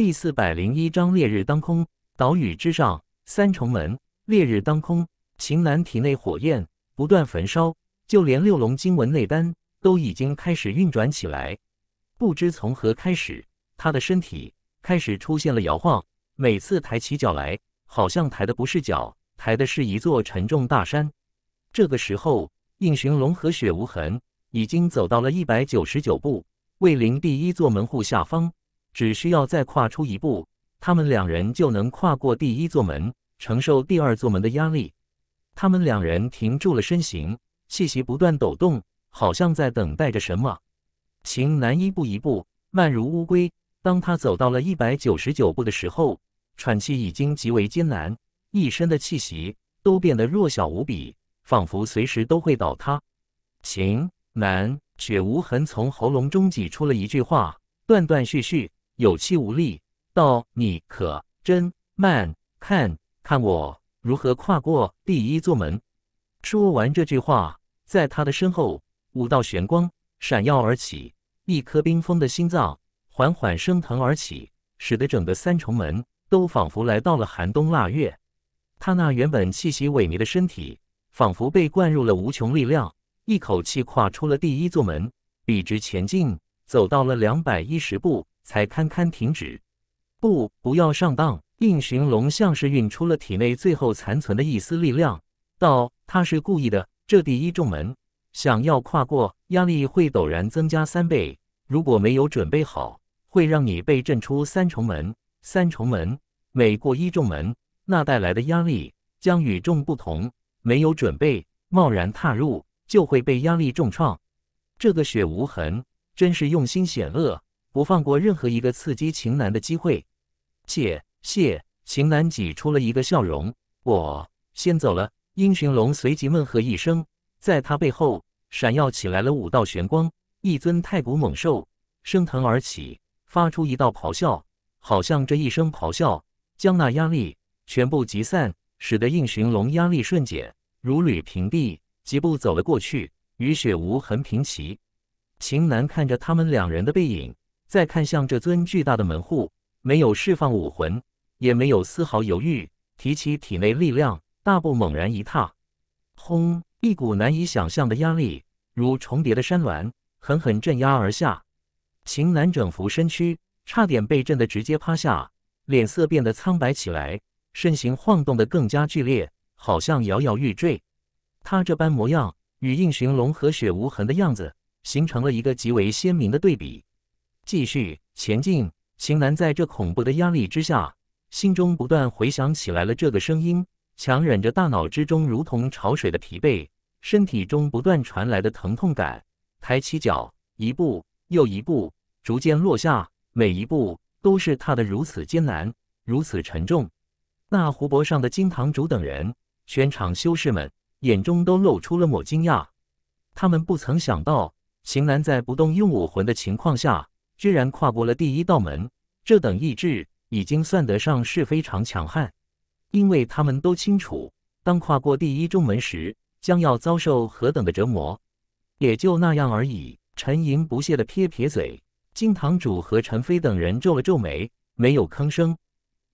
第四百零一章烈日当空，岛屿之上，三重门。烈日当空，秦岚体内火焰不断焚烧，就连六龙金纹内丹都已经开始运转起来。不知从何开始，他的身体开始出现了摇晃，每次抬起脚来，好像抬的不是脚，抬的是一座沉重大山。这个时候，应寻龙和雪无痕已经走到了一百九十九步，魏灵第一座门户下方。只需要再跨出一步，他们两人就能跨过第一座门，承受第二座门的压力。他们两人停住了身形，气息不断抖动，好像在等待着什么。秦南一步一步，慢如乌龟。当他走到了一百九十九步的时候，喘气已经极为艰难，一身的气息都变得弱小无比，仿佛随时都会倒塌。秦南雪无痕从喉咙中挤出了一句话，断断续续。有气无力道：“你可真慢，看看我如何跨过第一座门。”说完这句话，在他的身后五道玄光闪耀而起，一颗冰封的心脏缓缓升腾而起，使得整个三重门都仿佛来到了寒冬腊月。他那原本气息萎靡的身体，仿佛被灌入了无穷力量，一口气跨出了第一座门，笔直前进，走到了两百一十步。才堪堪停止，不，不要上当！应寻龙像是运出了体内最后残存的一丝力量，道：“他是故意的。这第一重门，想要跨过，压力会陡然增加三倍。如果没有准备好，会让你被震出三重门。三重门，每过一重门，那带来的压力将与众不同。没有准备，贸然踏入，就会被压力重创。这个血无痕，真是用心险恶。”不放过任何一个刺激秦楠的机会。谢谢，秦楠挤出了一个笑容。我先走了。应寻龙随即闷哼一声，在他背后闪耀起来了五道玄光，一尊太古猛兽升腾而起，发出一道咆哮，好像这一声咆哮将那压力全部集散，使得应寻龙压力瞬间如履平地，疾步走了过去，与雪无痕平齐。秦楠看着他们两人的背影。再看向这尊巨大的门户，没有释放武魂，也没有丝毫犹豫，提起体内力量，大步猛然一踏，轰！一股难以想象的压力，如重叠的山峦，狠狠镇压而下。秦南整幅身躯，差点被震得直接趴下，脸色变得苍白起来，身形晃动得更加剧烈，好像摇摇欲坠。他这般模样，与应寻龙和雪无痕的样子，形成了一个极为鲜明的对比。继续前进，秦楠在这恐怖的压力之下，心中不断回想起来了这个声音，强忍着大脑之中如同潮水的疲惫，身体中不断传来的疼痛感，抬起脚，一步又一步，逐渐落下，每一步都是踏得如此艰难，如此沉重。那湖泊上的金堂主等人，全场修士们眼中都露出了抹惊讶，他们不曾想到，秦楠在不动用武魂的情况下。居然跨过了第一道门，这等意志已经算得上是非常强悍。因为他们都清楚，当跨过第一重门时，将要遭受何等的折磨。也就那样而已。陈盈不屑的撇撇嘴。金堂主和陈飞等人皱了皱眉，没有吭声。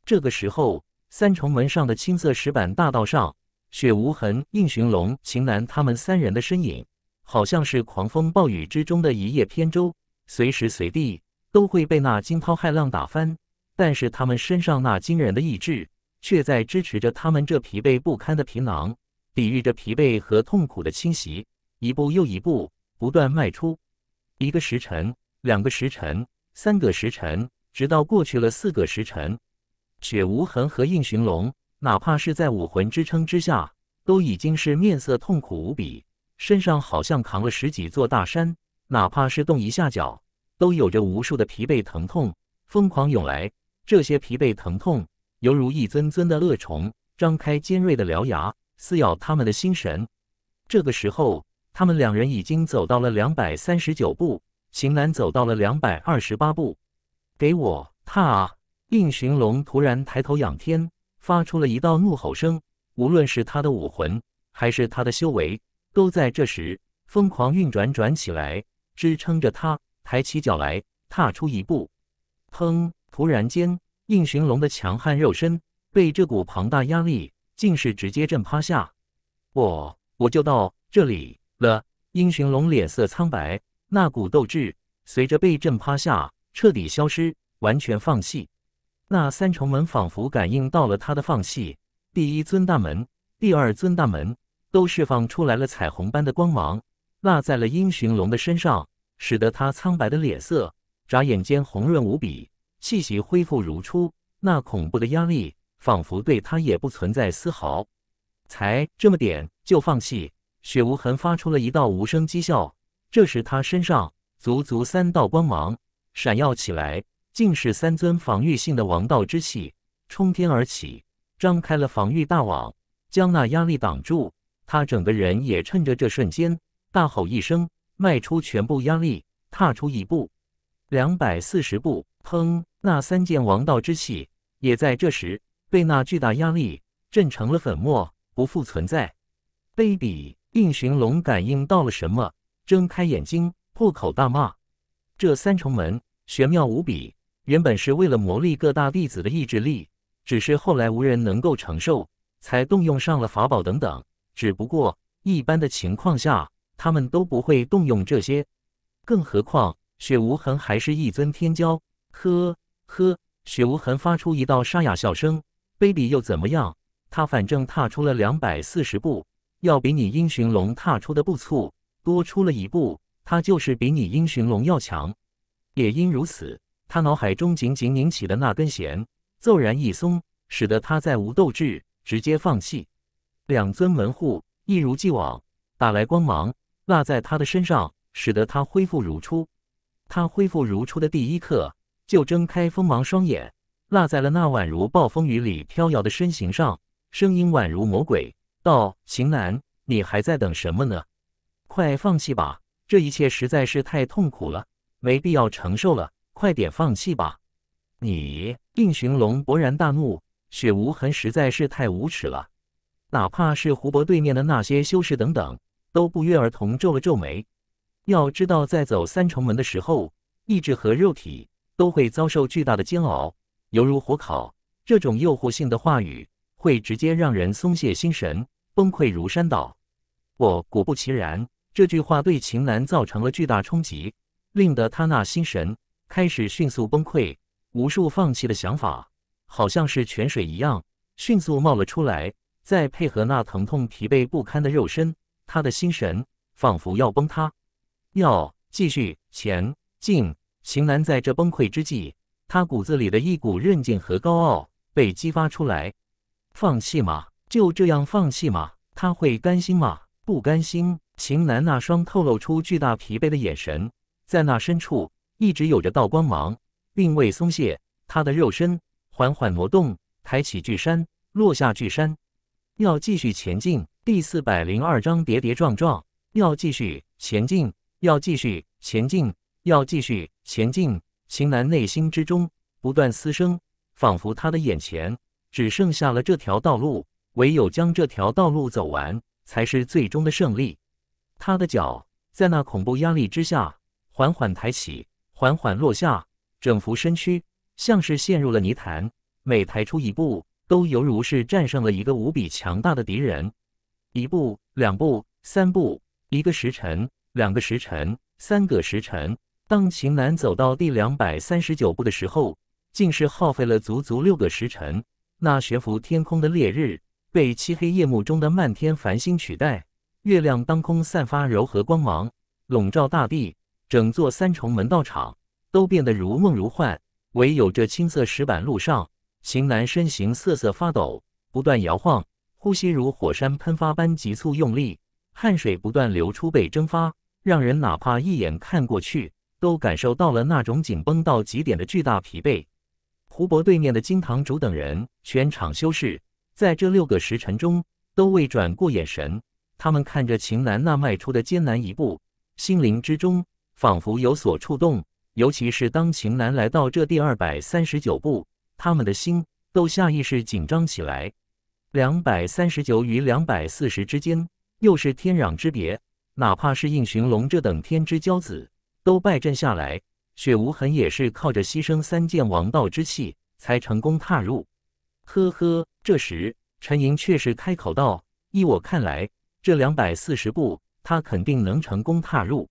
这个时候，三重门上的青色石板大道上，雪无痕、应寻龙、秦岚他们三人的身影，好像是狂风暴雨之中的一叶扁舟。随时随地都会被那惊涛骇浪打翻，但是他们身上那惊人的意志却在支持着他们这疲惫不堪的皮囊，抵御着疲惫和痛苦的侵袭，一步又一步不断迈出。一个时辰，两个时辰，三个时辰，直到过去了四个时辰，雪无痕和应寻龙哪怕是在武魂支撑之下，都已经是面色痛苦无比，身上好像扛了十几座大山。哪怕是动一下脚，都有着无数的疲惫疼痛疯狂涌来。这些疲惫疼痛犹如一尊尊的恶虫，张开尖锐的獠牙，撕咬他们的心神。这个时候，他们两人已经走到了两百三十九步，秦岚走到了两百二十八步。给我踏！啊！应寻龙突然抬头仰天，发出了一道怒吼声。无论是他的武魂，还是他的修为，都在这时疯狂运转转起来。支撑着他抬起脚来踏出一步，砰！突然间，应寻龙的强悍肉身被这股庞大压力，竟是直接震趴下。我我就到这里了。应寻龙脸色苍白，那股斗志随着被震趴下彻底消失，完全放弃。那三重门仿佛感应到了他的放弃，第一尊大门、第二尊大门都释放出来了彩虹般的光芒。落在了阴寻龙的身上，使得他苍白的脸色眨眼间红润无比，气息恢复如初。那恐怖的压力仿佛对他也不存在丝毫。才这么点就放弃？雪无痕发出了一道无声讥笑。这时他身上足足三道光芒闪耀起来，竟是三尊防御性的王道之气冲天而起，张开了防御大网，将那压力挡住。他整个人也趁着这瞬间。大吼一声，迈出全部压力，踏出一步，两百四十步。砰！那三件王道之气也在这时被那巨大压力震成了粉末，不复存在。baby，应寻龙感应到了什么？睁开眼睛，破口大骂：“这三重门玄妙无比，原本是为了磨砺各大弟子的意志力，只是后来无人能够承受，才动用上了法宝等等。只不过一般的情况下。”他们都不会动用这些，更何况雪无痕还是一尊天骄。呵呵，雪无痕发出一道沙哑笑声：“卑鄙又怎么样？他反正踏出了两百四十步，要比你阴寻龙踏出的步数多出了一步，他就是比你阴寻龙要强。也因如此，他脑海中紧紧拧起的那根弦骤然一松，使得他再无斗志，直接放弃。两尊门户一如既往打来光芒。”落在他的身上，使得他恢复如初。他恢复如初的第一刻，就睁开锋芒双眼，落在了那宛如暴风雨里飘摇的身形上。声音宛如魔鬼：“道秦岚，你还在等什么呢？快放弃吧！这一切实在是太痛苦了，没必要承受了。快点放弃吧！”你应寻龙勃然大怒：“雪无痕实在是太无耻了！哪怕是湖泊对面的那些修士等等。”都不约而同皱了皱眉。要知道，在走三重门的时候，意志和肉体都会遭受巨大的煎熬，犹如火烤。这种诱惑性的话语会直接让人松懈心神，崩溃如山倒。我果不其然，这句话对秦岚造成了巨大冲击，令得他那心神开始迅速崩溃。无数放弃的想法，好像是泉水一样迅速冒了出来，再配合那疼痛疲惫不堪的肉身。他的心神仿佛要崩塌，要继续前进。秦楠在这崩溃之际，他骨子里的一股韧劲和高傲被激发出来。放弃吗？就这样放弃吗？他会甘心吗？不甘心！秦楠那双透露出巨大疲惫的眼神，在那深处一直有着道光芒，并未松懈。他的肉身缓缓挪动，抬起巨山，落下巨山，要继续前进。第四百零二章，跌跌撞撞，要继续前进，要继续前进，要继续前进。秦楠内心之中不断嘶声，仿佛他的眼前只剩下了这条道路，唯有将这条道路走完，才是最终的胜利。他的脚在那恐怖压力之下缓缓抬起，缓缓落下，整幅身躯像是陷入了泥潭，每抬出一步，都犹如是战胜了一个无比强大的敌人。一步，两步，三步，一个时辰，两个时辰，三个时辰。当秦楠走到第两百三十九步的时候，竟是耗费了足足六个时辰。那悬浮天空的烈日被漆黑夜幕中的漫天繁星取代，月亮当空散发柔和光芒，笼罩大地，整座三重门道场都变得如梦如幻。唯有这青色石板路上，秦楠身形瑟瑟发抖，不断摇晃。呼吸如火山喷发般急促用力，汗水不断流出被蒸发，让人哪怕一眼看过去，都感受到了那种紧绷到极点的巨大疲惫。湖泊对面的金堂主等人，全场修饰，在这六个时辰中都未转过眼神，他们看着秦楠那迈出的艰难一步，心灵之中仿佛有所触动。尤其是当秦楠来到这第二百三十九步，他们的心都下意识紧张起来。两百三十九与两百四十之间，又是天壤之别。哪怕是应寻龙这等天之骄子，都败阵下来。雪无痕也是靠着牺牲三件王道之气，才成功踏入。呵呵，这时陈莹却是开口道：“依我看来，这两百四十步，他肯定能成功踏入。”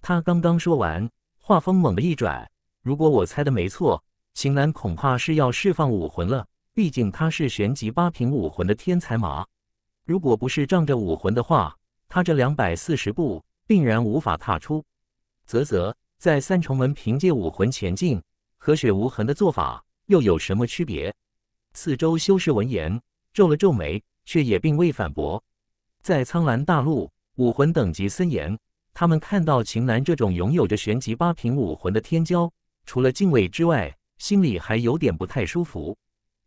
他刚刚说完，话锋猛地一转：“如果我猜的没错，秦楠恐怕是要释放武魂了。”毕竟他是玄级八品武魂的天才嘛，如果不是仗着武魂的话，他这两百四十步定然无法踏出。啧啧，在三重门凭借武魂前进，和雪无痕的做法又有什么区别？四周修士闻言皱了皱眉，却也并未反驳。在苍蓝大陆，武魂等级森严，他们看到秦岚这种拥有着玄级八品武魂的天骄，除了敬畏之外，心里还有点不太舒服。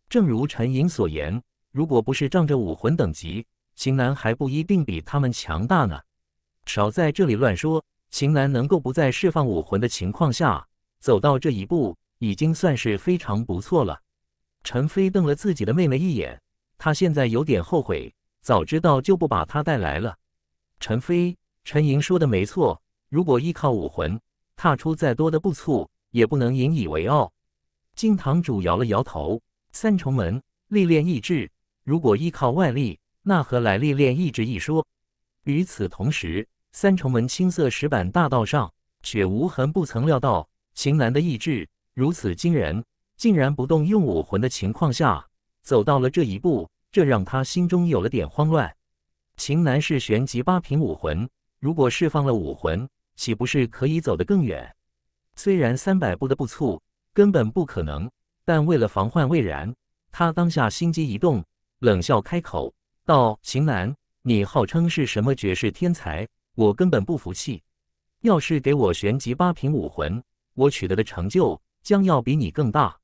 正如陈寅所言，如果不是仗着武魂等级，秦南还不一定比他们强大呢。少在这里乱说，秦南能够不在释放武魂的情况下走到这一步，已经算是非常不错了。陈飞瞪了自己的妹妹一眼，他现在有点后悔，早知道就不把她带来了。陈飞，陈莹说的没错，如果依靠武魂，踏出再多的步促，也不能引以为傲。金堂主摇了摇头。三重门历练意志，如果依靠外力，那何来历练意志一说？与此同时，三重门青色石板大道上，却无痕不曾料到秦岚的意志如此惊人，竟然不动用武魂的情况下走到了这一步，这让他心中有了点慌乱。秦南是玄级八品武魂，如果释放了武魂，岂不是可以走得更远？虽然三百步的步促根本不可能。但为了防患未然，他当下心机一动，冷笑开口道：“秦岚，你号称是什么绝世天才，我根本不服气。要是给我玄级八品武魂，我取得的成就将要比你更大。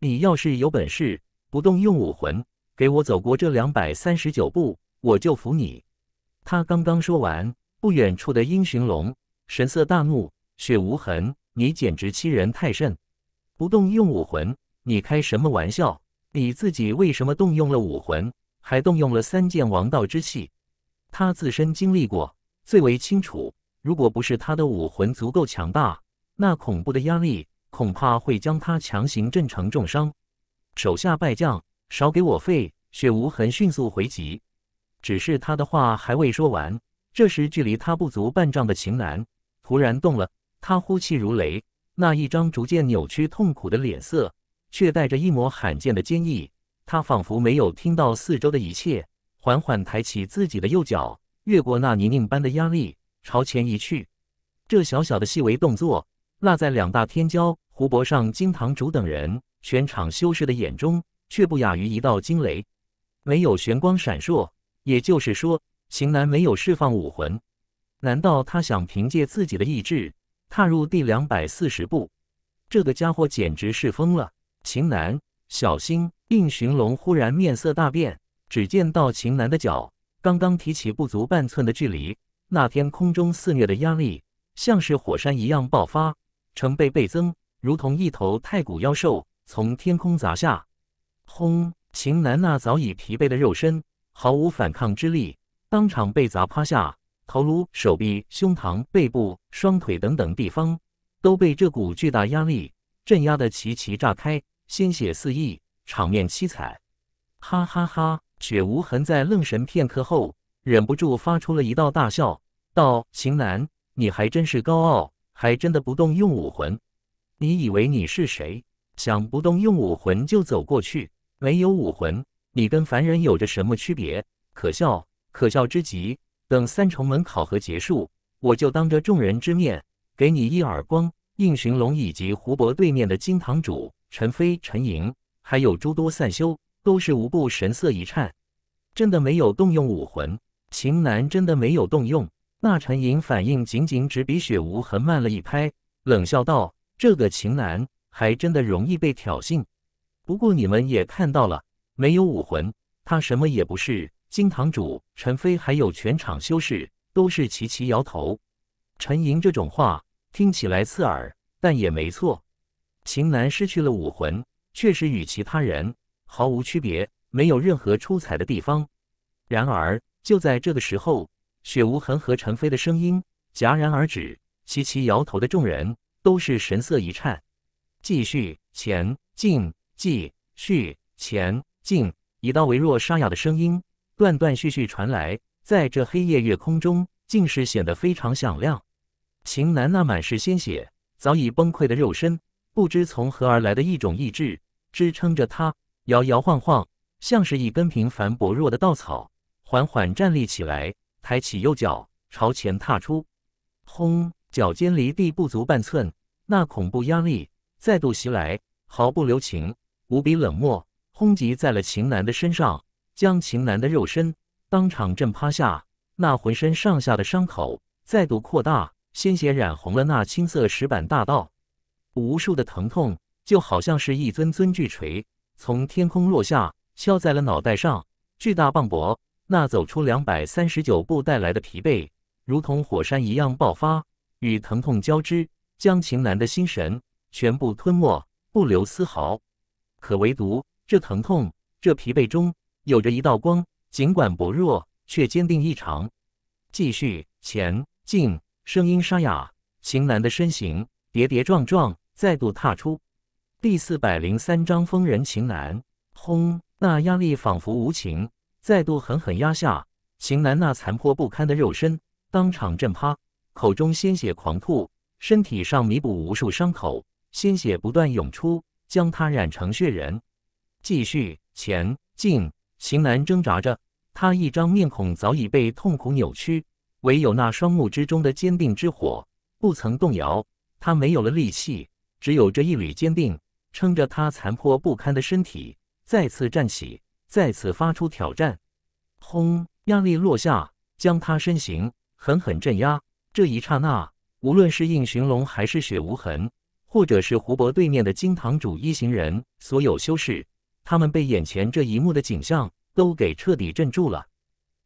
你要是有本事，不动用武魂，给我走过这两百三十九步，我就服你。”他刚刚说完，不远处的阴寻龙神色大怒：“血无痕，你简直欺人太甚！不动用武魂。”你开什么玩笑？你自己为什么动用了武魂，还动用了三件王道之气？他自身经历过，最为清楚。如果不是他的武魂足够强大，那恐怖的压力恐怕会将他强行震成重伤。手下败将，少给我废！雪无痕迅速回击。只是他的话还未说完，这时距离他不足半丈的秦岚突然动了，他呼气如雷，那一张逐渐扭曲痛苦的脸色。却带着一抹罕见的坚毅，他仿佛没有听到四周的一切，缓缓抬起自己的右脚，越过那泥泞般的压力，朝前移去。这小小的细微动作，落在两大天骄、胡博上、金堂主等人全场修士的眼中，却不亚于一道惊雷。没有玄光闪烁，也就是说，秦楠没有释放武魂。难道他想凭借自己的意志踏入第两百四十步？这个家伙简直是疯了！秦南，小心！应寻龙忽然面色大变，只见到秦南的脚刚刚提起不足半寸的距离，那天空中肆虐的压力像是火山一样爆发，成倍倍增，如同一头太古妖兽从天空砸下，轰！秦南那早已疲惫的肉身毫无反抗之力，当场被砸趴下，头颅、手臂、胸膛、背部、双腿等等地方都被这股巨大压力镇压的齐齐炸开。鲜血四溢，场面凄惨。哈哈哈！雪无痕在愣神片刻后，忍不住发出了一道大笑，道：“秦岚，你还真是高傲，还真的不动用武魂？你以为你是谁？想不动用武魂就走过去？没有武魂，你跟凡人有着什么区别？可笑，可笑之极！等三重门考核结束，我就当着众人之面给你一耳光！”应寻龙以及湖泊对面的金堂主。陈飞、陈莹，还有诸多散修，都是无不神色一颤。真的没有动用武魂，秦南真的没有动用。那陈莹反应仅仅只比雪无痕慢了一拍，冷笑道：“这个秦南还真的容易被挑衅。”不过你们也看到了，没有武魂，他什么也不是。金堂主、陈飞还有全场修士，都是齐齐摇头。陈莹这种话听起来刺耳，但也没错。秦楠失去了武魂，确实与其他人毫无区别，没有任何出彩的地方。然而就在这个时候，雪无痕和陈飞的声音戛然而止，齐齐摇头的众人都是神色一颤。继续前进，继续前进，一道微弱沙哑的声音断断续续传来，在这黑夜月空中，竟是显得非常响亮。秦楠那满是鲜血、早已崩溃的肉身。不知从何而来的一种意志支撑着他摇摇晃晃，像是一根平凡薄弱的稻草，缓缓站立起来，抬起右脚朝前踏出。轰！脚尖离地不足半寸，那恐怖压力再度袭来，毫不留情，无比冷漠，轰击在了秦南的身上，将秦南的肉身当场震趴下。那浑身上下的伤口再度扩大，鲜血染红了那青色石板大道。无数的疼痛，就好像是一尊尊巨锤从天空落下，敲在了脑袋上。巨大磅礴，那走出两百三十九步带来的疲惫，如同火山一样爆发，与疼痛交织，将秦岚的心神全部吞没，不留丝毫。可唯独这疼痛、这疲惫中，有着一道光，尽管薄弱，却坚定异常。继续前进，声音沙哑，秦岚的身形跌跌撞撞。再度踏出第四百零三章，疯人秦南轰，那压力仿佛无情，再度狠狠压下秦南那残破不堪的肉身，当场震趴，口中鲜血狂吐，身体上弥补无数伤口，鲜血不断涌出，将他染成血人。继续前进，秦南挣扎着，他一张面孔早已被痛苦扭曲，唯有那双目之中的坚定之火不曾动摇。他没有了力气。只有这一缕坚定撑着他残破不堪的身体，再次站起，再次发出挑战。轰！压力落下，将他身形狠狠镇压。这一刹那，无论是应寻龙，还是雪无痕，或者是湖泊对面的金堂主一行人，所有修士，他们被眼前这一幕的景象都给彻底镇住了。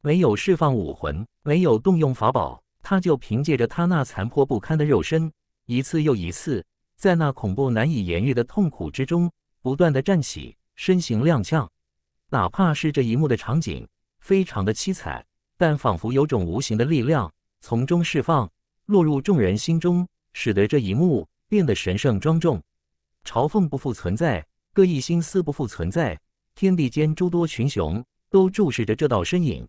没有释放武魂，没有动用法宝，他就凭借着他那残破不堪的肉身，一次又一次。在那恐怖难以言喻的痛苦之中，不断的站起，身形踉跄。哪怕是这一幕的场景非常的凄惨，但仿佛有种无形的力量从中释放，落入众人心中，使得这一幕变得神圣庄重。朝奉不复存在，各异心思不复存在，天地间诸多群雄都注视着这道身影，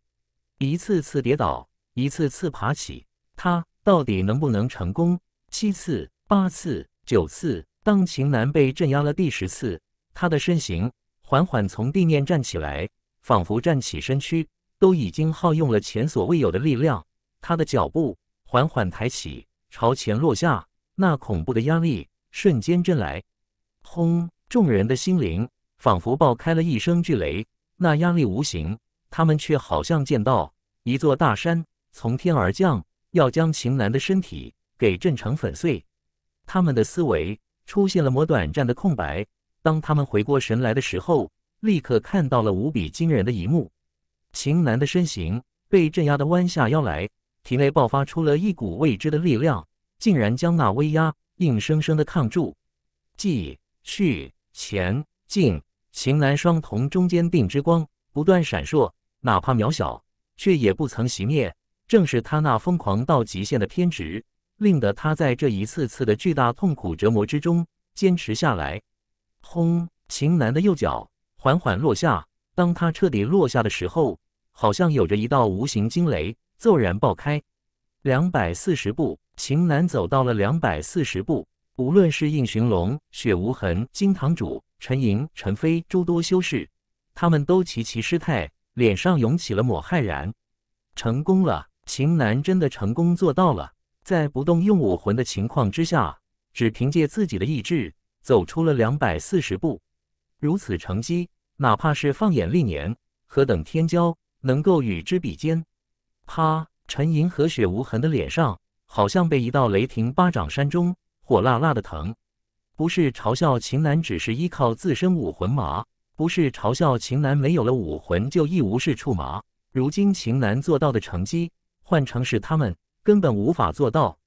一次次跌倒，一次次爬起，他到底能不能成功？七次，八次。九次，当秦楠被镇压了第十次，他的身形缓缓从地面站起来，仿佛站起身躯都已经耗用了前所未有的力量。他的脚步缓缓抬起，朝前落下，那恐怖的压力瞬间震来，轰！众人的心灵仿佛爆开了一声巨雷，那压力无形，他们却好像见到一座大山从天而降，要将秦楠的身体给震成粉碎。他们的思维出现了某短暂的空白，当他们回过神来的时候，立刻看到了无比惊人的一幕：秦南的身形被镇压的弯下腰来，体内爆发出了一股未知的力量，竟然将那威压硬生生的抗住。继续前进，秦南双瞳中间定之光不断闪烁，哪怕渺小，却也不曾熄灭。正是他那疯狂到极限的偏执。令得他在这一次次的巨大痛苦折磨之中坚持下来。轰！秦楠的右脚缓缓落下。当他彻底落下的时候，好像有着一道无形惊雷骤然爆开。两百四十步，秦楠走到了两百四十步。无论是应寻龙、雪无痕、金堂主、陈寅、陈飞诸多修士，他们都齐齐失态，脸上涌起了抹骇然。成功了！秦楠真的成功做到了。在不动用武魂的情况之下，只凭借自己的意志走出了两百四十步。如此成绩，哪怕是放眼历年何等天骄，能够与之比肩？他陈银和雪无痕的脸上，好像被一道雷霆巴掌扇中，火辣辣的疼。不是嘲笑秦南只是依靠自身武魂麻，不是嘲笑秦南没有了武魂就一无是处麻。如今秦南做到的成绩，换成是他们。根本无法做到。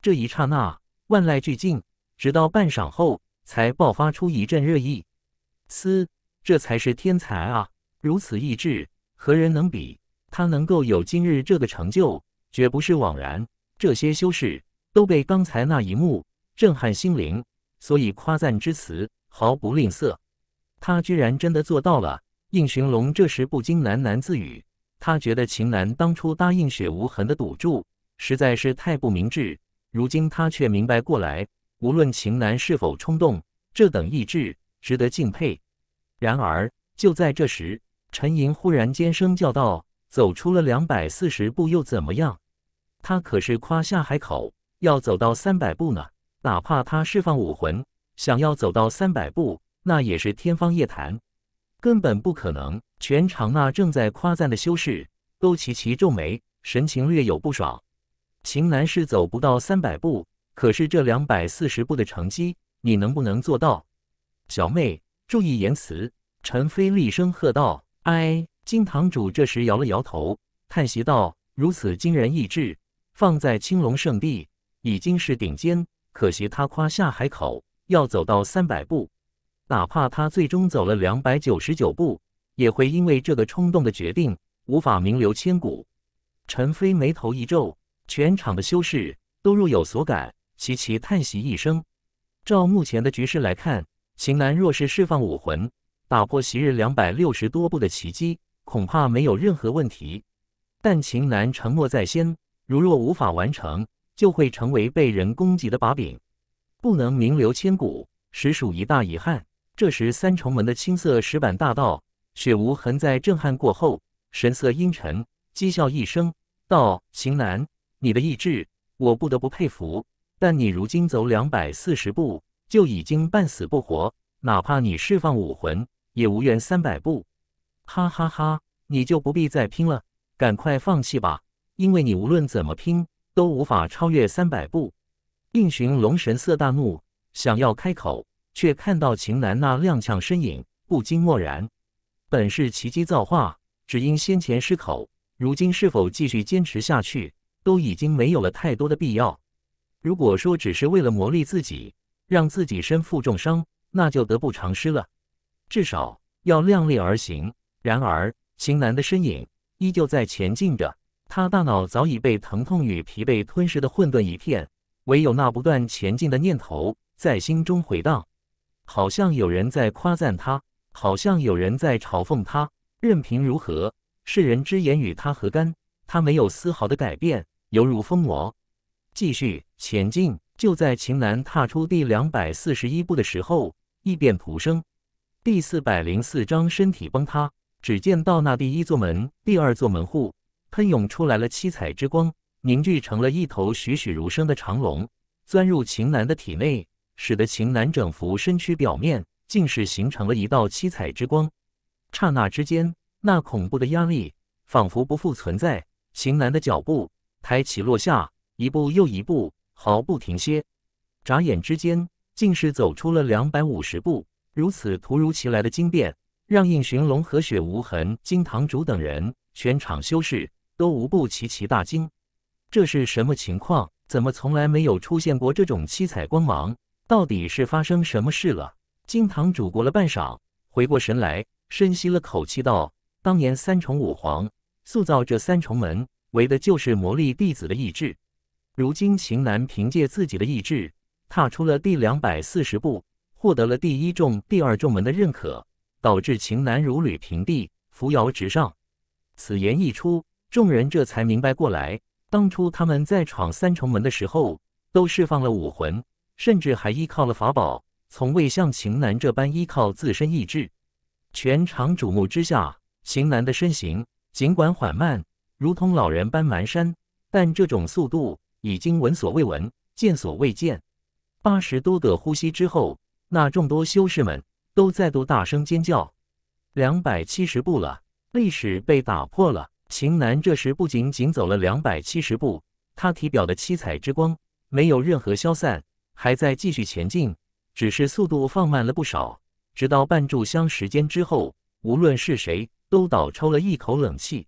这一刹那，万籁俱静，直到半晌后，才爆发出一阵热议。嘶，这才是天才啊！如此意志，何人能比？他能够有今日这个成就，绝不是枉然。这些修士都被刚才那一幕震撼心灵，所以夸赞之词毫不吝啬。他居然真的做到了！应寻龙这时不禁喃喃自语，他觉得秦岚当初答应雪无痕的赌注。实在是太不明智。如今他却明白过来，无论秦楠是否冲动，这等意志值得敬佩。然而，就在这时，陈莹忽然尖声叫道：“走出了两百四十步又怎么样？他可是夸下海口，要走到三百步呢！哪怕他释放武魂，想要走到三百步，那也是天方夜谭，根本不可能。”全场那正在夸赞的修士都齐齐皱眉，神情略有不爽。秦楠是走不到三百步，可是这两百四十步的成绩，你能不能做到？小妹，注意言辞！”陈飞厉声喝道。“哎，金堂主这时摇了摇头，叹息道：‘如此惊人意志，放在青龙圣地已经是顶尖。可惜他夸下海口，要走到三百步，哪怕他最终走了两百九十九步，也会因为这个冲动的决定，无法名留千古。’陈飞眉头一皱。全场的修士都若有所感，齐齐叹息一声。照目前的局势来看，秦南若是释放武魂，打破昔日两百六十多步的奇迹，恐怕没有任何问题。但秦南承诺在先，如若无法完成，就会成为被人攻击的把柄，不能名留千古，实属一大遗憾。这时，三重门的青色石板大道，雪无痕在震撼过后，神色阴沉，讥笑一声道：“秦南。”你的意志，我不得不佩服。但你如今走两百四十步就已经半死不活，哪怕你释放武魂，也无缘三百步。哈哈哈，你就不必再拼了，赶快放弃吧，因为你无论怎么拼都无法超越三百步。应寻龙神色大怒，想要开口，却看到秦南那踉跄身影，不禁默然。本是奇迹造化，只因先前失口，如今是否继续坚持下去？都已经没有了太多的必要。如果说只是为了磨砺自己，让自己身负重伤，那就得不偿失了。至少要量力而行。然而，秦岚的身影依旧在前进着。他大脑早已被疼痛与疲惫吞噬的混沌一片，唯有那不断前进的念头在心中回荡，好像有人在夸赞他，好像有人在嘲讽他。任凭如何，世人之言与他何干？他没有丝毫的改变。犹如疯魔，继续前进。就在秦楠踏出第两百四十一步的时候，异变徒生。第四百零四章，身体崩塌。只见到那第一座门、第二座门户，喷涌出来了七彩之光，凝聚成了一头栩栩如生的长龙，钻入秦楠的体内，使得秦楠整幅身躯表面竟是形成了一道七彩之光。刹那之间，那恐怖的压力仿佛不复存在，秦楠的脚步。抬起落下，一步又一步，毫不停歇。眨眼之间，竟是走出了两百五十步。如此突如其来的惊变，让应寻龙和雪无痕、金堂主等人，全场修士都无不齐齐大惊。这是什么情况？怎么从来没有出现过这种七彩光芒？到底是发生什么事了？金堂主过了半晌，回过神来，深吸了口气，道：“当年三重五皇塑造这三重门。”为的就是磨砺弟子的意志。如今秦南凭借自己的意志踏出了第两百四十步，获得了第一重、第二重门的认可，导致秦南如履平地，扶摇直上。此言一出，众人这才明白过来：当初他们在闯三重门的时候，都释放了武魂，甚至还依靠了法宝，从未像秦南这般依靠自身意志。全场瞩目之下，秦南的身形尽管缓慢。如同老人般蹒跚，但这种速度已经闻所未闻、见所未见。八十多个呼吸之后，那众多修士们都再度大声尖叫：“两百七十步了，历史被打破了！”秦南这时不仅仅走了两百七十步，他体表的七彩之光没有任何消散，还在继续前进，只是速度放慢了不少。直到半炷香时间之后，无论是谁都倒抽了一口冷气。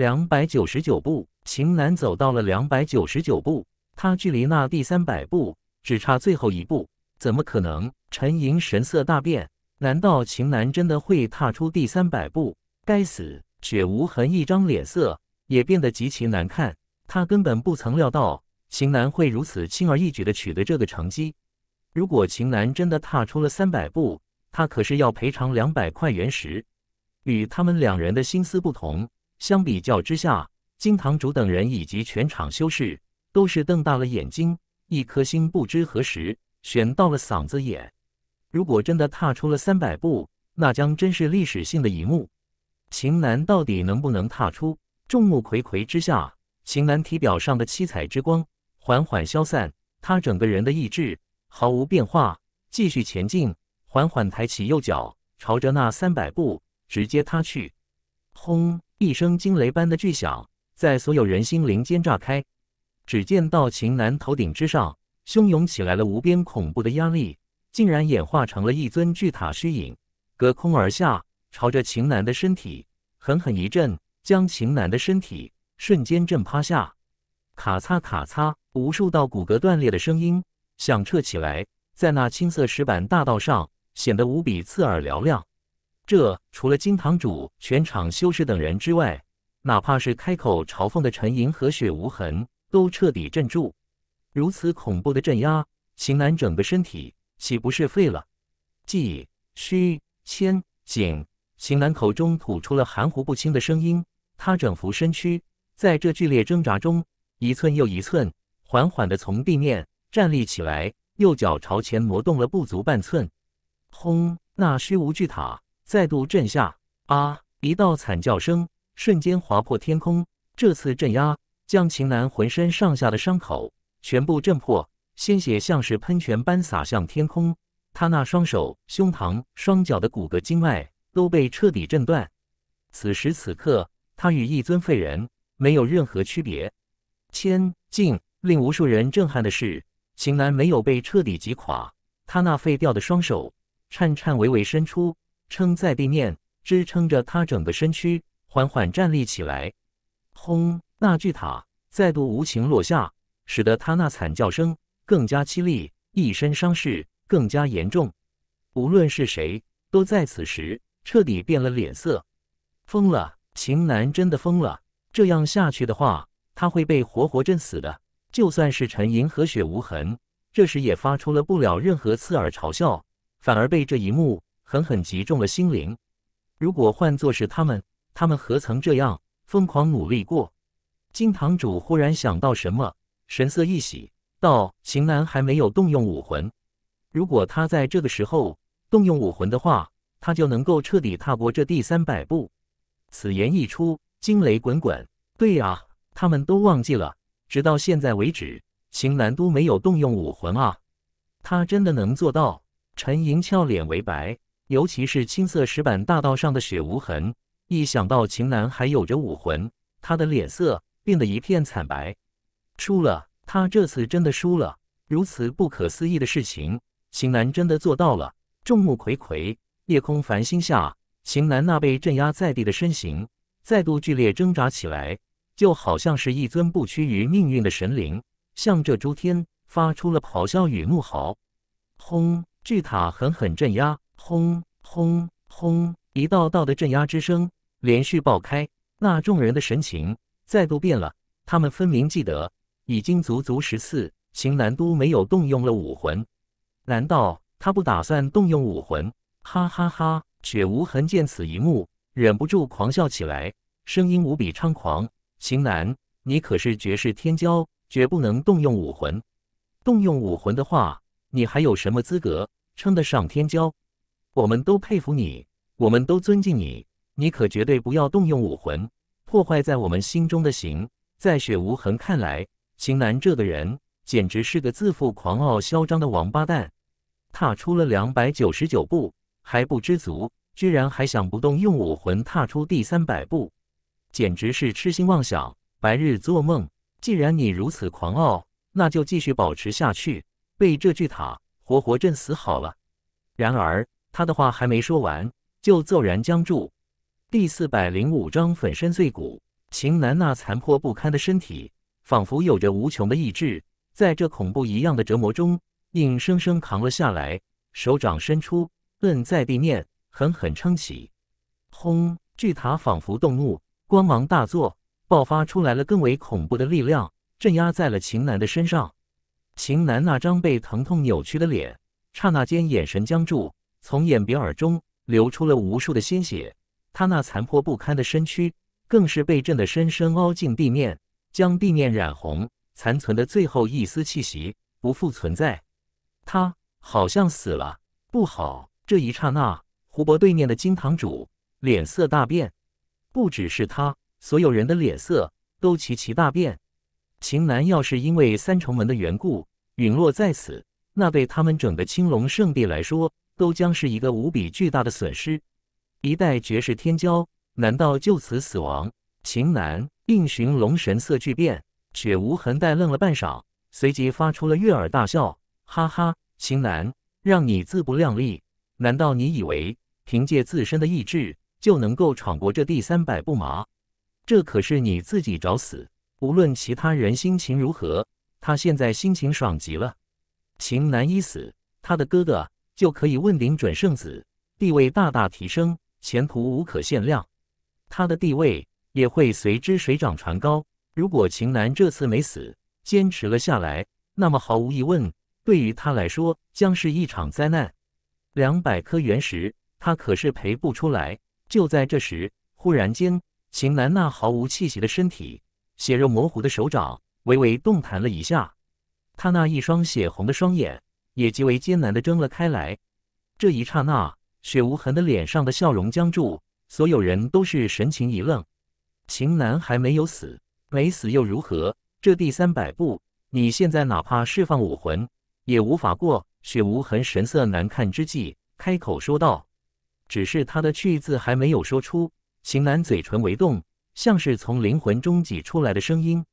两百九十九步，秦南走到了两百九十九步，他距离那第三百步只差最后一步，怎么可能？陈莹神色大变，难道秦南真的会踏出第三百步？该死！雪无痕一张脸色也变得极其难看，他根本不曾料到秦南会如此轻而易举地取得这个成绩。如果秦南真的踏出了三百步，他可是要赔偿两百块原石。与他们两人的心思不同。相比较之下，金堂主等人以及全场修士都是瞪大了眼睛，一颗心不知何时悬到了嗓子眼。如果真的踏出了三百步，那将真是历史性的一幕。秦南到底能不能踏出？众目睽睽之下，秦南体表上的七彩之光缓缓消散，他整个人的意志毫无变化，继续前进，缓缓抬起右脚，朝着那三百步直接踏去。轰！一声惊雷般的巨响，在所有人心灵间炸开。只见到秦楠头顶之上，汹涌起来了无边恐怖的压力，竟然演化成了一尊巨塔虚影，隔空而下，朝着秦楠的身体狠狠一震，将秦楠的身体瞬间震趴下。咔嚓咔嚓，无数道骨骼断裂的声音响彻起来，在那青色石板大道上显得无比刺耳嘹亮。这除了金堂主、全场修士等人之外，哪怕是开口嘲讽的陈吟和雪无痕，都彻底镇住。如此恐怖的镇压，秦南整个身体岂不是废了？寂虚千景，秦南口中吐出了含糊不清的声音。他整幅身躯在这剧烈挣扎中，一寸又一寸，缓缓地从地面站立起来，右脚朝前挪动了不足半寸。轰！那虚无巨塔。再度震下啊！一道惨叫声瞬间划破天空。这次镇压将秦南浑身上下的伤口全部震破，鲜血像是喷泉般洒向天空。他那双手、胸膛、双脚的骨骼经脉都被彻底震断。此时此刻，他与一尊废人没有任何区别。千近令无数人震撼的是，秦南没有被彻底击垮。他那废掉的双手颤颤巍巍伸出。撑在地面，支撑着他整个身躯，缓缓站立起来。轰！那巨塔再度无情落下，使得他那惨叫声更加凄厉，一身伤势更加严重。无论是谁，都在此时彻底变了脸色。疯了！秦南真的疯了！这样下去的话，他会被活活震死的。就算是陈吟和雪无痕，这时也发出了不了任何刺耳嘲笑，反而被这一幕。狠狠击中了心灵。如果换作是他们，他们何曾这样疯狂努力过？金堂主忽然想到什么，神色一喜，道：“秦南还没有动用武魂，如果他在这个时候动用武魂的话，他就能够彻底踏过这第三百步。”此言一出，惊雷滚滚。对啊，他们都忘记了，直到现在为止，秦南都没有动用武魂啊！他真的能做到？陈盈俏脸为白。尤其是青色石板大道上的雪无痕，一想到秦楠还有着武魂，他的脸色变得一片惨白。输了，他这次真的输了。如此不可思议的事情，秦楠真的做到了。众目睽睽，夜空繁星下，秦楠那被镇压在地的身形再度剧烈挣扎起来，就好像是一尊不屈于命运的神灵，向着周天发出了咆哮与怒嚎。轰！巨塔狠狠镇压。轰轰轰！一道道的镇压之声连续爆开，那众人的神情再度变了。他们分明记得，已经足足十次，秦南都没有动用了武魂。难道他不打算动用武魂？哈哈哈！雪无痕见此一幕，忍不住狂笑起来，声音无比猖狂。秦南，你可是绝世天骄，绝不能动用武魂。动用武魂的话，你还有什么资格称得上天骄？我们都佩服你，我们都尊敬你。你可绝对不要动用武魂，破坏在我们心中的行。在雪无痕看来，秦岚这个人简直是个自负、狂傲、嚣张的王八蛋。踏出了两百九十九步还不知足，居然还想不动用武魂踏出第三百步，简直是痴心妄想、白日做梦。既然你如此狂傲，那就继续保持下去，被这巨塔活活震死好了。然而。他的话还没说完，就骤然僵住。第四百零五章粉身碎骨。秦楠那残破不堪的身体，仿佛有着无穷的意志，在这恐怖一样的折磨中，硬生生扛了下来。手掌伸出，摁在地面，狠狠撑起。轰！巨塔仿佛动怒，光芒大作，爆发出来了更为恐怖的力量，镇压在了秦楠的身上。秦楠那张被疼痛扭曲的脸，刹那间眼神僵住。从眼、鼻、耳中流出了无数的鲜血，他那残破不堪的身躯更是被震得深深凹进地面，将地面染红。残存的最后一丝气息不复存在，他好像死了。不好！这一刹那，湖泊对面的金堂主脸色大变，不只是他，所有人的脸色都齐齐大变。秦南要是因为三重门的缘故陨落在此，那对他们整个青龙圣地来说，都将是一个无比巨大的损失。一代绝世天骄，难道就此死亡？秦南应寻龙神色巨变，却无痕带愣了半晌，随即发出了悦耳大笑：“哈哈，秦南，让你自不量力。难道你以为凭借自身的意志就能够闯过这第三百步吗？这可是你自己找死！无论其他人心情如何，他现在心情爽极了。秦南一死，他的哥哥。”就可以问鼎准圣子，地位大大提升，前途无可限量。他的地位也会随之水涨船高。如果秦南这次没死，坚持了下来，那么毫无疑问，对于他来说将是一场灾难。两百颗原石，他可是赔不出来。就在这时，忽然间，秦南那毫无气息的身体，血肉模糊的手掌微微动弹了一下，他那一双血红的双眼。也极为艰难地睁了开来，这一刹那，雪无痕的脸上的笑容僵住，所有人都是神情一愣。秦楠还没有死，没死又如何？这第三百步，你现在哪怕释放武魂，也无法过。雪无痕神色难看之际，开口说道：“只是他的去字还没有说出，秦楠嘴唇微动，像是从灵魂中挤出来的声音，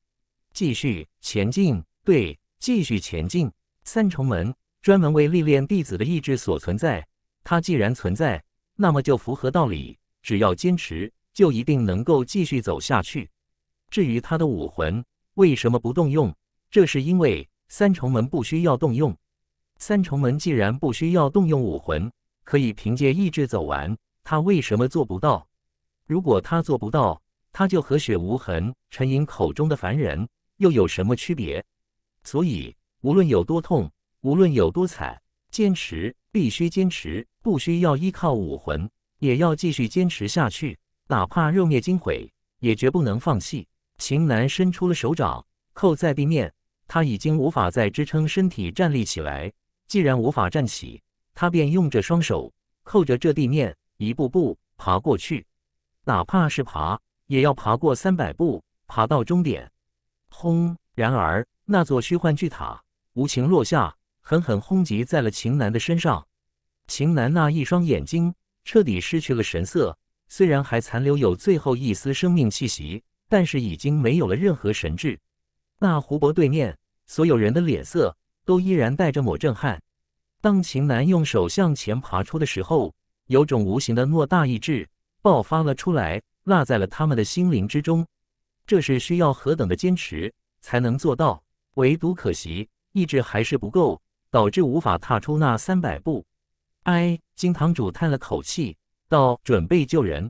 继续前进，对，继续前进，三重门。”专门为历练弟子的意志所存在，它既然存在，那么就符合道理。只要坚持，就一定能够继续走下去。至于他的武魂为什么不动用，这是因为三重门不需要动用。三重门既然不需要动用武魂，可以凭借意志走完，他为什么做不到？如果他做不到，他就和血无痕、陈盈口中的凡人又有什么区别？所以，无论有多痛。无论有多惨，坚持必须坚持，不需要依靠武魂，也要继续坚持下去。哪怕肉灭精毁，也绝不能放弃。秦楠伸出了手掌，扣在地面。他已经无法再支撑身体站立起来。既然无法站起，他便用着双手扣着这地面，一步步爬过去。哪怕是爬，也要爬过三百步，爬到终点。轰！然而那座虚幻巨塔无情落下。狠狠轰击在了秦楠的身上，秦楠那一双眼睛彻底失去了神色，虽然还残留有最后一丝生命气息，但是已经没有了任何神智。那湖泊对面所有人的脸色都依然带着抹震撼。当秦楠用手向前爬出的时候，有种无形的偌大意志爆发了出来，落在了他们的心灵之中。这是需要何等的坚持才能做到？唯独可惜，意志还是不够。导致无法踏出那三百步。哎，金堂主叹了口气，道：“准备救人。”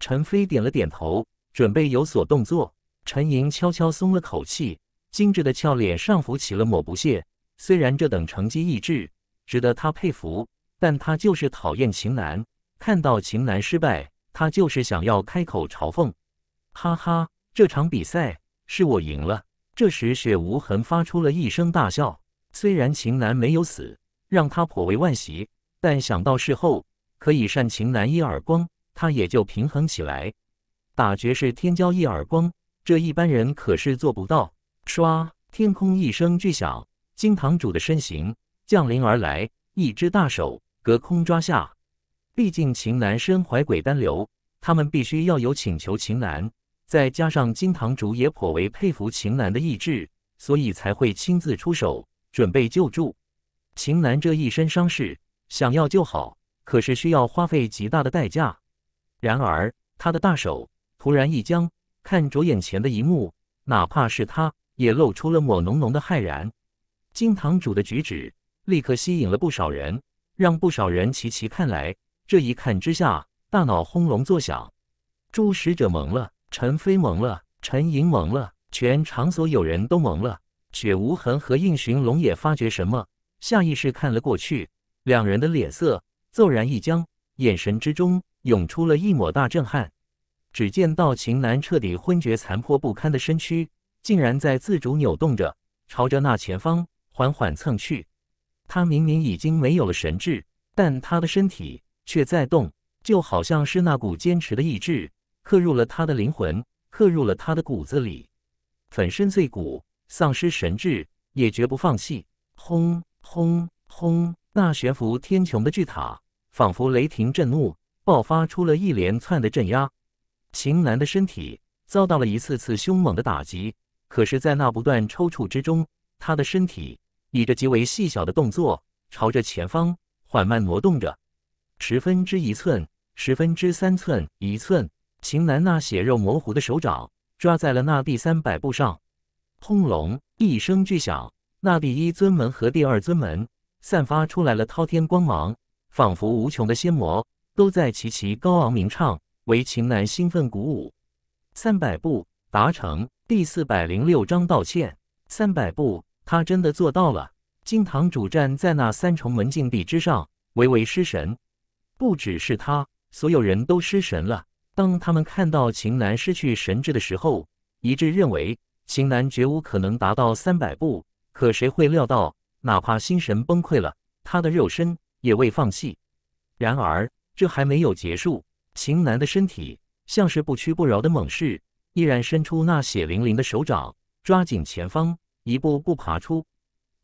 陈飞点了点头，准备有所动作。陈莹悄悄松了口气，精致的俏脸上浮起了抹不屑。虽然这等成绩意志值得他佩服，但他就是讨厌秦南。看到秦南失败，他就是想要开口嘲讽。哈哈，这场比赛是我赢了。这时，雪无痕发出了一声大笑。虽然秦南没有死，让他颇为惋惜，但想到事后可以扇秦南一耳光，他也就平衡起来。打绝世天骄一耳光，这一般人可是做不到。唰！天空一声巨响，金堂主的身形降临而来，一只大手隔空抓下。毕竟秦南身怀鬼丹流，他们必须要有请求秦南，再加上金堂主也颇为佩服秦南的意志，所以才会亲自出手。准备救助秦南这一身伤势，想要救好，可是需要花费极大的代价。然而，他的大手突然一僵，看着眼前的一幕，哪怕是他也露出了抹浓浓的骇然。金堂主的举止立刻吸引了不少人，让不少人齐齐看来。这一看之下，大脑轰隆作响。朱使者蒙了，陈飞蒙了，陈莹蒙了，全场所有人都蒙了。雪无痕和应寻龙也发觉什么，下意识看了过去，两人的脸色骤然一僵，眼神之中涌出了一抹大震撼。只见道情南彻底昏厥、残破不堪的身躯，竟然在自主扭动着，朝着那前方缓缓蹭去。他明明已经没有了神智，但他的身体却在动，就好像是那股坚持的意志刻入了他的灵魂，刻入了他的骨子里，粉身碎骨。丧失神智，也绝不放弃。轰轰轰！那悬浮天穹的巨塔，仿佛雷霆震怒，爆发出了一连串的镇压。秦楠的身体遭到了一次次凶猛的打击，可是，在那不断抽搐之中，他的身体以着极为细小的动作，朝着前方缓慢挪动着。十分之一寸，十分之三寸，一寸。秦楠那血肉模糊的手掌，抓在了那第三百步上。轰隆一声巨响，那第一尊门和第二尊门散发出来了滔天光芒，仿佛无穷的仙魔都在齐齐高昂鸣唱，为秦南兴奋鼓舞。三百步达成，第四百零六章道歉。三百步，他真的做到了。金堂主站在那三重门禁地之上，微微失神。不只是他，所有人都失神了。当他们看到秦南失去神智的时候，一致认为。秦楠绝无可能达到三百步，可谁会料到，哪怕心神崩溃了，他的肉身也未放弃。然而，这还没有结束。秦楠的身体像是不屈不饶的猛士，依然伸出那血淋淋的手掌，抓紧前方，一步步爬出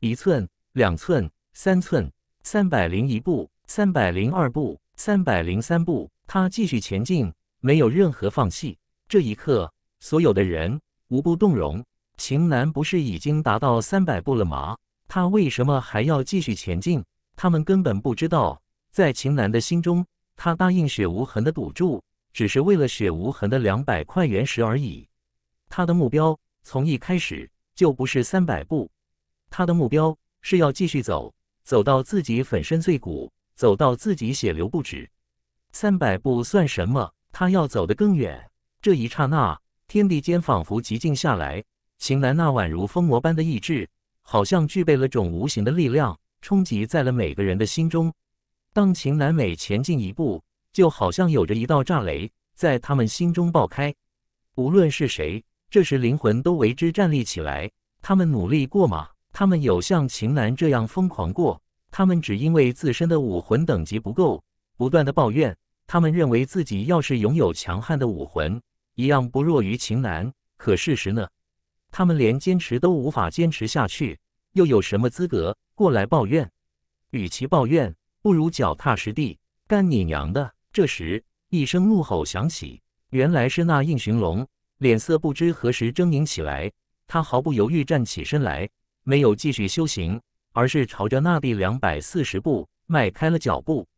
一寸、两寸、三寸，三百零一步，三百零二步，三百零三步，他继续前进，没有任何放弃。这一刻，所有的人。无不动容，秦南不是已经达到三百步了吗？他为什么还要继续前进？他们根本不知道，在秦南的心中，他答应雪无痕的赌注，只是为了雪无痕的两百块原石而已。他的目标从一开始就不是三百步，他的目标是要继续走，走到自己粉身碎骨，走到自己血流不止。三百步算什么？他要走得更远。这一刹那。天地间仿佛寂静下来，秦岚那宛如疯魔般的意志，好像具备了种无形的力量，冲击在了每个人的心中。当秦岚每前进一步，就好像有着一道炸雷在他们心中爆开。无论是谁，这时灵魂都为之站立起来。他们努力过吗？他们有像秦岚这样疯狂过？他们只因为自身的武魂等级不够，不断的抱怨。他们认为自己要是拥有强悍的武魂。一样不弱于秦南。可事实呢？他们连坚持都无法坚持下去，又有什么资格过来抱怨？与其抱怨，不如脚踏实地干你娘的！这时，一声怒吼响起，原来是那应寻龙，脸色不知何时狰狞起来。他毫不犹豫站起身来，没有继续修行，而是朝着那地两百四十步迈开了脚步。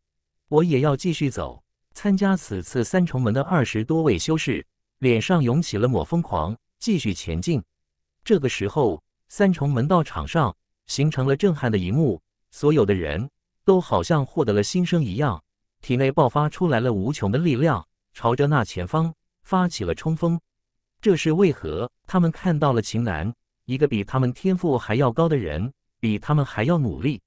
我也要继续走，参加此次三重门的二十多位修士。脸上涌起了抹疯狂，继续前进。这个时候，三重门道场上形成了震撼的一幕，所有的人都好像获得了新生一样，体内爆发出来了无穷的力量，朝着那前方发起了冲锋。这是为何？他们看到了秦岚，一个比他们天赋还要高的人，比他们还要努力。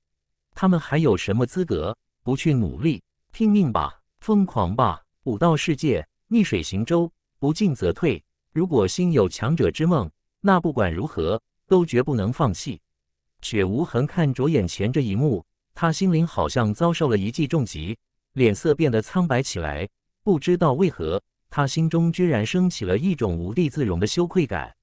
他们还有什么资格不去努力拼命吧，疯狂吧？武道世界，逆水行舟。不进则退。如果心有强者之梦，那不管如何都绝不能放弃。雪无痕看着眼前这一幕，他心灵好像遭受了一记重击，脸色变得苍白起来。不知道为何，他心中居然升起了一种无地自容的羞愧感。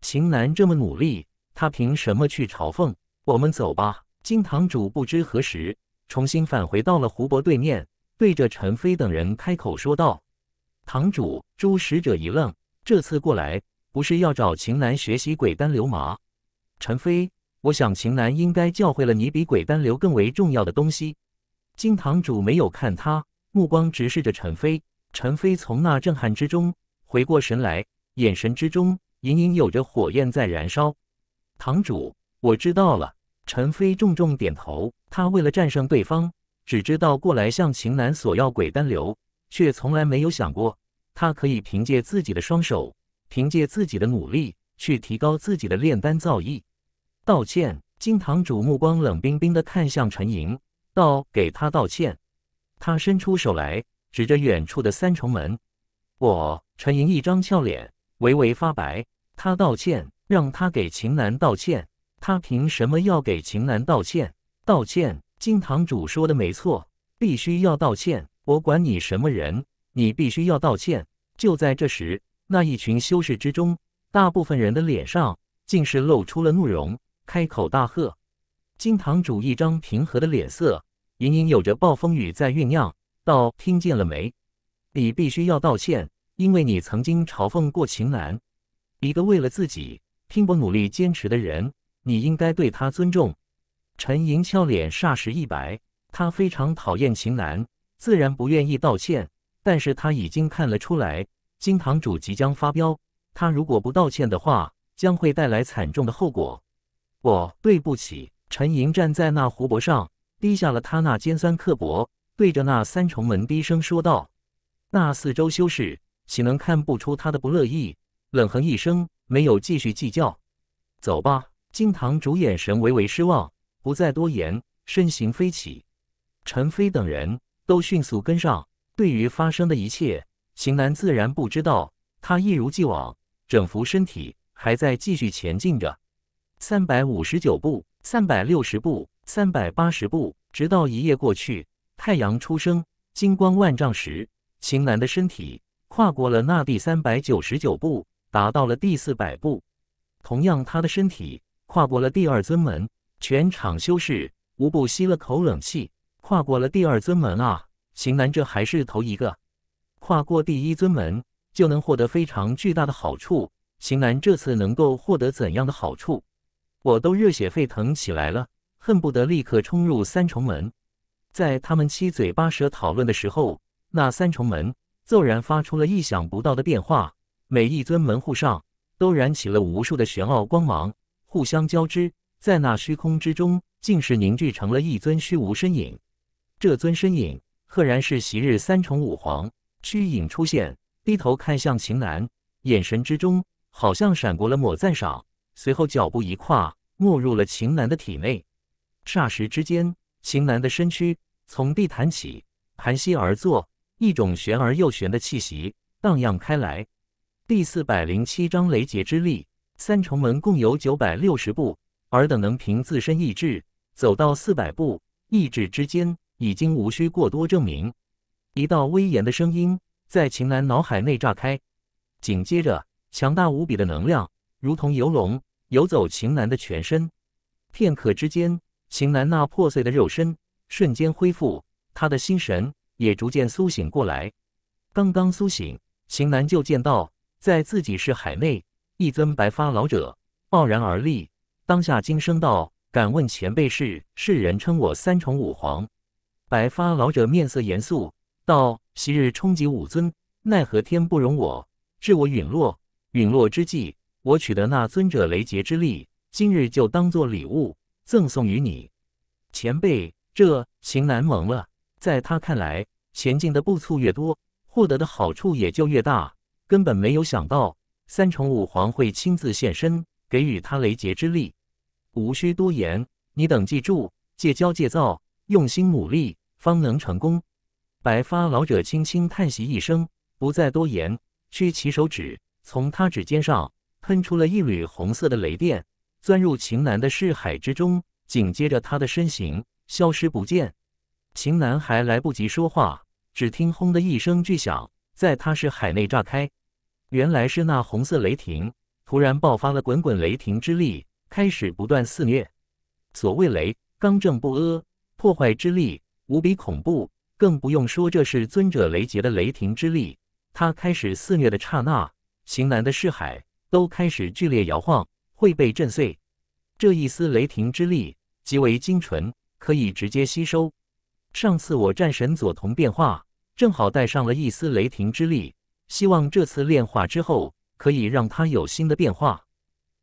秦南这么努力，他凭什么去嘲讽？我们走吧。金堂主不知何时重新返回到了湖泊对面，对着陈飞等人开口说道。堂主，诸使者一愣，这次过来不是要找秦南学习鬼丹流吗？陈飞，我想秦南应该教会了你比鬼丹流更为重要的东西。金堂主没有看他，目光直视着陈飞。陈飞从那震撼之中回过神来，眼神之中隐隐有着火焰在燃烧。堂主，我知道了。陈飞重重点头，他为了战胜对方，只知道过来向秦南索要鬼丹流。却从来没有想过，他可以凭借自己的双手，凭借自己的努力去提高自己的炼丹造诣。道歉，金堂主目光冷冰冰的看向陈莹，道：“给他道歉。”他伸出手来，指着远处的三重门。我，陈莹一张俏脸微微发白。他道歉，让他给秦南道歉，他凭什么要给秦南道歉？道歉，金堂主说的没错，必须要道歉。我管你什么人，你必须要道歉。就在这时，那一群修士之中，大部分人的脸上竟是露出了怒容，开口大喝。金堂主一张平和的脸色，隐隐有着暴风雨在酝酿。道：“听见了没？你必须要道歉，因为你曾经嘲讽过秦岚，一个为了自己拼搏努力坚持的人，你应该对他尊重。”陈莹俏脸霎时一白，他非常讨厌秦岚。自然不愿意道歉，但是他已经看了出来，金堂主即将发飙，他如果不道歉的话，将会带来惨重的后果。我对不起，陈莹站在那湖泊上，低下了他那尖酸刻薄，对着那三重门低声说道。那四周修士岂能看不出他的不乐意？冷哼一声，没有继续计较。走吧，金堂主眼神微微失望，不再多言，身形飞起，陈飞等人。都迅速跟上。对于发生的一切，秦楠自然不知道。他一如既往，整幅身体还在继续前进着。三百五十九步，三百六十步，三百八十步，直到一夜过去，太阳初升，金光万丈时，秦楠的身体跨过了那第三百九十九步，达到了第四百步。同样，他的身体跨过了第二尊门，全场修士无不吸了口冷气。跨过了第二尊门啊，邢南这还是头一个。跨过第一尊门就能获得非常巨大的好处，邢南这次能够获得怎样的好处，我都热血沸腾起来了，恨不得立刻冲入三重门。在他们七嘴八舌讨论的时候，那三重门骤然发出了意想不到的变化，每一尊门户上都燃起了无数的玄奥光芒，互相交织，在那虚空之中，竟是凝聚成了一尊虚无身影。这尊身影赫然是昔日三重五皇虚影出现，低头看向秦岚，眼神之中好像闪过了抹赞赏。随后脚步一跨，没入了秦岚的体内。霎时之间，秦岚的身躯从地弹起，盘膝而坐，一种玄而又玄的气息荡漾开来。第四百零七章雷劫之力。三重门共有九百六十步，尔等能凭自身意志走到四百步，意志之间。已经无需过多证明，一道威严的声音在秦岚脑海内炸开，紧接着强大无比的能量如同游龙游走秦岚的全身。片刻之间，秦楠那破碎的肉身瞬间恢复，他的心神也逐渐苏醒过来。刚刚苏醒，秦楠就见到在自己视海内一尊白发老者傲然而立，当下惊声道：“敢问前辈是？世人称我三重五皇。”白发老者面色严肃道：“昔日冲击武尊，奈何天不容我，致我陨落。陨落之际，我取得那尊者雷劫之力，今日就当做礼物赠送于你。前辈，这情难蒙了。”在他看来，前进的步促越多，获得的好处也就越大。根本没有想到三重五皇会亲自现身，给予他雷劫之力。无需多言，你等记住，戒骄戒躁，用心努力。方能成功。白发老者轻轻叹息一声，不再多言，屈起手指，从他指尖上喷出了一缕红色的雷电，钻入秦南的尸海之中。紧接着，他的身形消失不见。秦南还来不及说话，只听“轰”的一声巨响，在他尸海内炸开。原来是那红色雷霆突然爆发了滚滚雷霆之力，开始不断肆虐。所谓雷，刚正不阿，破坏之力。无比恐怖，更不用说这是尊者雷杰的雷霆之力。他开始肆虐的刹那，秦南的尸海都开始剧烈摇晃，会被震碎。这一丝雷霆之力极为精纯，可以直接吸收。上次我战神佐藤变化，正好带上了一丝雷霆之力，希望这次炼化之后，可以让他有新的变化。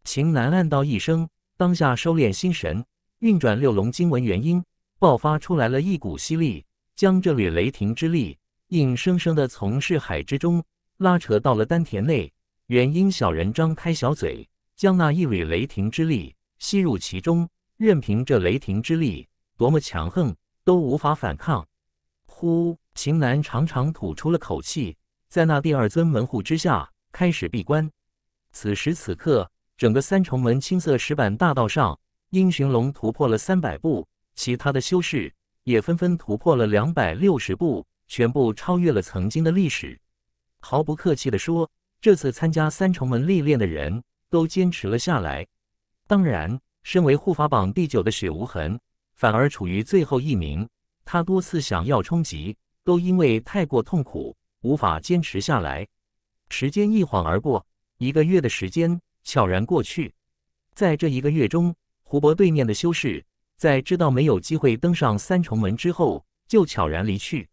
秦南暗道一声，当下收敛心神，运转六龙经文元音。爆发出来了一股吸力，将这缕雷霆之力硬生生的从视海之中拉扯到了丹田内。元婴小人张开小嘴，将那一缕雷霆之力吸入其中，任凭这雷霆之力多么强横，都无法反抗。呼，秦南长长吐出了口气，在那第二尊门户之下开始闭关。此时此刻，整个三重门青色石板大道上，英寻龙突破了三百步。其他的修士也纷纷突破了两百六十步，全部超越了曾经的历史。毫不客气地说，这次参加三重门历练的人都坚持了下来。当然，身为护法榜第九的雪无痕，反而处于最后一名。他多次想要冲击，都因为太过痛苦无法坚持下来。时间一晃而过，一个月的时间悄然过去。在这一个月中，湖泊对面的修士。在知道没有机会登上三重门之后，就悄然离去。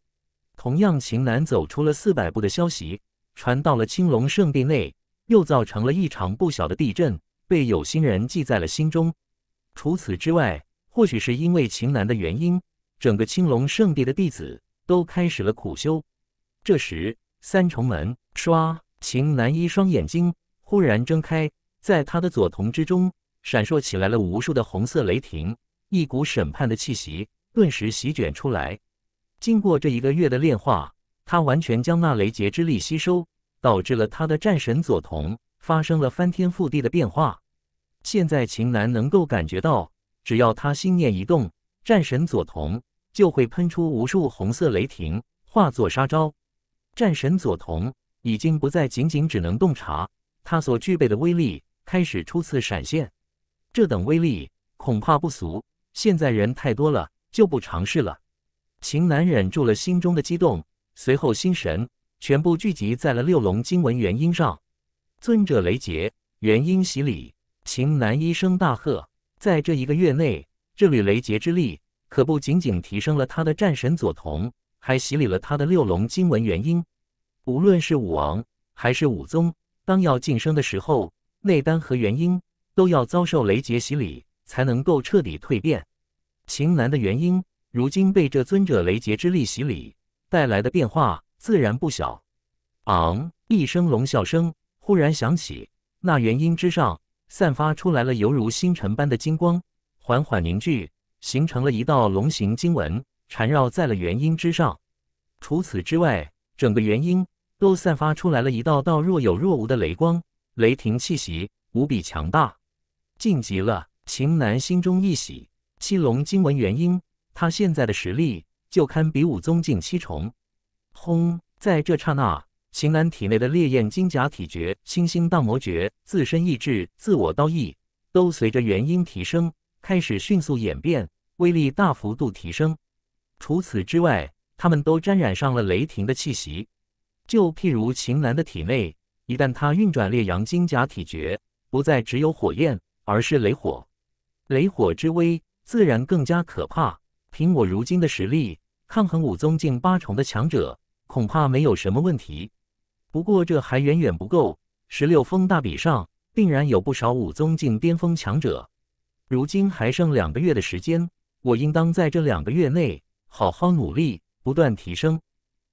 同样，秦楠走出了四百步的消息传到了青龙圣地内，又造成了一场不小的地震，被有心人记在了心中。除此之外，或许是因为秦楠的原因，整个青龙圣地的弟子都开始了苦修。这时，三重门刷，秦楠一双眼睛忽然睁开，在他的左瞳之中闪烁起来了无数的红色雷霆。一股审判的气息顿时席卷出来。经过这一个月的炼化，他完全将那雷劫之力吸收，导致了他的战神佐藤发生了翻天覆地的变化。现在，秦楠能够感觉到，只要他心念一动，战神佐藤就会喷出无数红色雷霆，化作杀招。战神佐藤已经不再仅仅只能洞察，他所具备的威力开始初次闪现。这等威力，恐怕不俗。现在人太多了，就不尝试了。秦南忍住了心中的激动，随后心神全部聚集在了六龙经文元婴上。尊者雷劫，元婴洗礼。秦南一声大喝，在这一个月内，这缕雷劫之力可不仅仅提升了他的战神左瞳，还洗礼了他的六龙经文元婴。无论是武王还是武宗，当要晋升的时候，内丹和元婴都要遭受雷劫洗礼。才能够彻底蜕变。秦南的元婴，如今被这尊者雷劫之力洗礼带来的变化自然不小。昂！一声龙啸声忽然响起，那元婴之上散发出来了犹如星辰般的金光，缓缓凝聚，形成了一道龙形经文，缠绕在了元婴之上。除此之外，整个元婴都散发出来了一道道若有若无的雷光，雷霆气息无比强大。晋级了。秦南心中一喜，七龙惊闻元婴，他现在的实力就堪比武宗境七重。轰！在这刹那，秦南体内的烈焰金甲体诀、星星荡魔诀，自身意志、自我道意，都随着元婴提升，开始迅速演变，威力大幅度提升。除此之外，他们都沾染上了雷霆的气息。就譬如秦南的体内，一旦他运转烈阳金甲体诀，不再只有火焰，而是雷火。雷火之威自然更加可怕。凭我如今的实力，抗衡武宗近八重的强者，恐怕没有什么问题。不过这还远远不够。十六峰大比上，定然有不少武宗近巅峰强者。如今还剩两个月的时间，我应当在这两个月内好好努力，不断提升。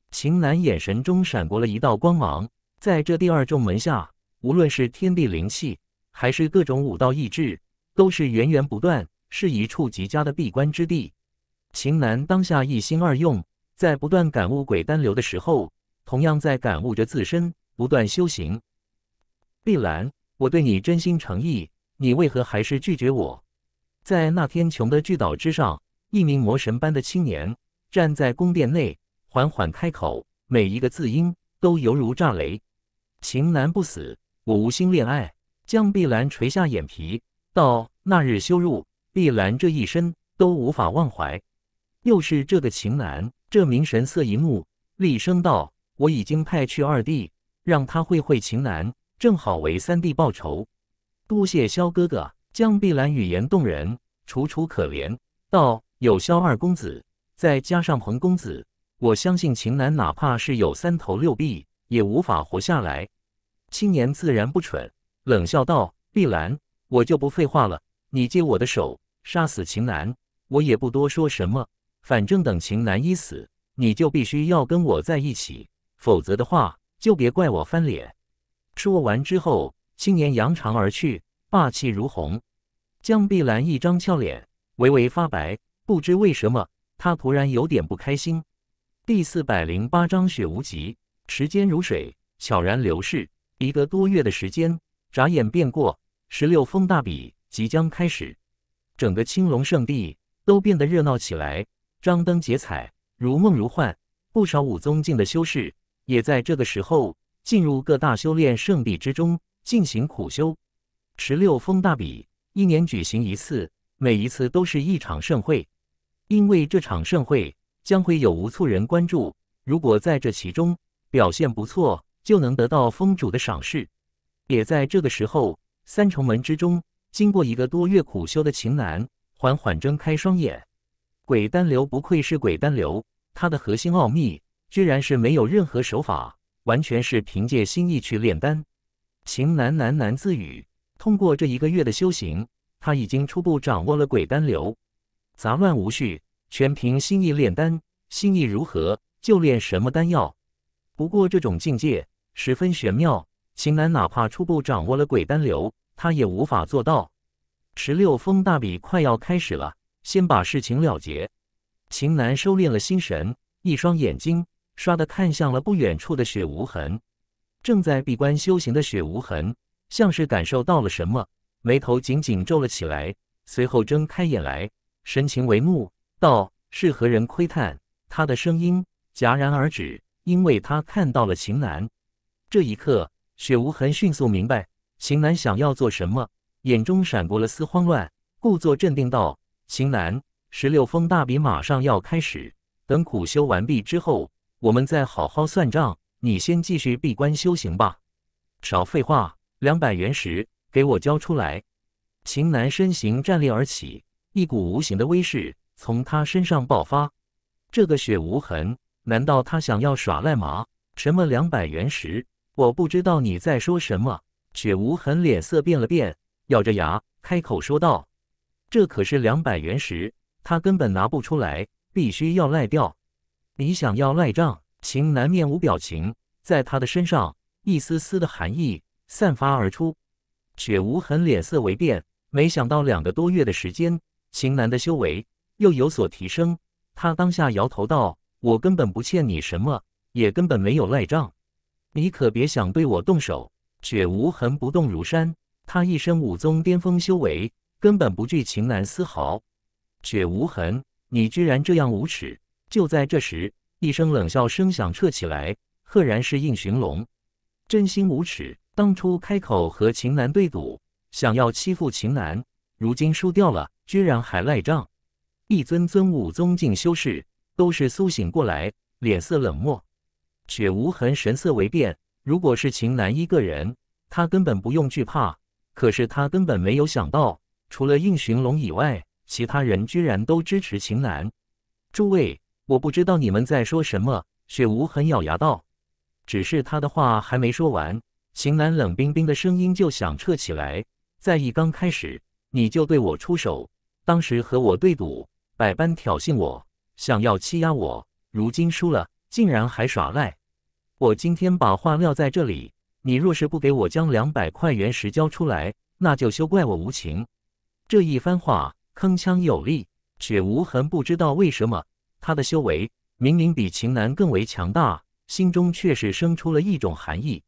秦南眼神中闪过了一道光芒。在这第二重门下，无论是天地灵气，还是各种武道意志。都是源源不断，是一处极佳的闭关之地。秦南当下一心二用，在不断感悟鬼丹流的时候，同样在感悟着自身，不断修行。碧兰，我对你真心诚意，你为何还是拒绝我？在那天穹的巨岛之上，一名魔神般的青年站在宫殿内，缓缓开口，每一个字音都犹如炸雷。秦南不死，我无心恋爱。将碧兰垂下眼皮。到那日羞辱碧兰这一身都无法忘怀，又是这个秦岚，这名神色一怒，厉声道：“我已经派去二弟，让他会会秦岚，正好为三弟报仇。”多谢萧哥哥，江碧兰语言动人，楚楚可怜，道：“有萧二公子，再加上彭公子，我相信秦岚哪怕是有三头六臂，也无法活下来。”青年自然不蠢，冷笑道：“碧兰。”我就不废话了，你接我的手，杀死秦岚，我也不多说什么。反正等秦岚一死，你就必须要跟我在一起，否则的话就别怪我翻脸。说完之后，青年扬长而去，霸气如虹。江碧兰一张俏脸微微发白，不知为什么，她突然有点不开心。第四百零八章雪无极。时间如水，悄然流逝，一个多月的时间，眨眼便过。十六峰大比即将开始，整个青龙圣地都变得热闹起来，张灯结彩，如梦如幻。不少武宗境的修士也在这个时候进入各大修炼圣地之中进行苦修。十六峰大比一年举行一次，每一次都是一场盛会，因为这场盛会将会有无数人关注。如果在这其中表现不错，就能得到峰主的赏识。也在这个时候。三重门之中，经过一个多月苦修的秦岚，缓缓睁开双眼。鬼丹流不愧是鬼丹流，它的核心奥秘居然是没有任何手法，完全是凭借心意去炼丹。秦岚喃喃自语：“通过这一个月的修行，他已经初步掌握了鬼丹流。杂乱无序，全凭心意炼丹，心意如何就炼什么丹药。不过这种境界十分玄妙。”秦楠哪怕初步掌握了鬼丹流，他也无法做到。十六峰大比快要开始了，先把事情了结。秦楠收敛了心神，一双眼睛唰的看向了不远处的雪无痕。正在闭关修行的雪无痕，像是感受到了什么，眉头紧紧皱了起来，随后睁开眼来，神情为怒，道：“是何人窥探？”他的声音戛然而止，因为他看到了秦楠。这一刻。雪无痕迅速明白秦南想要做什么，眼中闪过了丝慌乱，故作镇定道：“秦南，十六峰大比马上要开始，等苦修完毕之后，我们再好好算账。你先继续闭关修行吧。”少废话，两百原石给我交出来！秦南身形站立而起，一股无形的威势从他身上爆发。这个雪无痕，难道他想要耍赖吗？什么两百原石？我不知道你在说什么。雪无痕脸色变了变，咬着牙开口说道：“这可是两百元石，他根本拿不出来，必须要赖掉。”你想要赖账？秦楠面无表情，在他的身上一丝丝的寒意散发而出。雪无痕脸色微变，没想到两个多月的时间，秦楠的修为又有所提升。他当下摇头道：“我根本不欠你什么，也根本没有赖账。”你可别想对我动手！雪无痕不动如山，他一身武宗巅峰修为，根本不惧秦南丝毫。雪无痕，你居然这样无耻！就在这时，一声冷笑声响彻起来，赫然是应寻龙。真心无耻！当初开口和秦南对赌，想要欺负秦南，如今输掉了，居然还赖账！一尊尊武宗境修士都是苏醒过来，脸色冷漠。雪无痕神色微变。如果是秦岚一个人，他根本不用惧怕。可是他根本没有想到，除了应寻龙以外，其他人居然都支持秦岚。诸位，我不知道你们在说什么。”雪无痕咬牙道。只是他的话还没说完，秦岚冷冰冰的声音就响彻起来：“在一刚开始，你就对我出手，当时和我对赌，百般挑衅我，想要欺压我。如今输了。”竟然还耍赖！我今天把话撂在这里，你若是不给我将两百块原石交出来，那就休怪我无情。这一番话铿锵有力。雪无痕不知道为什么，他的修为明明比秦南更为强大，心中却是生出了一种寒意。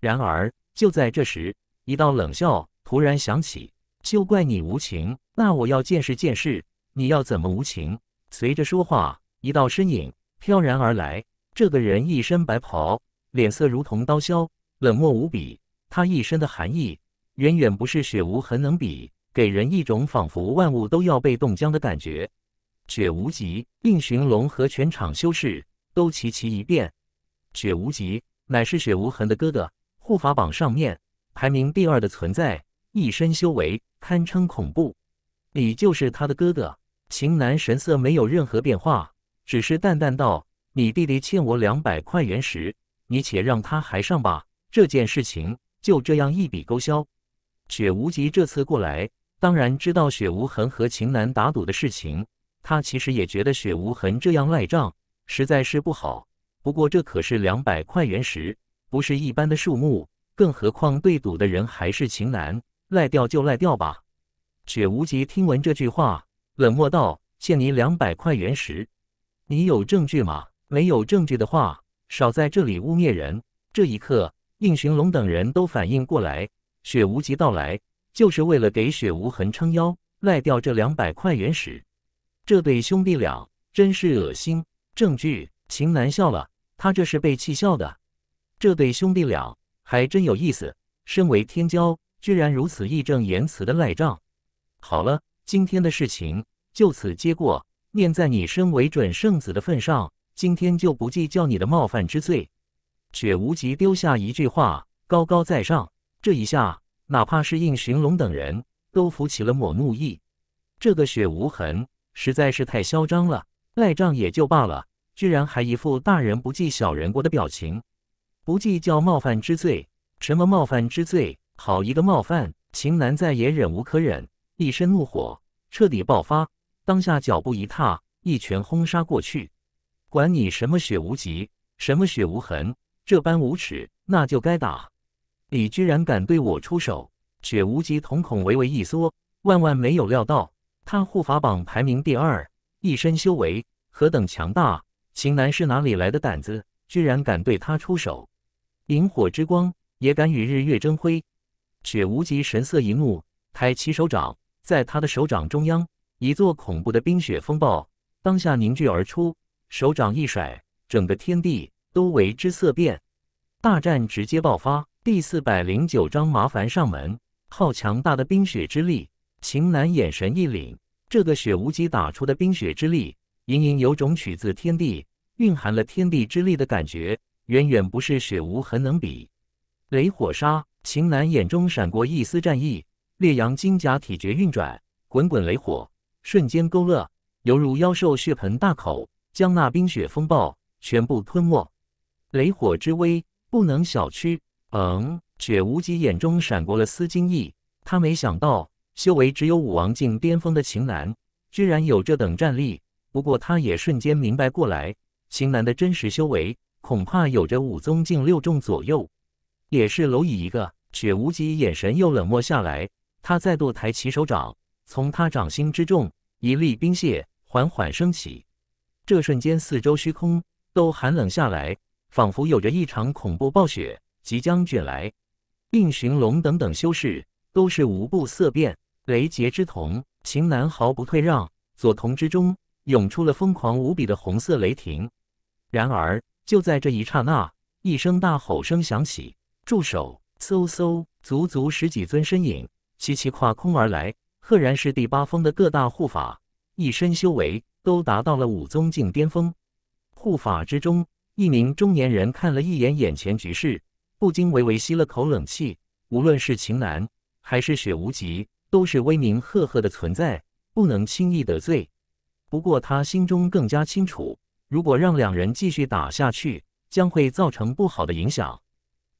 然而，就在这时，一道冷笑突然响起：“休怪你无情，那我要见识见识，你要怎么无情？”随着说话，一道身影。飘然而来，这个人一身白袍，脸色如同刀削，冷漠无比。他一身的寒意，远远不是雪无痕能比，给人一种仿佛万物都要被冻僵的感觉。雪无极、令寻龙和全场修士都齐齐一变。雪无极乃是雪无痕的哥哥，护法榜上面排名第二的存在，一身修为堪称恐怖。你就是他的哥哥？秦南神色没有任何变化。只是淡淡道：“你弟弟欠我两百块原石，你且让他还上吧。这件事情就这样一笔勾销。”雪无极这次过来，当然知道雪无痕和秦南打赌的事情。他其实也觉得雪无痕这样赖账实在是不好。不过这可是两百块原石，不是一般的数目。更何况对赌的人还是秦南，赖掉就赖掉吧。雪无极听闻这句话，冷漠道：“欠你两百块原石。”你有证据吗？没有证据的话，少在这里污蔑人。这一刻，应寻龙等人都反应过来，雪无极到来就是为了给雪无痕撑腰，赖掉这两百块原石。这对兄弟俩真是恶心。证据？秦南笑了，他这是被气笑的。这对兄弟俩还真有意思，身为天骄，居然如此义正言辞的赖账。好了，今天的事情就此接过。念在你身为准圣子的份上，今天就不计较你的冒犯之罪。雪无极丢下一句话，高高在上。这一下，哪怕是应寻龙等人都浮起了抹怒意。这个雪无痕实在是太嚣张了，赖账也就罢了，居然还一副大人不计小人过的表情，不计较冒犯之罪？什么冒犯之罪？好一个冒犯！秦南再也忍无可忍，一身怒火彻底爆发。当下脚步一踏，一拳轰杀过去。管你什么血无极，什么血无痕，这般无耻，那就该打！你居然敢对我出手！雪无极瞳孔微微一缩，万万没有料到，他护法榜排名第二，一身修为何等强大，秦南是哪里来的胆子，居然敢对他出手？萤火之光也敢与日月争辉！雪无极神色一怒，抬起手掌，在他的手掌中央。一座恐怖的冰雪风暴当下凝聚而出，手掌一甩，整个天地都为之色变。大战直接爆发。第四百零九章麻烦上门。好强大的冰雪之力！秦南眼神一凛，这个雪无极打出的冰雪之力，隐隐有种取自天地、蕴含了天地之力的感觉，远远不是雪无痕能比。雷火杀！秦南眼中闪过一丝战意，烈阳金甲体诀运转，滚滚雷火。瞬间勾勒，犹如妖兽血盆大口，将那冰雪风暴全部吞没。雷火之威不能小觑。嗯，雪无极眼中闪过了丝惊异，他没想到修为只有武王境巅峰的秦岚，居然有这等战力。不过他也瞬间明白过来，秦岚的真实修为恐怕有着武宗境六重左右，也是蝼蚁一个。雪无极眼神又冷漠下来，他再度抬起手掌。从他掌心之中，一粒冰屑缓缓升起。这瞬间，四周虚空都寒冷下来，仿佛有着一场恐怖暴雪即将卷来。令寻龙等等修士都是无不色变。雷劫之瞳，秦南毫不退让。左瞳之中涌出了疯狂无比的红色雷霆。然而，就在这一刹那，一声大吼声响起：“住手！”嗖嗖，足足十几尊身影齐齐跨空而来。赫然是第八峰的各大护法，一身修为都达到了武宗境巅峰。护法之中，一名中年人看了一眼眼前局势，不禁微微吸了口冷气。无论是秦岚还是雪无极，都是威名赫赫的存在，不能轻易得罪。不过他心中更加清楚，如果让两人继续打下去，将会造成不好的影响。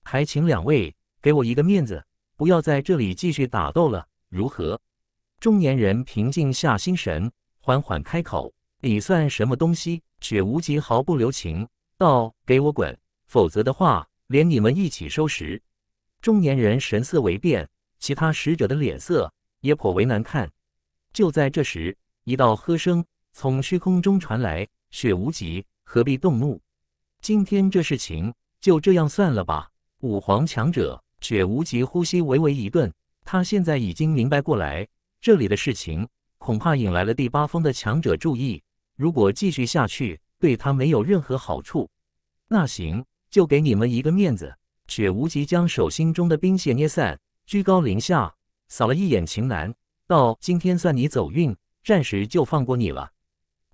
还请两位给我一个面子，不要在这里继续打斗了，如何？中年人平静下心神，缓缓开口：“你算什么东西？”雪无极毫不留情道：“给我滚，否则的话，连你们一起收拾。”中年人神色微变，其他使者的脸色也颇为难看。就在这时，一道喝声从虚空中传来：“雪无极，何必动怒？今天这事情就这样算了吧。”五皇强者，雪无极呼吸微微一顿，他现在已经明白过来。这里的事情恐怕引来了第八峰的强者注意。如果继续下去，对他没有任何好处。那行，就给你们一个面子。雪无极将手心中的冰屑捏散，居高临下扫了一眼秦岚，道：“今天算你走运，暂时就放过你了。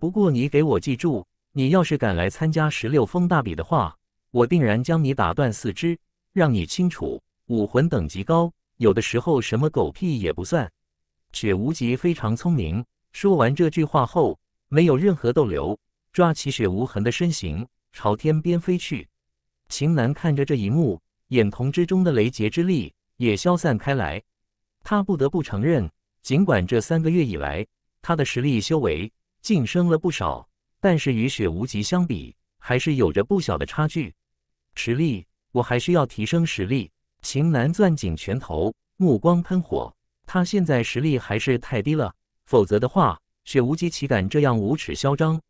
不过你给我记住，你要是敢来参加十六峰大比的话，我定然将你打断四肢，让你清楚，武魂等级高，有的时候什么狗屁也不算。”雪无极非常聪明，说完这句话后，没有任何逗留，抓起雪无痕的身形，朝天边飞去。秦南看着这一幕，眼瞳之中的雷劫之力也消散开来。他不得不承认，尽管这三个月以来，他的实力修为晋升了不少，但是与雪无极相比，还是有着不小的差距。实力，我还需要提升实力。秦南攥紧拳头，目光喷火。他现在实力还是太低了，否则的话，雪无极岂敢这样无耻嚣张？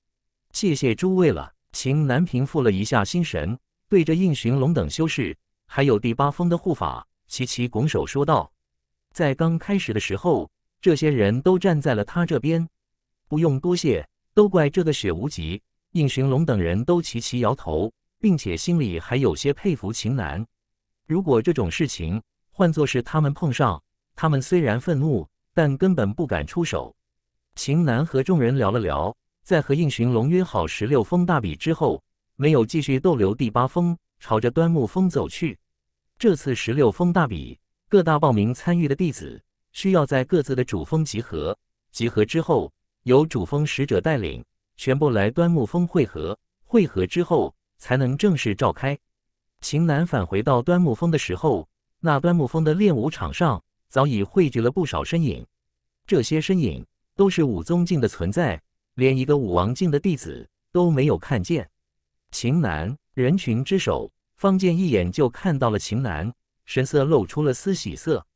谢谢诸位了。秦南平复了一下心神，对着应寻龙等修士，还有第八峰的护法，齐齐拱手说道：“在刚开始的时候，这些人都站在了他这边。不用多谢，都怪这个雪无极。”应寻龙等人都齐齐摇头，并且心里还有些佩服秦南。如果这种事情换作是他们碰上，他们虽然愤怒，但根本不敢出手。秦南和众人聊了聊，在和应寻龙约好十六峰大比之后，没有继续逗留第八峰，朝着端木峰走去。这次十六峰大比，各大报名参与的弟子需要在各自的主峰集合，集合之后由主峰使者带领，全部来端木峰汇合。汇合之后才能正式召开。秦南返回到端木峰的时候，那端木峰的练武场上。早已汇聚了不少身影，这些身影都是武宗境的存在，连一个武王境的弟子都没有看见。秦南，人群之首，方健一眼就看到了秦南，神色露出了丝喜色。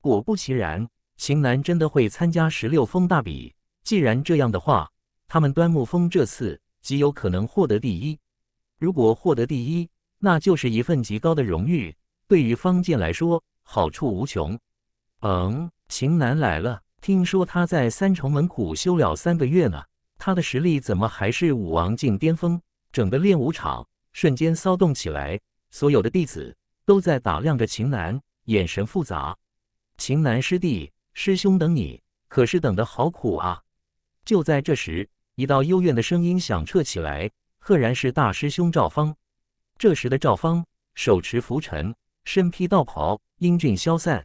果不其然，秦南真的会参加十六峰大比。既然这样的话，他们端木峰这次极有可能获得第一。如果获得第一，那就是一份极高的荣誉，对于方健来说好处无穷。嗯，秦南来了。听说他在三重门苦修了三个月呢，他的实力怎么还是武王境巅峰？整个练武场瞬间骚动起来，所有的弟子都在打量着秦南，眼神复杂。秦南师弟、师兄等你，可是等的好苦啊！就在这时，一道幽怨的声音响彻起来，赫然是大师兄赵方。这时的赵方手持拂尘，身披道袍，英俊消散。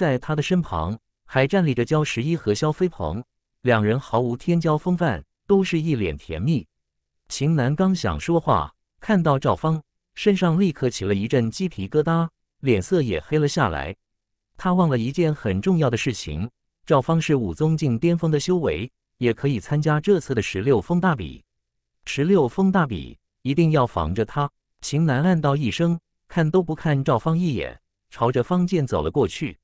在他的身旁还站立着焦十一和肖飞鹏，两人毫无天骄风范，都是一脸甜蜜。秦南刚想说话，看到赵芳，身上立刻起了一阵鸡皮疙瘩，脸色也黑了下来。他忘了一件很重要的事情：赵方是武宗境巅峰的修为，也可以参加这次的十六峰大比。十六峰大比一定要防着他。秦南暗道一声，看都不看赵芳一眼，朝着方剑走了过去。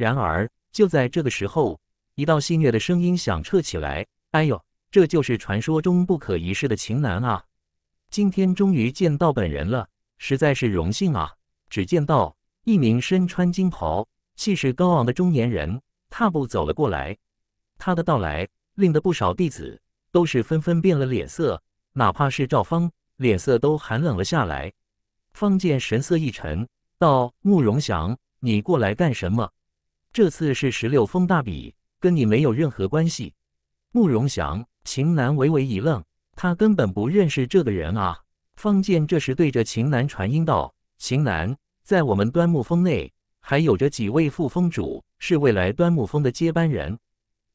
然而就在这个时候，一道戏谑的声音响彻起来：“哎呦，这就是传说中不可一世的情男啊！今天终于见到本人了，实在是荣幸啊！”只见到一名身穿金袍、气势高昂的中年人踏步走了过来。他的到来令得不少弟子都是纷纷变了脸色，哪怕是赵方脸色都寒冷了下来。方见神色一沉，道：“慕容翔，你过来干什么？”这次是十六峰大比，跟你没有任何关系。慕容翔、秦南微微一愣，他根本不认识这个人啊。方健这时对着秦南传音道：“秦南，在我们端木峰内还有着几位副峰主，是未来端木峰的接班人。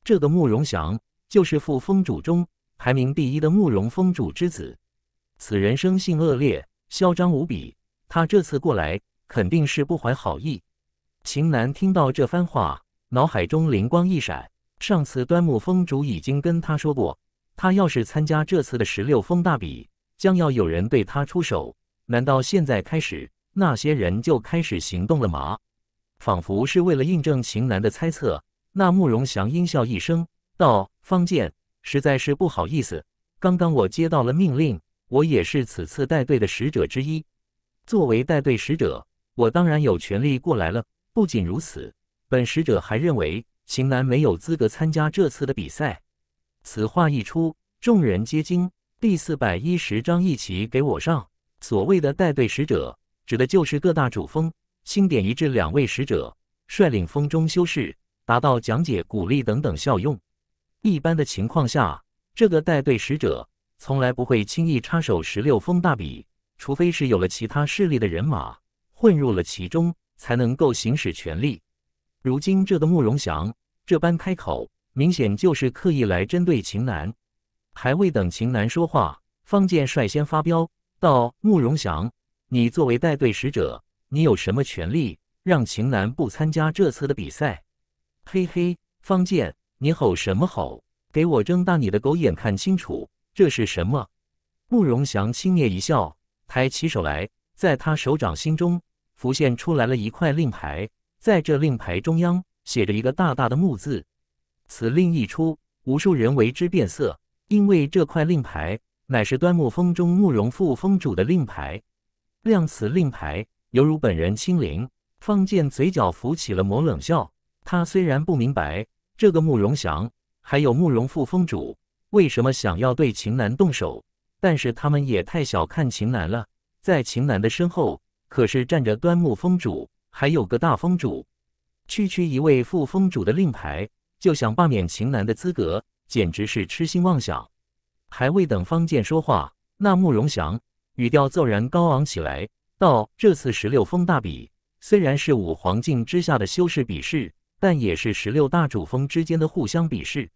这个慕容翔就是副峰主中排名第一的慕容峰主之子。此人生性恶劣，嚣张无比，他这次过来肯定是不怀好意。”秦南听到这番话，脑海中灵光一闪。上次端木风主已经跟他说过，他要是参加这次的十六峰大比，将要有人对他出手。难道现在开始，那些人就开始行动了吗？仿佛是为了印证秦南的猜测，那慕容翔阴笑一声道：“方剑，实在是不好意思，刚刚我接到了命令，我也是此次带队的使者之一。作为带队使者，我当然有权利过来了。”不仅如此，本使者还认为秦岚没有资格参加这次的比赛。此话一出，众人皆惊。第四百一十章，一起给我上！所谓的带队使者，指的就是各大主峰星点一至两位使者，率领峰中修士，达到讲解、鼓励等等效用。一般的情况下，这个带队使者从来不会轻易插手十六峰大比，除非是有了其他势力的人马混入了其中。才能够行使权力。如今这个慕容祥这般开口，明显就是刻意来针对秦南。还未等秦南说话，方健率先发飙道：“慕容祥，你作为带队使者，你有什么权利让秦南不参加这次的比赛？”嘿嘿，方健，你吼什么吼？给我睁大你的狗眼看清楚，这是什么？慕容祥轻蔑一笑，抬起手来，在他手掌心中。浮现出来了一块令牌，在这令牌中央写着一个大大的“木”字。此令一出，无数人为之变色，因为这块令牌乃是端木峰中慕容复峰主的令牌。亮此令牌，犹如本人亲临。方见嘴角浮起了抹冷笑。他虽然不明白这个慕容翔还有慕容复峰主为什么想要对秦南动手，但是他们也太小看秦南了。在秦南的身后。可是站着端木峰主，还有个大峰主，区区一位副峰主的令牌，就想罢免秦南的资格，简直是痴心妄想。还未等方剑说话，那慕容翔语调骤然高昂起来，道：“这次十六峰大比，虽然是五皇境之下的修士比试，但也是十六大主峰之间的互相比试。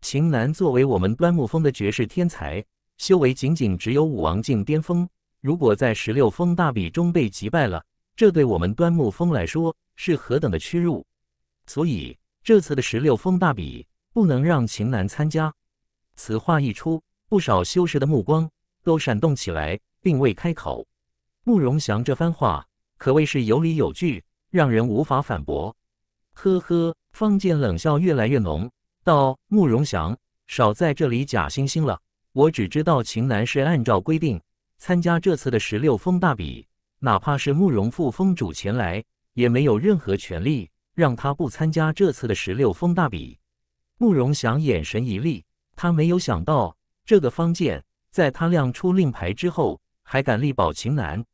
秦南作为我们端木峰的绝世天才，修为仅仅只有武王境巅峰。”如果在十六峰大比中被击败了，这对我们端木峰来说是何等的屈辱！所以这次的十六峰大比不能让秦南参加。此话一出，不少修士的目光都闪动起来，并未开口。慕容翔这番话可谓是有理有据，让人无法反驳。呵呵，方见冷笑越来越浓，道：“慕容翔，少在这里假惺惺了。我只知道秦南是按照规定。”参加这次的十六峰大比，哪怕是慕容复峰主前来，也没有任何权利让他不参加这次的十六峰大比。慕容翔眼神一厉，他没有想到这个方剑在他亮出令牌之后，还敢力保秦南。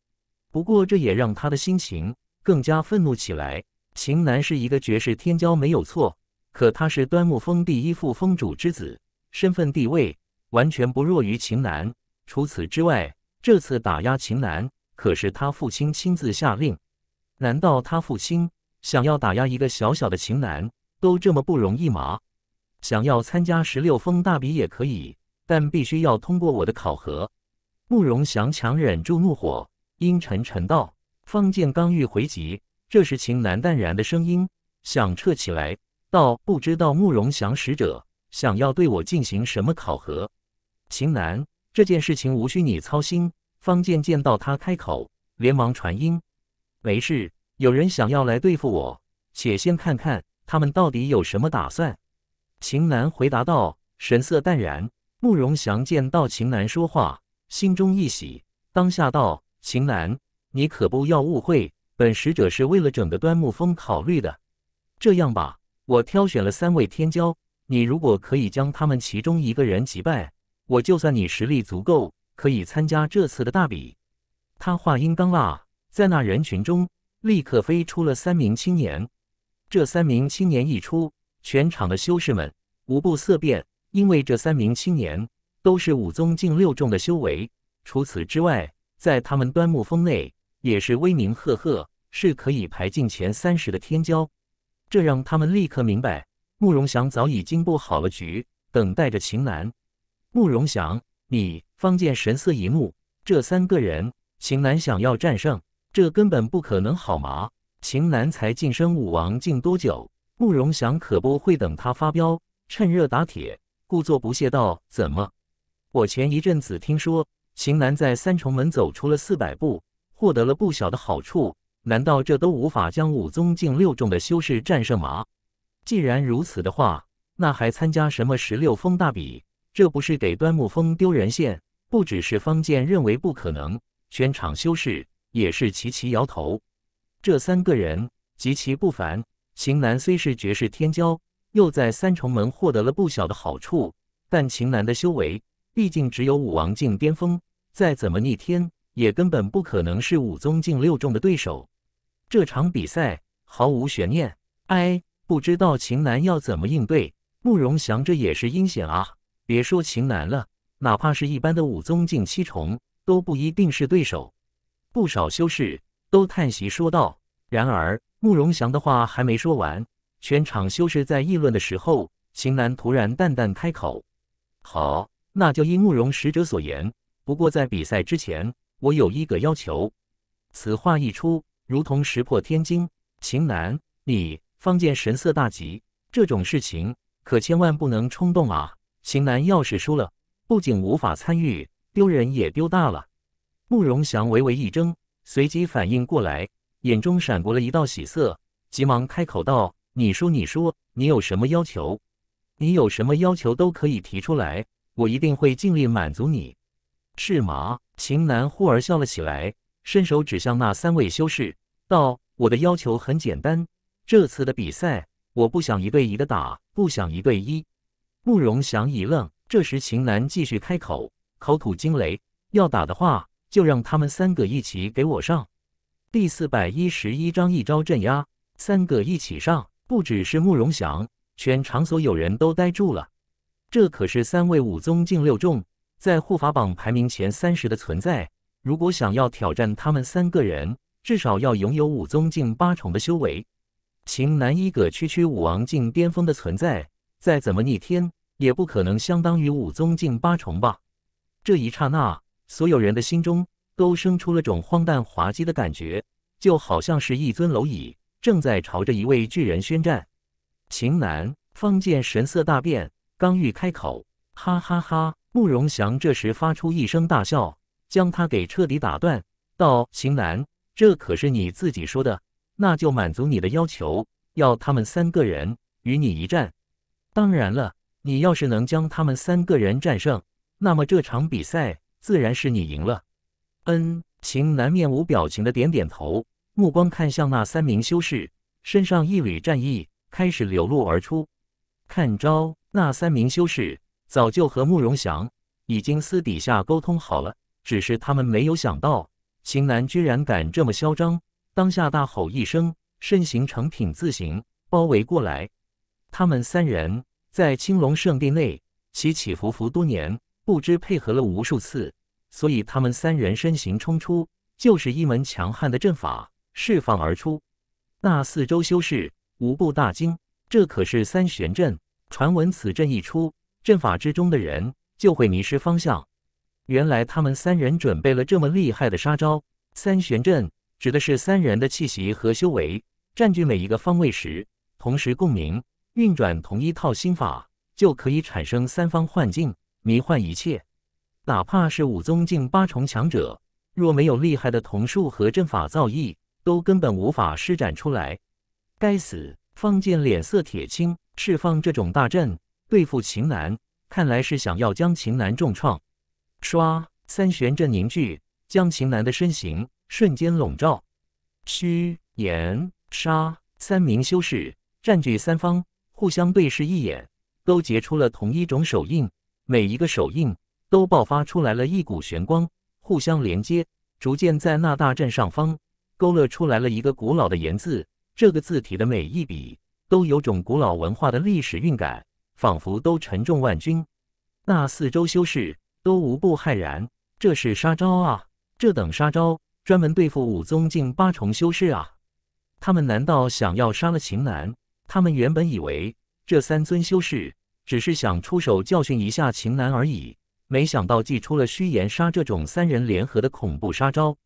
不过这也让他的心情更加愤怒起来。秦南是一个绝世天骄，没有错，可他是端木峰第一副峰主之子，身份地位完全不弱于秦南。除此之外，这次打压秦南，可是他父亲亲自下令。难道他父亲想要打压一个小小的秦南，都这么不容易吗？想要参加十六峰大比也可以，但必须要通过我的考核。慕容翔强忍住怒火，阴沉沉道：“方见刚欲回击，这时秦南淡然的声音响彻起来，道：‘不知道慕容翔使者想要对我进行什么考核？’秦南。”这件事情无需你操心。方剑见到他开口，连忙传音：“没事，有人想要来对付我，且先看看他们到底有什么打算。”秦南回答道，神色淡然。慕容翔见到秦南说话，心中一喜，当下道：“秦南，你可不要误会，本使者是为了整个端木峰考虑的。这样吧，我挑选了三位天骄，你如果可以将他们其中一个人击败。”我就算你实力足够，可以参加这次的大比。他话音刚落，在那人群中立刻飞出了三名青年。这三名青年一出，全场的修士们无不色变，因为这三名青年都是武宗近六重的修为。除此之外，在他们端木峰内也是威名赫赫，是可以排进前三十的天骄。这让他们立刻明白，慕容翔早已经布好了局，等待着秦楠。慕容翔，你方见神色一怒。这三个人，秦南想要战胜，这根本不可能，好吗？秦南才晋升武王，近多久？慕容翔可不会等他发飙，趁热打铁，故作不屑道：“怎么？我前一阵子听说，秦南在三重门走出了四百步，获得了不小的好处。难道这都无法将武宗境六重的修士战胜吗？既然如此的话，那还参加什么十六峰大比？”这不是给端木峰丢人现？不只是方剑认为不可能，全场修士也是齐齐摇头。这三个人极其不凡。秦南虽是绝世天骄，又在三重门获得了不小的好处，但秦南的修为毕竟只有武王境巅峰，再怎么逆天，也根本不可能是武宗境六重的对手。这场比赛毫无悬念。哎，不知道秦南要怎么应对？慕容翔这也是阴险啊！别说秦南了，哪怕是一般的武宗境七重都不一定是对手。不少修士都叹息说道。然而慕容翔的话还没说完，全场修士在议论的时候，秦南突然淡淡开口：“好，那就依慕容使者所言。不过在比赛之前，我有一个要求。”此话一出，如同石破天惊。秦南，你方见神色大急，这种事情可千万不能冲动啊！秦楠要是输了，不仅无法参与，丢人也丢大了。慕容祥微微一怔，随即反应过来，眼中闪过了一道喜色，急忙开口道：“你说，你说，你有什么要求？你有什么要求都可以提出来，我一定会尽力满足你，是吗？”秦楠忽而笑了起来，伸手指向那三位修士，道：“我的要求很简单，这次的比赛，我不想一对一的打，不想一对一。”慕容翔一愣，这时秦楠继续开口，口吐惊雷：“要打的话，就让他们三个一起给我上！”第四百一十一章一招镇压，三个一起上！不只是慕容翔，全场所有人都呆住了。这可是三位武宗近六重，在护法榜排名前三十的存在。如果想要挑战他们三个人，至少要拥有武宗近八重的修为。秦南一个区区武王境巅峰的存在。再怎么逆天，也不可能相当于武宗近八重吧？这一刹那，所有人的心中都生出了种荒诞滑稽的感觉，就好像是一尊蝼蚁正在朝着一位巨人宣战。秦南方见神色大变，刚欲开口，哈哈哈！慕容翔这时发出一声大笑，将他给彻底打断。道：“秦南，这可是你自己说的，那就满足你的要求，要他们三个人与你一战。”当然了，你要是能将他们三个人战胜，那么这场比赛自然是你赢了。嗯，秦南面无表情的点点头，目光看向那三名修士，身上一缕战意开始流露而出。看招！那三名修士早就和慕容翔已经私底下沟通好了，只是他们没有想到秦南居然敢这么嚣张，当下大吼一声，身形成品字形包围过来。他们三人在青龙圣地内起起伏伏多年，不知配合了无数次，所以他们三人身形冲出，就是一门强悍的阵法释放而出。那四周修士无不大惊，这可是三玄阵。传闻此阵一出，阵法之中的人就会迷失方向。原来他们三人准备了这么厉害的杀招。三玄阵指的是三人的气息和修为占据每一个方位时，同时共鸣。运转同一套心法，就可以产生三方幻境，迷幻一切。哪怕是武宗境八重强者，若没有厉害的瞳术和阵法造诣，都根本无法施展出来。该死！方健脸色铁青，释放这种大阵对付秦岚，看来是想要将秦岚重创。唰！三玄阵凝聚，将秦岚的身形瞬间笼罩。虚、炎、杀三名修士占据三方。互相对视一眼，都结出了同一种手印，每一个手印都爆发出来了一股玄光，互相连接，逐渐在那大阵上方勾勒出来了一个古老的颜字。这个字体的每一笔都有种古老文化的历史韵感，仿佛都沉重万钧。那四周修士都无不骇然：这是杀招啊！这等杀招专门对付武宗境八重修士啊！他们难道想要杀了秦南？他们原本以为这三尊修士只是想出手教训一下秦南而已，没想到祭出了虚言杀这种三人联合的恐怖杀招。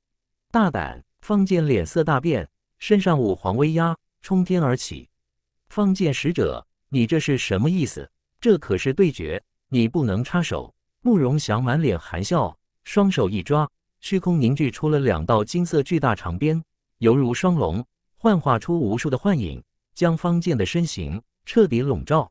大胆！方见脸色大变，身上五黄威压冲天而起。方见使者，你这是什么意思？这可是对决，你不能插手。慕容翔满脸含笑，双手一抓，虚空凝聚出了两道金色巨大长鞭，犹如双龙，幻化出无数的幻影。将方剑的身形彻底笼罩。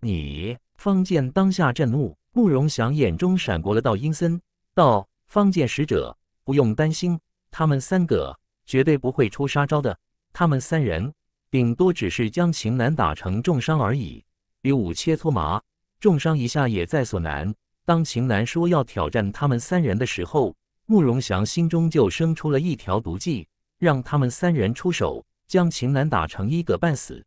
你方剑当下震怒，慕容祥眼中闪过了道阴森：“道方剑使者不用担心，他们三个绝对不会出杀招的。他们三人顶多只是将秦南打成重伤而已。比武切磋麻，重伤一下也在所难。当秦南说要挑战他们三人的时候，慕容祥心中就生出了一条毒计，让他们三人出手。”将秦南打成一个半死，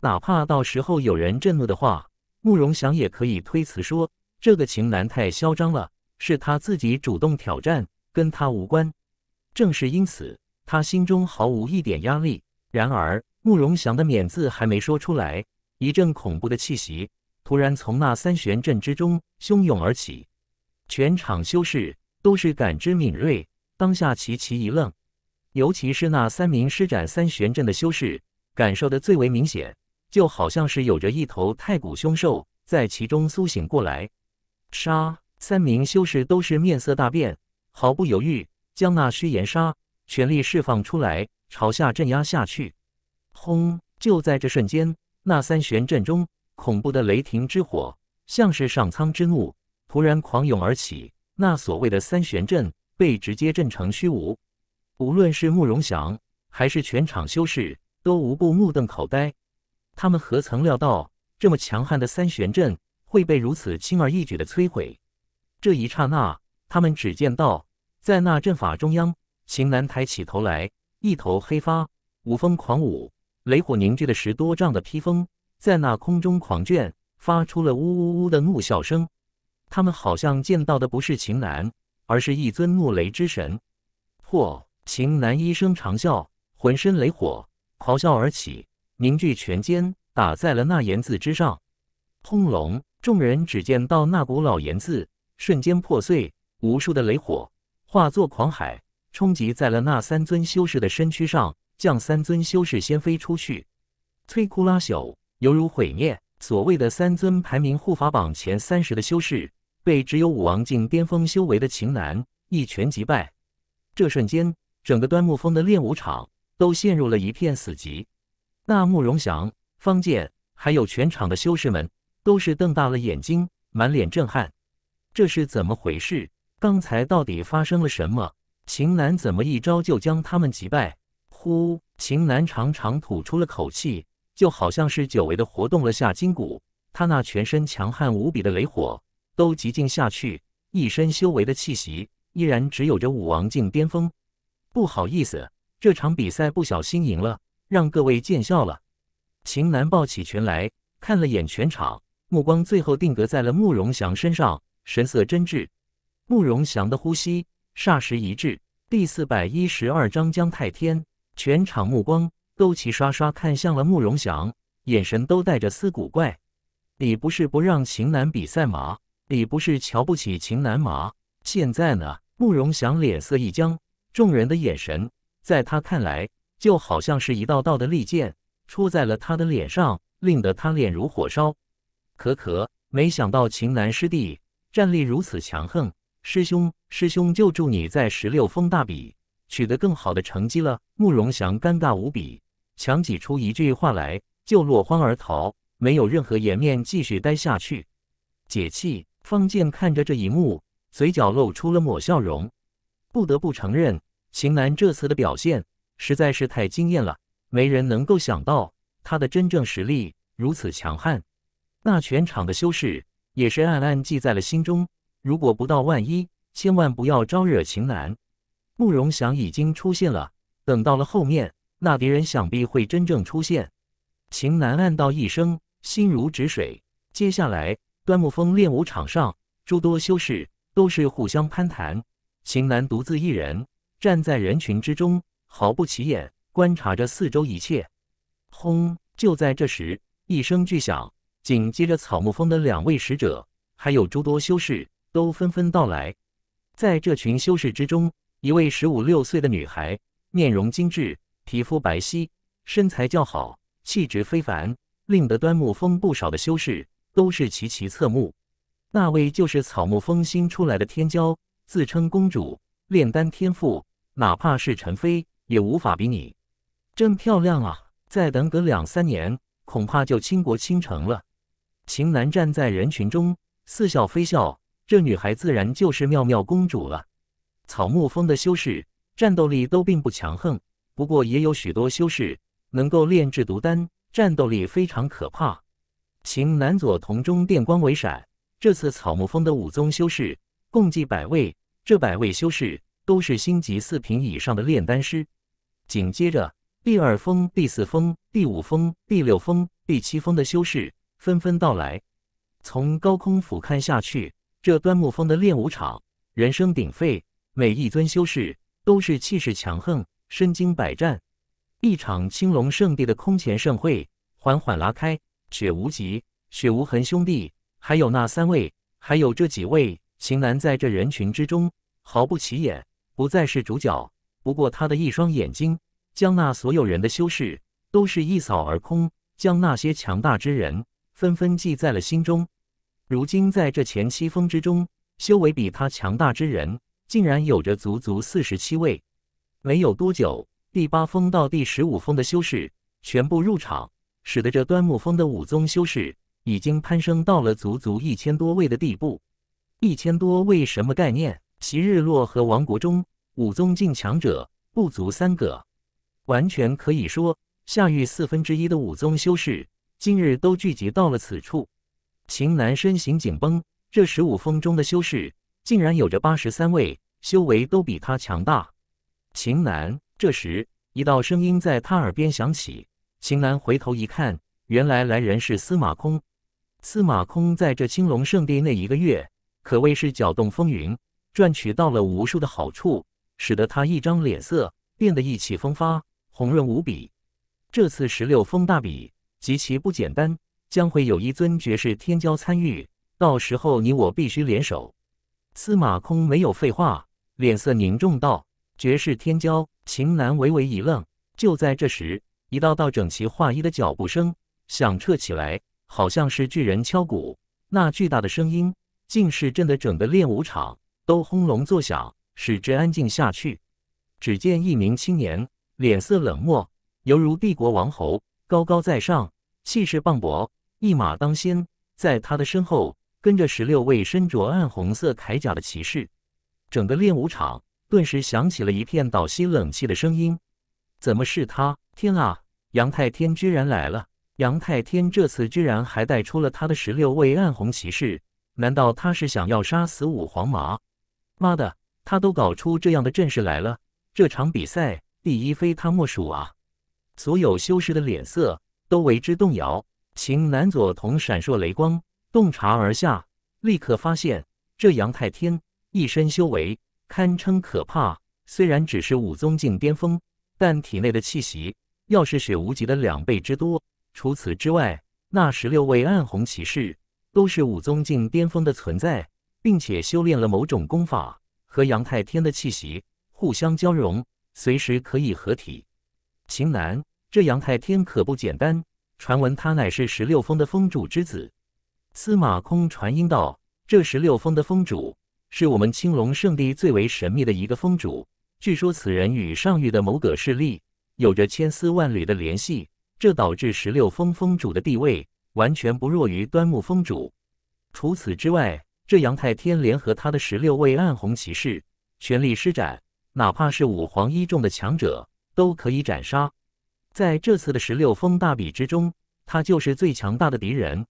哪怕到时候有人震怒的话，慕容翔也可以推辞说这个秦南太嚣张了，是他自己主动挑战，跟他无关。正是因此，他心中毫无一点压力。然而，慕容翔的免字还没说出来，一阵恐怖的气息突然从那三玄阵之中汹涌而起，全场修士都是感知敏锐，当下齐齐一愣。尤其是那三名施展三玄阵的修士，感受的最为明显，就好像是有着一头太古凶兽在其中苏醒过来。杀！三名修士都是面色大变，毫不犹豫将那虚炎沙全力释放出来，朝下镇压下去。轰！就在这瞬间，那三玄阵中恐怖的雷霆之火，像是上苍之怒，突然狂涌而起，那所谓的三玄阵被直接震成虚无。无论是慕容翔还是全场修士，都无不目瞪口呆。他们何曾料到，这么强悍的三玄阵会被如此轻而易举的摧毁？这一刹那，他们只见到，在那阵法中央，秦楠抬起头来，一头黑发舞风狂舞，雷火凝聚了十多丈的披风在那空中狂卷，发出了呜呜呜的怒啸声。他们好像见到的不是秦南，而是一尊怒雷之神。嚯！秦南一声长啸，浑身雷火咆哮而起，凝聚全尖打在了那岩字之上。轰隆！众人只见到那古老岩字瞬间破碎，无数的雷火化作狂海，冲击在了那三尊修士的身躯上，将三尊修士掀飞出去，摧枯拉朽，犹如毁灭。所谓的三尊排名护法榜前三十的修士，被只有武王境巅峰修为的秦南一拳击败。这瞬间。整个端木峰的练武场都陷入了一片死寂，那慕容翔、方健还有全场的修士们都是瞪大了眼睛，满脸震撼。这是怎么回事？刚才到底发生了什么？秦南怎么一招就将他们击败？呼，秦南长长吐出了口气，就好像是久违的活动了下筋骨。他那全身强悍无比的雷火都极尽下去，一身修为的气息依然只有着武王境巅峰。不好意思，这场比赛不小心赢了，让各位见笑了。秦楠抱起拳来，看了眼全场，目光最后定格在了慕容祥身上，神色真挚。慕容祥的呼吸霎时一滞。第四百一十二章姜太天，全场目光都齐刷刷看向了慕容祥，眼神都带着丝古怪。你不是不让秦楠比赛吗？你不是瞧不起秦楠吗？现在呢？慕容祥脸色一僵。众人的眼神，在他看来，就好像是一道道的利剑，戳在了他的脸上，令得他脸如火烧。可可，没想到秦南师弟战力如此强横，师兄，师兄，就祝你在十六峰大比取得更好的成绩了。慕容翔尴尬无比，强挤出一句话来，就落荒而逃，没有任何颜面继续待下去。解气！方剑看着这一幕，嘴角露出了抹笑容。不得不承认，秦楠这次的表现实在是太惊艳了。没人能够想到他的真正实力如此强悍。那全场的修士也是暗暗记在了心中。如果不到万一，千万不要招惹秦楠。慕容翔已经出现了，等到了后面，那敌人想必会真正出现。秦楠暗道一声，心如止水。接下来，端木峰练武场上诸多修士都是互相攀谈。秦楠独自一人站在人群之中，毫不起眼，观察着四周一切。轰！就在这时，一声巨响，紧接着草木峰的两位使者，还有诸多修士都纷纷到来。在这群修士之中，一位十五六岁的女孩，面容精致，皮肤白皙，身材较好，气质非凡，令得端木峰不少的修士都是齐齐侧目。那位就是草木峰新出来的天骄。自称公主，炼丹天赋，哪怕是陈妃也无法比拟。真漂亮啊！再等个两三年，恐怕就倾国倾城了。秦南站在人群中，似笑非笑。这女孩自然就是妙妙公主了。草木风的修士战斗力都并不强横，不过也有许多修士能够炼制毒丹，战斗力非常可怕。秦南左瞳中电光为闪，这次草木峰的武宗修士共计百位。这百位修士都是星级四品以上的炼丹师。紧接着，第二峰、第四峰、第五峰、第六峰、第七峰的修士纷纷到来。从高空俯瞰下去，这端木峰的练武场人声鼎沸，每一尊修士都是气势强横，身经百战。一场青龙圣地的空前盛会缓缓拉开。雪无极、雪无痕兄弟，还有那三位，还有这几位，秦南在这人群之中。毫不起眼，不再是主角。不过他的一双眼睛，将那所有人的修士都是一扫而空，将那些强大之人纷纷记在了心中。如今在这前七峰之中，修为比他强大之人竟然有着足足四十七位。没有多久，第八峰到第十五峰的修士全部入场，使得这端木峰的武宗修士已经攀升到了足足一千多位的地步。一千多位什么概念？其日落和王国中，武宗境强者不足三个，完全可以说，下域四分之一的武宗修士今日都聚集到了此处。秦南身形紧绷，这十五峰中的修士竟然有着八十三位，修为都比他强大。秦南这时一道声音在他耳边响起，秦南回头一看，原来来人是司马空。司马空在这青龙圣地那一个月，可谓是搅动风云。赚取到了无数的好处，使得他一张脸色变得意气风发，红润无比。这次十六峰大比极其不简单，将会有一尊绝世天骄参与，到时候你我必须联手。司马空没有废话，脸色凝重道：“绝世天骄。”秦南微微一愣，就在这时，一道道整齐划一的脚步声响彻起来，好像是巨人敲鼓，那巨大的声音竟是震得整个练武场。都轰隆作响，使之安静下去。只见一名青年，脸色冷漠，犹如帝国王侯，高高在上，气势磅礴，一马当先。在他的身后，跟着十六位身着暗红色铠甲的骑士。整个练武场顿时响起了一片倒吸冷气的声音。怎么是他？天啊，杨太天居然来了！杨太天这次居然还带出了他的十六位暗红骑士。难道他是想要杀死武皇吗？妈的，他都搞出这样的阵势来了，这场比赛第一非他莫属啊！所有修士的脸色都为之动摇。秦南左同闪烁雷光，洞察而下，立刻发现这杨太天一身修为堪称可怕。虽然只是武宗境巅峰，但体内的气息要是雪无极的两倍之多。除此之外，那十六位暗红骑士都是武宗境巅峰的存在。并且修炼了某种功法，和杨太天的气息互相交融，随时可以合体。秦南，这杨太天可不简单，传闻他乃是十六峰的峰主之子。司马空传音道：“这十六峰的峰主，是我们青龙圣地最为神秘的一个峰主。据说此人与上域的某个势力有着千丝万缕的联系，这导致十六峰峰主的地位完全不弱于端木峰主。除此之外。”这杨太天联合他的十六位暗红骑士，全力施展，哪怕是五皇一众的强者都可以斩杀。在这次的十六峰大比之中，他就是最强大的敌人。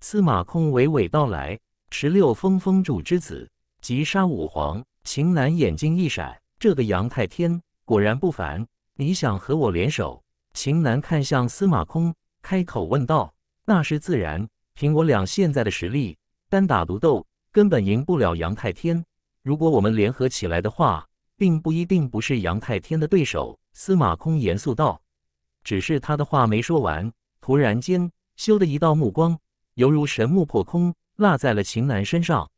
司马空娓娓道来：“十六峰峰主之子，即杀五皇。”秦南眼睛一闪，这个杨太天果然不凡。你想和我联手？秦南看向司马空，开口问道：“那是自然，凭我俩现在的实力，单打独斗。”根本赢不了杨太天。如果我们联合起来的话，并不一定不是杨太天的对手。”司马空严肃道。只是他的话没说完，突然间，咻的一道目光犹如神木破空，落在了秦南身上，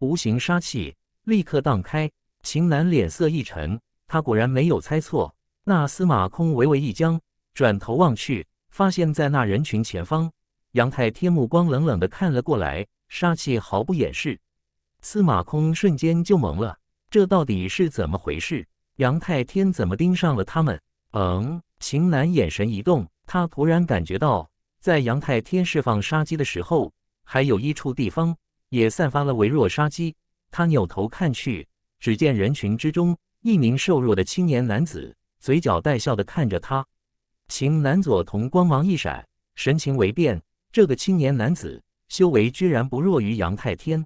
无形杀气立刻荡开。秦南脸色一沉，他果然没有猜错。那司马空微微一僵，转头望去，发现在那人群前方，杨太天目光冷冷的看了过来。杀气毫不掩饰，司马空瞬间就懵了，这到底是怎么回事？杨太天怎么盯上了他们？嗯，秦楠眼神一动，他突然感觉到，在杨太天释放杀机的时候，还有一处地方也散发了微弱杀机。他扭头看去，只见人群之中，一名瘦弱的青年男子嘴角带笑的看着他。秦南左瞳光芒一闪，神情微变，这个青年男子。修为居然不弱于杨太天，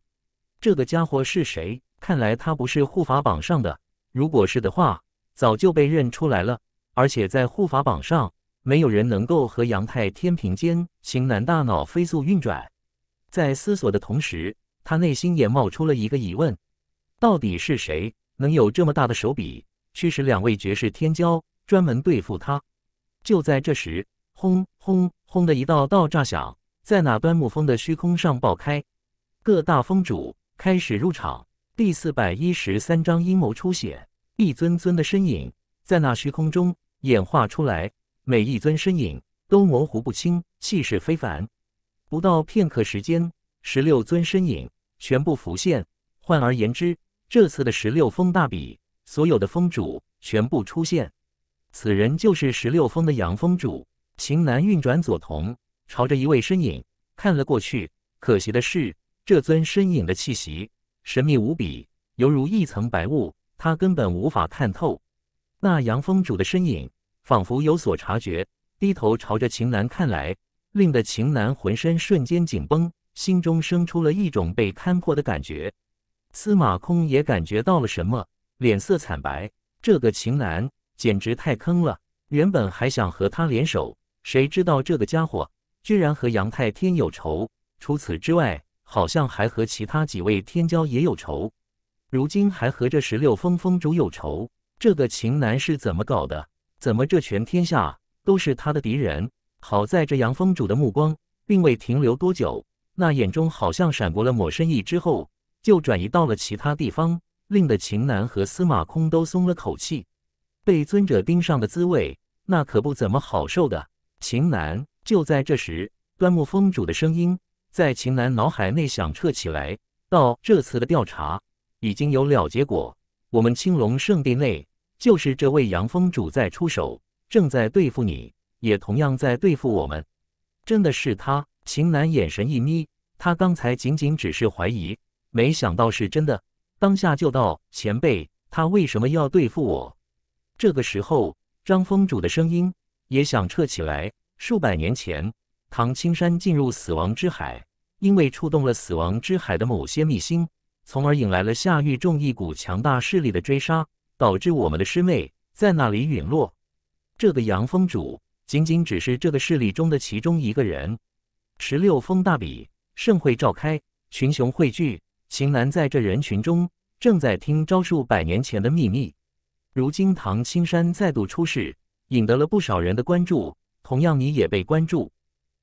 这个家伙是谁？看来他不是护法榜上的，如果是的话，早就被认出来了。而且在护法榜上，没有人能够和杨太天平肩。型南大脑飞速运转，在思索的同时，他内心也冒出了一个疑问：到底是谁能有这么大的手笔，驱使两位绝世天骄专门对付他？就在这时，轰轰轰的一道道炸响。在那端木峰的虚空上爆开，各大峰主开始入场。第四百一十三章阴谋初显。一尊尊的身影在那虚空中演化出来，每一尊身影都模糊不清，气势非凡。不到片刻时间，十六尊身影全部浮现。换而言之，这次的十六峰大比，所有的峰主全部出现。此人就是十六峰的杨峰主，情难运转，左藤。朝着一位身影看了过去，可惜的是，这尊身影的气息神秘无比，犹如一层白雾，他根本无法看透。那杨峰主的身影仿佛有所察觉，低头朝着秦南看来，令得秦南浑身瞬间紧绷，心中生出了一种被看破的感觉。司马空也感觉到了什么，脸色惨白。这个秦南简直太坑了，原本还想和他联手，谁知道这个家伙。居然和杨太天有仇，除此之外，好像还和其他几位天骄也有仇。如今还和这十六峰峰主有仇，这个秦南是怎么搞的？怎么这全天下都是他的敌人？好在这杨峰主的目光并未停留多久，那眼中好像闪过了抹深意，之后就转移到了其他地方，令得秦南和司马空都松了口气。被尊者盯上的滋味，那可不怎么好受的。秦南。就在这时，端木峰主的声音在秦楠脑海内响彻起来：“到这次的调查已经有了结果，我们青龙圣地内就是这位杨峰主在出手，正在对付你，也同样在对付我们。真的是他！”秦楠眼神一眯，他刚才仅仅只是怀疑，没想到是真的。当下就道：“前辈，他为什么要对付我？”这个时候，张峰主的声音也响彻起来。数百年前，唐青山进入死亡之海，因为触动了死亡之海的某些秘辛，从而引来了夏玉众一股强大势力的追杀，导致我们的师妹在那里陨落。这个杨峰主仅仅只是这个势力中的其中一个人。十六峰大比盛会召开，群雄汇聚，秦南在这人群中正在听招数。百年前的秘密，如今唐青山再度出世，引得了不少人的关注。同样，你也被关注。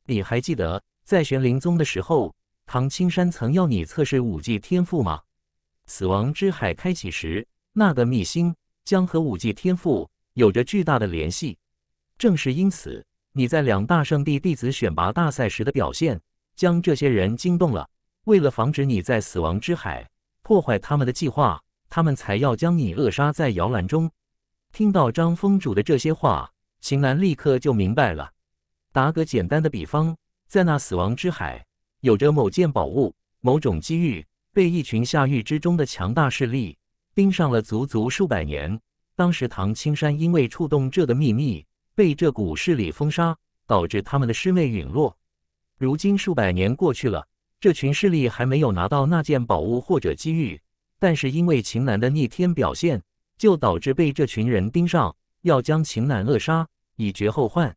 你还记得在玄灵宗的时候，唐青山曾要你测试武技天赋吗？死亡之海开启时，那个秘星将和武技天赋有着巨大的联系。正是因此，你在两大圣地弟子选拔大赛时的表现，将这些人惊动了。为了防止你在死亡之海破坏他们的计划，他们才要将你扼杀在摇篮中。听到张峰主的这些话。秦岚立刻就明白了。打个简单的比方，在那死亡之海，有着某件宝物、某种机遇，被一群下狱之中的强大势力盯上了足足数百年。当时唐青山因为触动这个秘密，被这股势力封杀，导致他们的师妹陨落。如今数百年过去了，这群势力还没有拿到那件宝物或者机遇，但是因为秦岚的逆天表现，就导致被这群人盯上。要将秦南扼杀，以绝后患。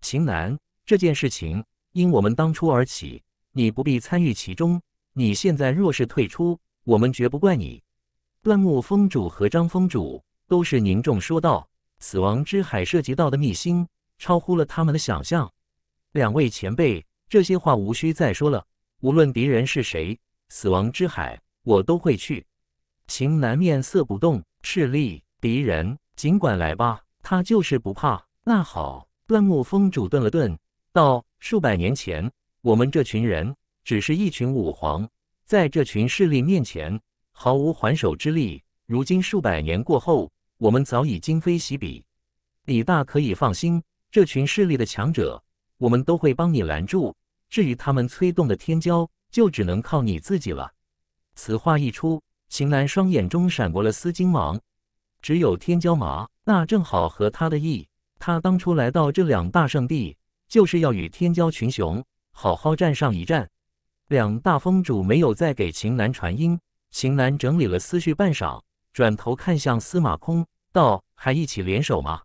秦南这件事情因我们当初而起，你不必参与其中。你现在若是退出，我们绝不怪你。段木峰主和张峰主都是凝重说道：“死亡之海涉及到的秘辛，超乎了他们的想象。两位前辈，这些话无需再说了。无论敌人是谁，死亡之海我都会去。”秦南面色不动，势力敌人。尽管来吧，他就是不怕。那好，段木峰主顿了顿，道：“数百年前，我们这群人只是一群武皇，在这群势力面前毫无还手之力。如今数百年过后，我们早已今非昔比。你大可以放心，这群势力的强者，我们都会帮你拦住。至于他们催动的天骄，就只能靠你自己了。”此话一出，秦岚双眼中闪过了丝金芒。只有天骄马，那正好合他的意。他当初来到这两大圣地，就是要与天骄群雄好好战上一战。两大峰主没有再给秦南传音，秦南整理了思绪半晌，转头看向司马空，道：“还一起联手吗？”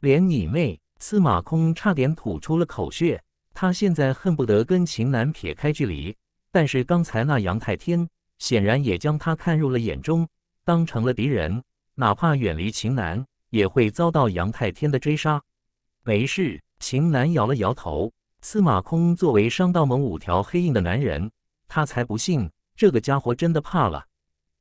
连你妹！司马空差点吐出了口血。他现在恨不得跟秦南撇开距离，但是刚才那杨太天显然也将他看入了眼中，当成了敌人。哪怕远离秦南，也会遭到杨太天的追杀。没事，秦南摇了摇头。司马空作为商道盟五条黑印的男人，他才不信这个家伙真的怕了。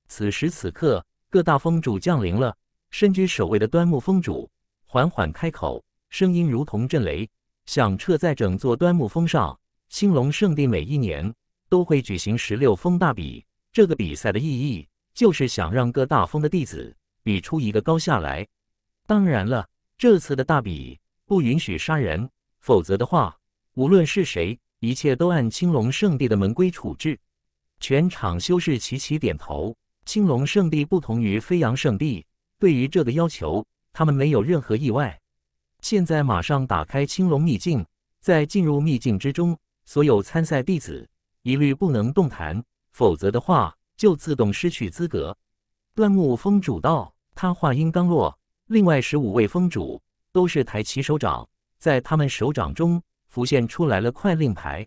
此时此刻，各大峰主降临了。身居首位的端木峰主缓缓开口，声音如同震雷，响彻在整座端木峰上。青龙圣地每一年都会举行十六峰大比，这个比赛的意义就是想让各大峰的弟子。比出一个高下来，当然了，这次的大比不允许杀人，否则的话，无论是谁，一切都按青龙圣地的门规处置。全场修士齐齐点头。青龙圣地不同于飞扬圣地，对于这个要求，他们没有任何意外。现在马上打开青龙秘境，在进入秘境之中，所有参赛弟子一律不能动弹，否则的话就自动失去资格。段木峰主道。他话音刚落，另外十五位峰主都是抬起手掌，在他们手掌中浮现出来了块令牌。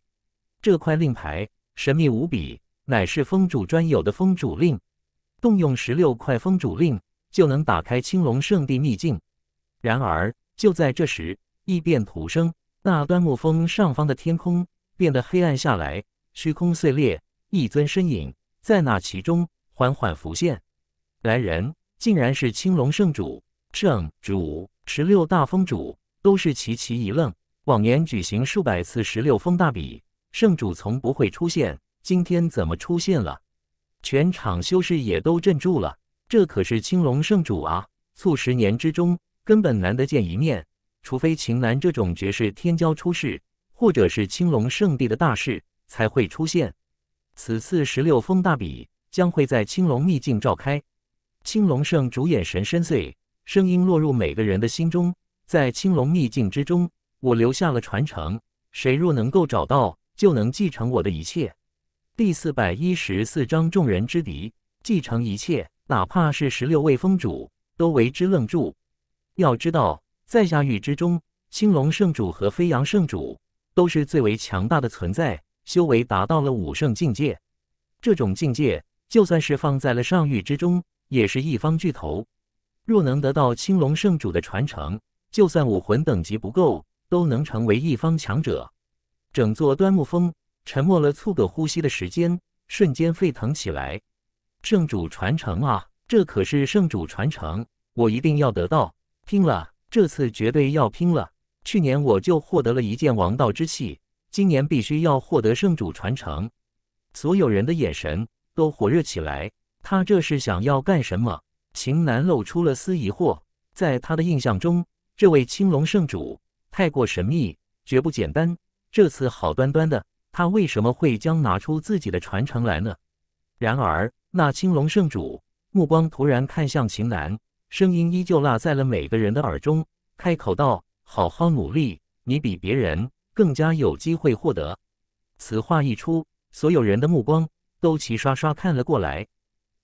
这块令牌神秘无比，乃是峰主专有的峰主令。动用十六块峰主令，就能打开青龙圣地秘境。然而，就在这时，异变突生，那端木峰上方的天空变得黑暗下来，虚空碎裂，一尊身影在那其中缓缓浮现。来人！竟然是青龙圣主！圣主，十六大峰主都是齐齐一愣。往年举行数百次十六峰大比，圣主从不会出现，今天怎么出现了？全场修士也都镇住了。这可是青龙圣主啊！数十年之中，根本难得见一面，除非秦南这种绝世天骄出世，或者是青龙圣地的大事才会出现。此次十六峰大比将会在青龙秘境召开。青龙圣主眼神深邃，声音落入每个人的心中。在青龙秘境之中，我留下了传承，谁若能够找到，就能继承我的一切。第四百一十四章：众人之敌，继承一切，哪怕是十六位峰主都为之愣住。要知道，在下域之中，青龙圣主和飞扬圣主都是最为强大的存在，修为达到了武圣境界。这种境界，就算是放在了上域之中。也是一方巨头，若能得到青龙圣主的传承，就算武魂等级不够，都能成为一方强者。整座端木峰沉默了，促个呼吸的时间，瞬间沸腾起来。圣主传承啊，这可是圣主传承，我一定要得到！拼了，这次绝对要拼了！去年我就获得了一件王道之器，今年必须要获得圣主传承。所有人的眼神都火热起来。他这是想要干什么？秦南露出了丝疑惑。在他的印象中，这位青龙圣主太过神秘，绝不简单。这次好端端的，他为什么会将拿出自己的传承来呢？然而，那青龙圣主目光突然看向秦南，声音依旧落在了每个人的耳中，开口道：“好好努力，你比别人更加有机会获得。”此话一出，所有人的目光都齐刷刷看了过来。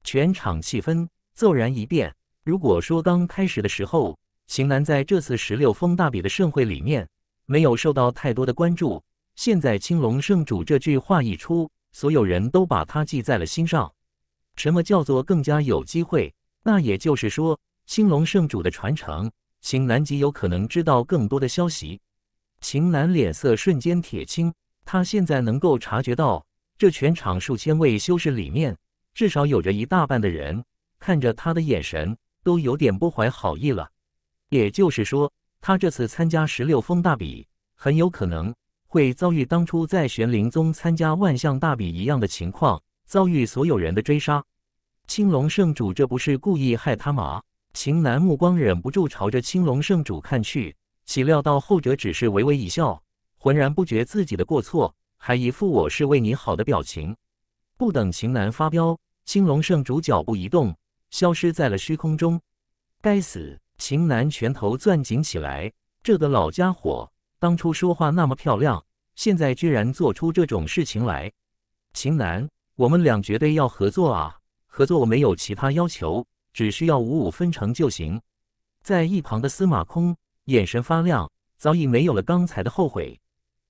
全场气氛骤然一变。如果说刚开始的时候，秦楠在这次十六峰大比的盛会里面没有受到太多的关注，现在青龙圣主这句话一出，所有人都把他记在了心上。什么叫做更加有机会？那也就是说，青龙圣主的传承，秦楠极有可能知道更多的消息。秦楠脸色瞬间铁青，他现在能够察觉到，这全场数千位修士里面。至少有着一大半的人看着他的眼神都有点不怀好意了，也就是说，他这次参加十六峰大比很有可能会遭遇当初在玄灵宗参加万象大比一样的情况，遭遇所有人的追杀。青龙圣主这不是故意害他吗？秦南目光忍不住朝着青龙圣主看去，岂料到后者只是微微一笑，浑然不觉自己的过错，还一副我是为你好的表情。不等秦南发飙。青龙圣主脚步一动，消失在了虚空中。该死！秦南拳头攥紧起来。这个老家伙当初说话那么漂亮，现在居然做出这种事情来。秦南，我们俩绝对要合作啊！合作我没有其他要求，只需要五五分成就行。在一旁的司马空眼神发亮，早已没有了刚才的后悔。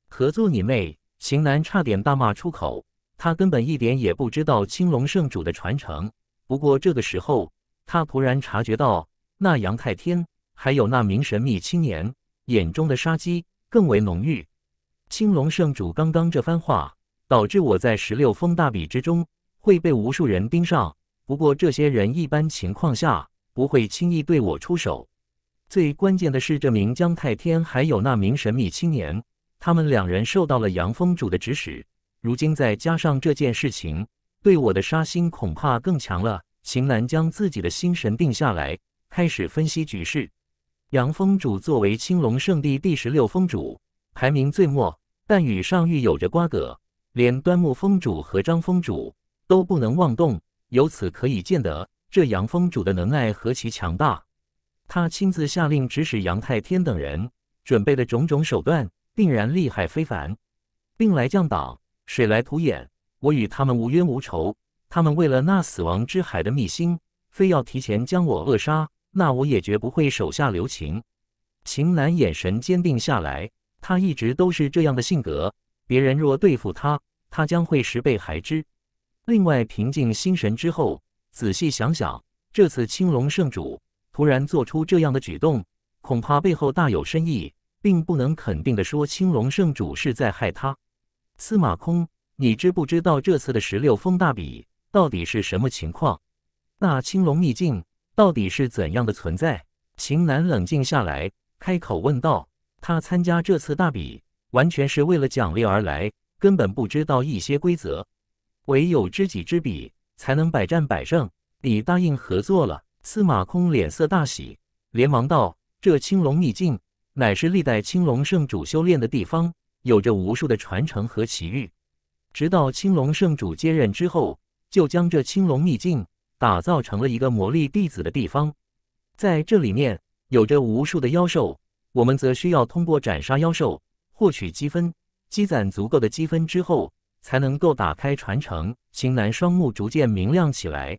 合作你妹！秦南差点大骂出口。他根本一点也不知道青龙圣主的传承。不过这个时候，他突然察觉到那杨太天还有那名神秘青年眼中的杀机更为浓郁。青龙圣主刚刚这番话，导致我在十六峰大比之中会被无数人盯上。不过这些人一般情况下不会轻易对我出手。最关键的是，这名江太天还有那名神秘青年，他们两人受到了杨峰主的指使。如今再加上这件事情，对我的杀心恐怕更强了。秦岚将自己的心神定下来，开始分析局势。杨峰主作为青龙圣地第十六峰主，排名最末，但与上域有着瓜葛，连端木峰主和张峰主都不能妄动。由此可以见得，这杨峰主的能耐何其强大！他亲自下令指使杨太天等人准备的种种手段，定然厉害非凡。兵来将挡。水来土掩，我与他们无冤无仇。他们为了那死亡之海的秘辛，非要提前将我扼杀，那我也绝不会手下留情。秦岚眼神坚定下来，他一直都是这样的性格。别人若对付他，他将会十倍还之。另外，平静心神之后，仔细想想，这次青龙圣主突然做出这样的举动，恐怕背后大有深意，并不能肯定的说青龙圣主是在害他。司马空，你知不知道这次的十六峰大比到底是什么情况？那青龙秘境到底是怎样的存在？秦南冷静下来，开口问道：“他参加这次大比，完全是为了奖励而来，根本不知道一些规则。唯有知己知彼，才能百战百胜。”你答应合作了，司马空脸色大喜，连忙道：“这青龙秘境，乃是历代青龙圣主修炼的地方。”有着无数的传承和奇遇，直到青龙圣主接任之后，就将这青龙秘境打造成了一个魔力弟子的地方。在这里面有着无数的妖兽，我们则需要通过斩杀妖兽获取积分，积攒足够的积分之后，才能够打开传承。秦南双目逐渐明亮起来，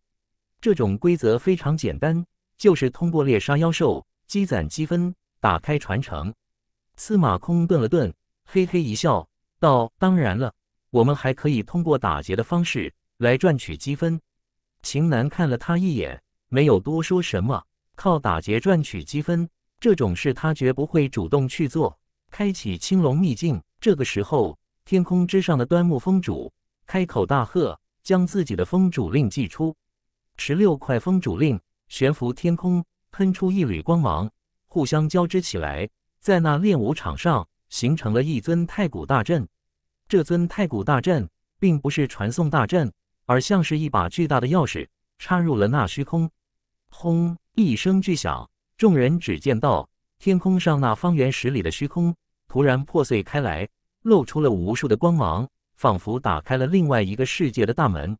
这种规则非常简单，就是通过猎杀妖兽积攒积分，打开传承。司马空顿了顿。嘿嘿一笑，道：“当然了，我们还可以通过打劫的方式来赚取积分。”秦南看了他一眼，没有多说什么。靠打劫赚取积分这种事，他绝不会主动去做。开启青龙秘境，这个时候，天空之上的端木峰主开口大喝，将自己的峰主令祭出，十六块峰主令悬浮天空，喷出一缕光芒，互相交织起来，在那练武场上。形成了一尊太古大阵，这尊太古大阵并不是传送大阵，而像是一把巨大的钥匙插入了那虚空。轰！一声巨响，众人只见到天空上那方圆十里的虚空突然破碎开来，露出了无数的光芒，仿佛打开了另外一个世界的大门。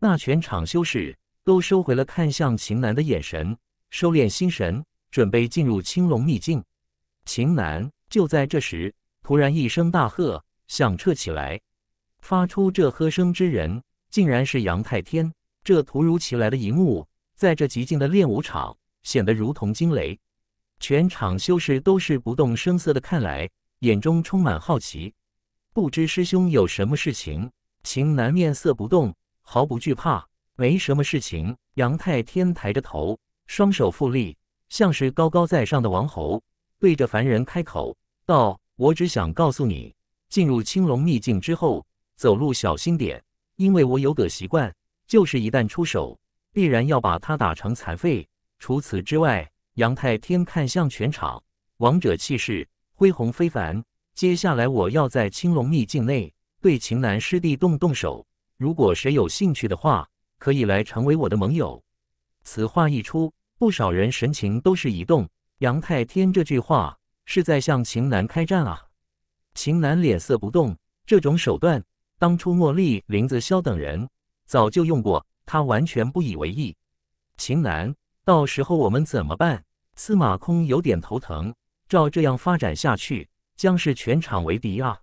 那全场修士都收回了看向秦南的眼神，收敛心神，准备进入青龙秘境。秦南。就在这时，突然一声大喝响彻起来。发出这喝声之人，竟然是杨太天。这突如其来的一幕，在这寂静的练武场显得如同惊雷。全场修士都是不动声色的，看来眼中充满好奇，不知师兄有什么事情。秦南面色不动，毫不惧怕。没什么事情。杨太天抬着头，双手负立，像是高高在上的王侯，对着凡人开口。道：“我只想告诉你，进入青龙秘境之后，走路小心点，因为我有个习惯，就是一旦出手，必然要把他打成残废。除此之外，杨太天看向全场，王者气势，恢宏非凡。接下来我要在青龙秘境内对秦南师弟动动手，如果谁有兴趣的话，可以来成为我的盟友。”此话一出，不少人神情都是一动。杨太天这句话。是在向秦南开战啊！秦南脸色不动，这种手段当初茉莉、林子潇等人早就用过，他完全不以为意。秦南，到时候我们怎么办？司马空有点头疼，照这样发展下去，将是全场为敌啊！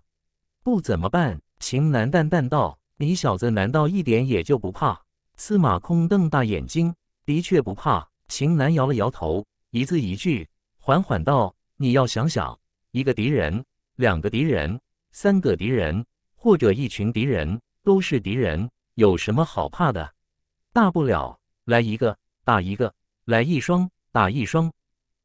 不怎么办？秦南淡淡道：“你小子难道一点也就不怕？”司马空瞪大眼睛，的确不怕。秦南摇了摇头，一字一句缓缓道。你要想想，一个敌人、两个敌人、三个敌人，或者一群敌人，都是敌人，有什么好怕的？大不了来一个打一个，来一双打一双。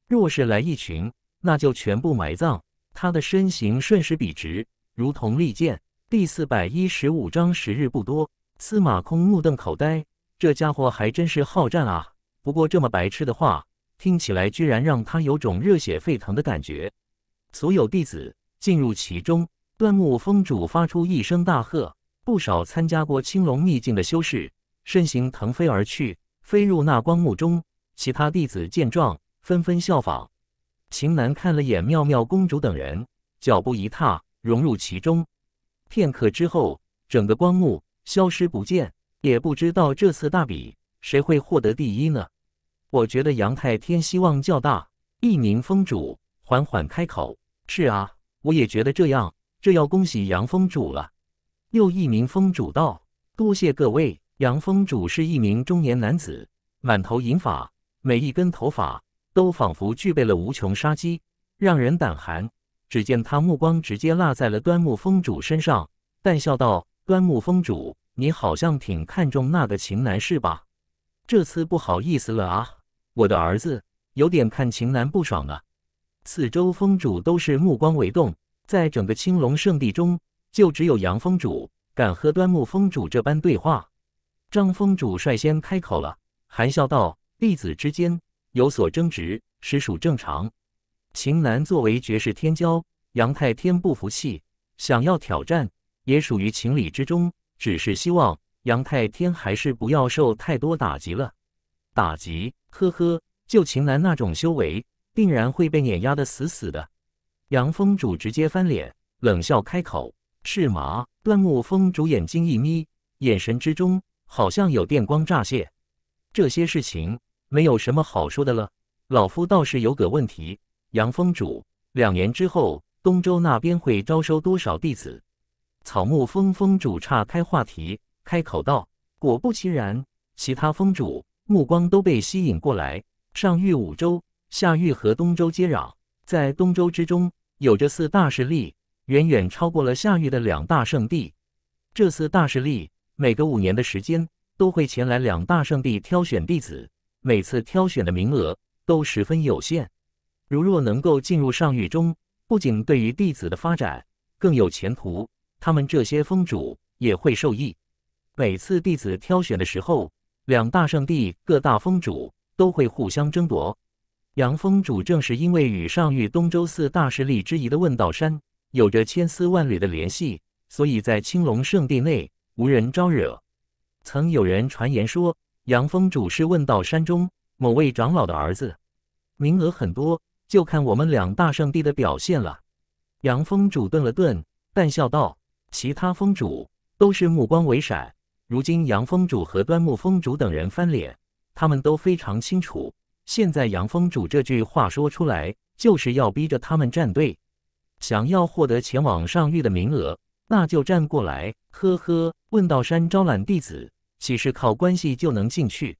若是来一群，那就全部埋葬。他的身形瞬时笔直，如同利剑。第四百一十五章，时日不多。司马空目瞪口呆，这家伙还真是好战啊！不过这么白痴的话……听起来居然让他有种热血沸腾的感觉。所有弟子进入其中，端木峰主发出一声大喝，不少参加过青龙秘境的修士身形腾飞而去，飞入那光幕中。其他弟子见状，纷纷效仿。秦南看了眼妙妙公主等人，脚步一踏，融入其中。片刻之后，整个光幕消失不见。也不知道这次大比谁会获得第一呢？我觉得杨太天希望较大。一名峰主缓缓开口：“是啊，我也觉得这样。这要恭喜杨峰主了。”又一名峰主道：“多谢各位。”杨峰主是一名中年男子，满头银发，每一根头发都仿佛具备了无穷杀机，让人胆寒。只见他目光直接落在了端木峰主身上，淡笑道：“端木峰主，你好像挺看重那个秦南是吧？”这次不好意思了啊，我的儿子有点看秦南不爽了。四周峰主都是目光为动，在整个青龙圣地中，就只有杨峰主敢和端木峰主这般对话。张峰主率先开口了，含笑道：“弟子之间有所争执，实属正常。秦南作为绝世天骄，杨太天不服气，想要挑战，也属于情理之中。只是希望……”杨太天还是不要受太多打击了，打击，呵呵，就秦岚那种修为，定然会被碾压的死死的。杨峰主直接翻脸，冷笑开口：“是吗？”段木峰主眼睛一眯，眼神之中好像有电光乍现。这些事情没有什么好说的了。老夫倒是有个问题，杨峰主，两年之后东周那边会招收多少弟子？草木峰峰主岔开话题。开口道：“果不其然，其他峰主目光都被吸引过来。上域五州，下域和东周接壤，在东周之中有着四大势力，远远超过了下域的两大圣地。这四大势力每隔五年的时间都会前来两大圣地挑选弟子，每次挑选的名额都十分有限。如若能够进入上域中，不仅对于弟子的发展更有前途，他们这些峰主也会受益。”每次弟子挑选的时候，两大圣地各大峰主都会互相争夺。杨峰主正是因为与上域东周四大势力之一的问道山有着千丝万缕的联系，所以在青龙圣地内无人招惹。曾有人传言说，杨峰主是问道山中某位长老的儿子。名额很多，就看我们两大圣地的表现了。杨峰主顿了顿，淡笑道：“其他峰主都是目光为闪。”如今杨峰主和端木峰主等人翻脸，他们都非常清楚。现在杨峰主这句话说出来，就是要逼着他们站队。想要获得前往上域的名额，那就站过来。呵呵，问道山招揽弟子，岂是靠关系就能进去？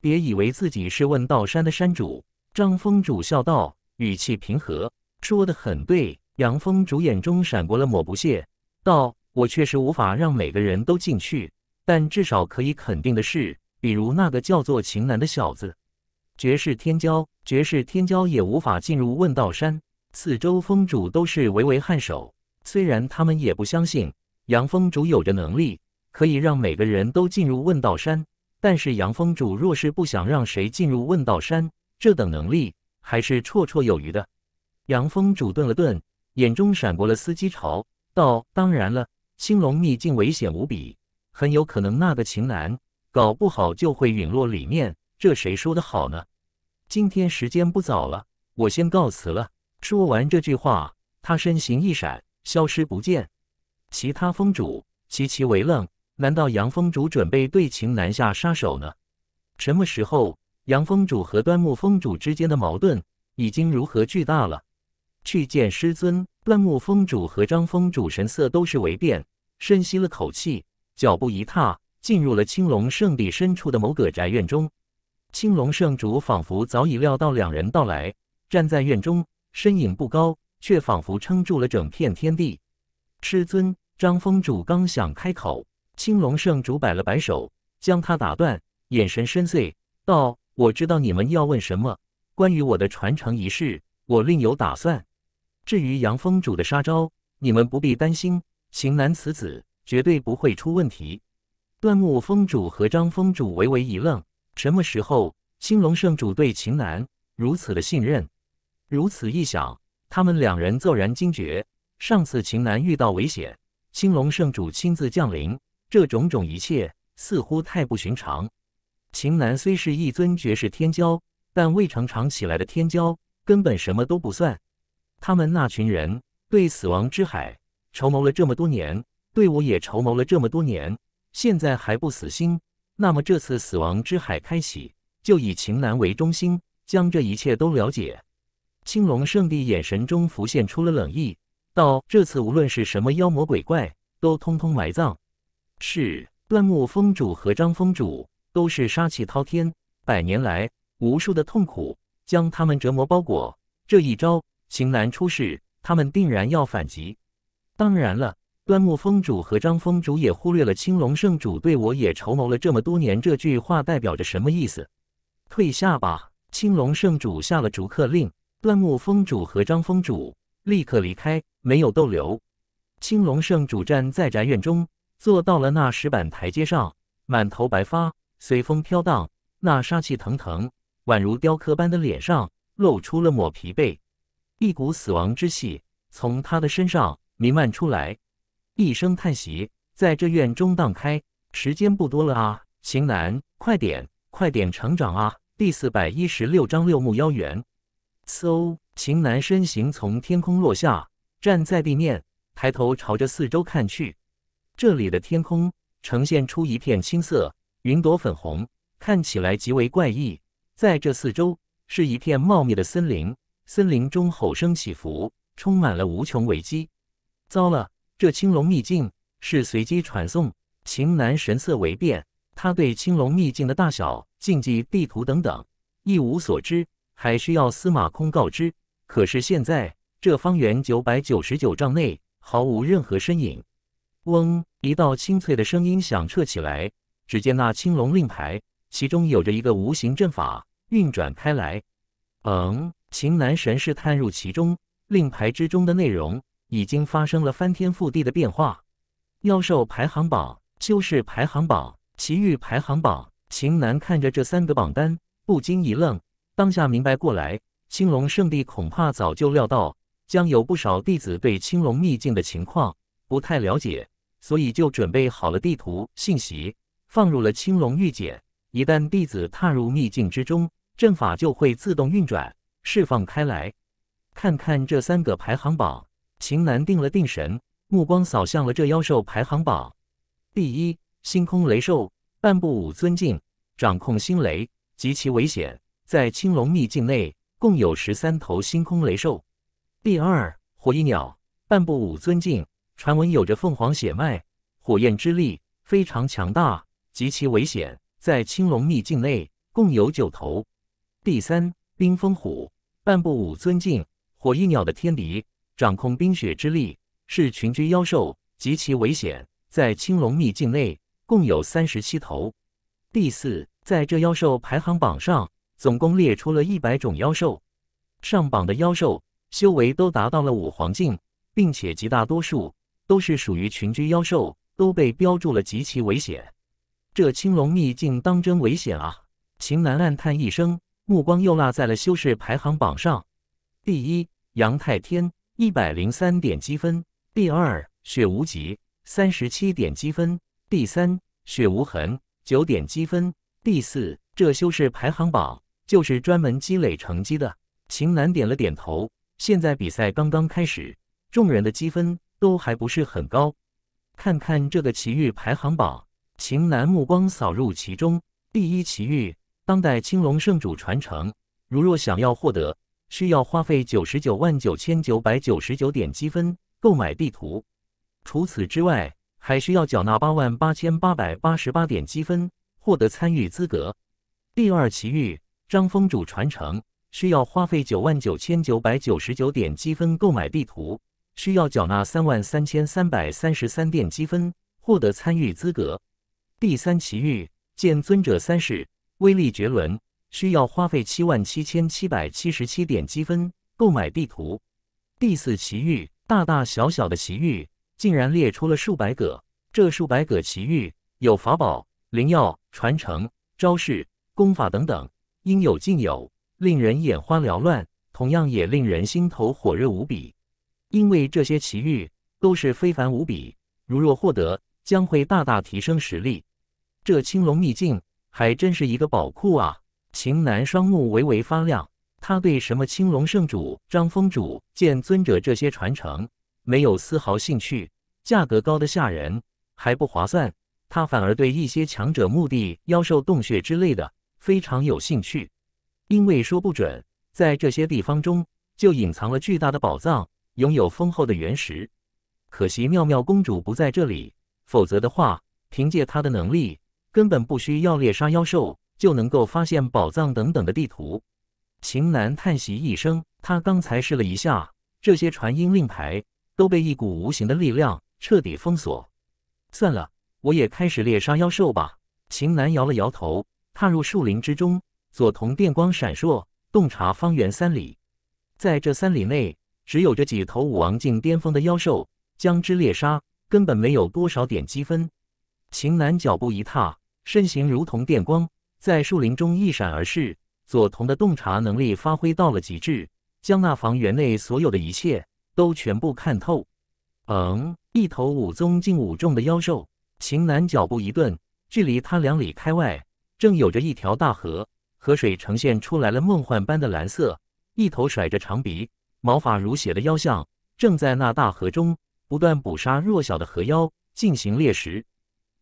别以为自己是问道山的山主。张峰主笑道，语气平和，说的很对。杨峰主眼中闪过了抹不屑，道：“我确实无法让每个人都进去。”但至少可以肯定的是，比如那个叫做秦南的小子，绝世天骄，绝世天骄也无法进入问道山。四周峰主都是微微颔首，虽然他们也不相信杨峰主有着能力可以让每个人都进入问道山，但是杨峰主若是不想让谁进入问道山，这等能力还是绰绰有余的。杨峰主顿了顿，眼中闪过了司机潮，道：“当然了，青龙秘境危险无比。”很有可能那个秦岚搞不好就会陨落里面，这谁说的好呢？今天时间不早了，我先告辞了。说完这句话，他身形一闪，消失不见。其他峰主齐齐为愣，难道杨峰主准备对秦岚下杀手呢？什么时候，杨峰主和端木峰主之间的矛盾已经如何巨大了？去见师尊。端木峰主和张峰主神色都是为变，深吸了口气。脚步一踏，进入了青龙圣地深处的某个宅院中。青龙圣主仿佛早已料到两人到来，站在院中，身影不高，却仿佛撑住了整片天地。师尊，张峰主刚想开口，青龙圣主摆了摆手，将他打断，眼神深邃道：“我知道你们要问什么，关于我的传承仪式，我另有打算。至于杨峰主的杀招，你们不必担心，情难此子。”绝对不会出问题。段木峰主和张峰主微微一愣：，什么时候青龙圣主对秦南如此的信任？如此一想，他们两人骤然惊觉：，上次秦南遇到危险，青龙圣主亲自降临，这种种一切似乎太不寻常。秦南虽是一尊绝世天骄，但未成长起来的天骄根本什么都不算。他们那群人对死亡之海筹谋了这么多年。对我也筹谋了这么多年，现在还不死心。那么这次死亡之海开启，就以秦南为中心，将这一切都了解。青龙圣帝眼神中浮现出了冷意，道：“这次无论是什么妖魔鬼怪，都通通埋葬。”是端木峰主和张峰主都是杀气滔天，百年来无数的痛苦将他们折磨包裹。这一招秦南出世，他们定然要反击。当然了。端木峰主和张峰主也忽略了青龙圣主对我也筹谋了这么多年这句话代表着什么意思？退下吧！青龙圣主下了逐客令，端木峰主和张峰主立刻离开，没有逗留。青龙圣主站在宅院中，坐到了那石板台阶上，满头白发随风飘荡，那杀气腾腾，宛如雕刻般的脸上露出了抹疲惫，一股死亡之气从他的身上弥漫出来。一声叹息，在这院中荡开。时间不多了啊，秦楠，快点，快点成长啊！第四百一十六章六目妖猿。嗖，秦楠身形从天空落下，站在地面，抬头朝着四周看去。这里的天空呈现出一片青色，云朵粉红，看起来极为怪异。在这四周是一片茂密的森林，森林中吼声起伏，充满了无穷危机。糟了！这青龙秘境是随机传送，秦南神色微变，他对青龙秘境的大小、禁忌、地图等等一无所知，还需要司马空告知。可是现在这方圆九百九十九丈内毫无任何身影。嗡，一道清脆的声音响彻起来。只见那青龙令牌，其中有着一个无形阵法运转开来。嗯，秦南神是探入其中，令牌之中的内容。已经发生了翻天覆地的变化。妖兽排行榜、修士排行榜、奇遇排行榜。秦南看着这三个榜单，不禁一愣，当下明白过来：青龙圣地恐怕早就料到，将有不少弟子对青龙秘境的情况不太了解，所以就准备好了地图信息，放入了青龙御简。一旦弟子踏入秘境之中，阵法就会自动运转，释放开来。看看这三个排行榜。秦南定了定神，目光扫向了这妖兽排行榜。第一，星空雷兽，半步五尊境，掌控星雷，极其危险。在青龙秘境内，共有十三头星空雷兽。第二，火翼鸟，半步五尊境，传闻有着凤凰血脉，火焰之力非常强大，极其危险。在青龙秘境内，共有九头。第三，冰封虎，半步五尊境，火翼鸟的天敌。掌控冰雪之力是群居妖兽，极其危险。在青龙秘境内共有三十七头。第四，在这妖兽排行榜上，总共列出了一百种妖兽。上榜的妖兽修为都达到了五黄境，并且绝大多数都是属于群居妖兽，都被标注了极其危险。这青龙秘境当真危险啊！秦南暗叹一声，目光又落在了修士排行榜上。第一，杨太天。一百零三点积分，第二雪无极三十七点积分，第三雪无痕九点积分，第四这修士排行榜就是专门积累成绩的。秦南点了点头，现在比赛刚刚开始，众人的积分都还不是很高。看看这个奇遇排行榜，秦南目光扫入其中，第一奇遇当代青龙圣主传承，如若想要获得。需要花费九十九万九千九百九十九点积分购买地图，除此之外，还需要缴纳八万八千八百八十八点积分获得参与资格。第二奇遇：张峰主传承，需要花费九万九千九百九十九点积分购买地图，需要缴纳三万三千三百三十三点积分获得参与资格。第三奇遇：见尊者三世，威力绝伦。需要花费七万七千七百七十七点积分购买地图。第四奇遇，大大小小的奇遇竟然列出了数百个。这数百个奇遇有法宝、灵药、传承、招式、功法等等，应有尽有，令人眼花缭乱，同样也令人心头火热无比。因为这些奇遇都是非凡无比，如若获得，将会大大提升实力。这青龙秘境还真是一个宝库啊！秦南双目微微发亮，他对什么青龙圣主、张峰主、剑尊者这些传承没有丝毫兴趣，价格高的吓人，还不划算。他反而对一些强者墓地、妖兽洞穴之类的非常有兴趣，因为说不准在这些地方中就隐藏了巨大的宝藏，拥有丰厚的原石。可惜妙妙公主不在这里，否则的话，凭借她的能力，根本不需要猎杀妖兽。就能够发现宝藏等等的地图。秦南叹息一声，他刚才试了一下，这些传音令牌都被一股无形的力量彻底封锁。算了，我也开始猎杀妖兽吧。秦南摇了摇头，踏入树林之中，左瞳电光闪烁，洞察方圆三里。在这三里内，只有这几头武王境巅峰的妖兽，将之猎杀根本没有多少点积分。秦南脚步一踏，身形如同电光。在树林中一闪而逝，佐藤的洞察能力发挥到了极致，将那房园内所有的一切都全部看透。嗯，一头五宗近五重的妖兽，秦南脚步一顿，距离他两里开外，正有着一条大河，河水呈现出来了梦幻般的蓝色。一头甩着长鼻、毛发如血的妖象，正在那大河中不断捕杀弱小的河妖进行猎食。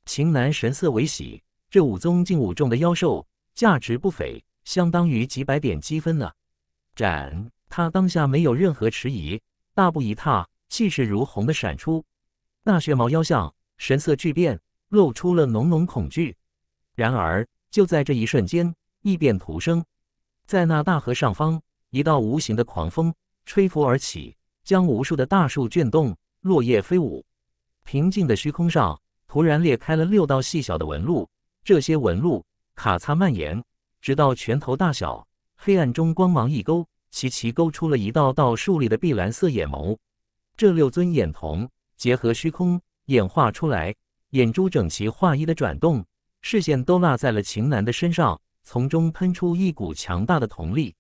秦南神色为喜。这五宗进五重的妖兽价值不菲，相当于几百点积分呢。斩！他当下没有任何迟疑，大步一踏，气势如虹的闪出。那血毛妖像神色巨变，露出了浓浓恐惧。然而就在这一瞬间，异变徒生，在那大河上方，一道无形的狂风吹拂而起，将无数的大树卷动，落叶飞舞。平静的虚空上，突然裂开了六道细小的纹路。这些纹路卡擦蔓延，直到拳头大小。黑暗中光芒一勾，齐齐勾出了一道道竖立的碧蓝色眼眸。这六尊眼瞳结合虚空演化出来，眼珠整齐划一的转动，视线都落在了秦南的身上。从中喷出一股强大的瞳力。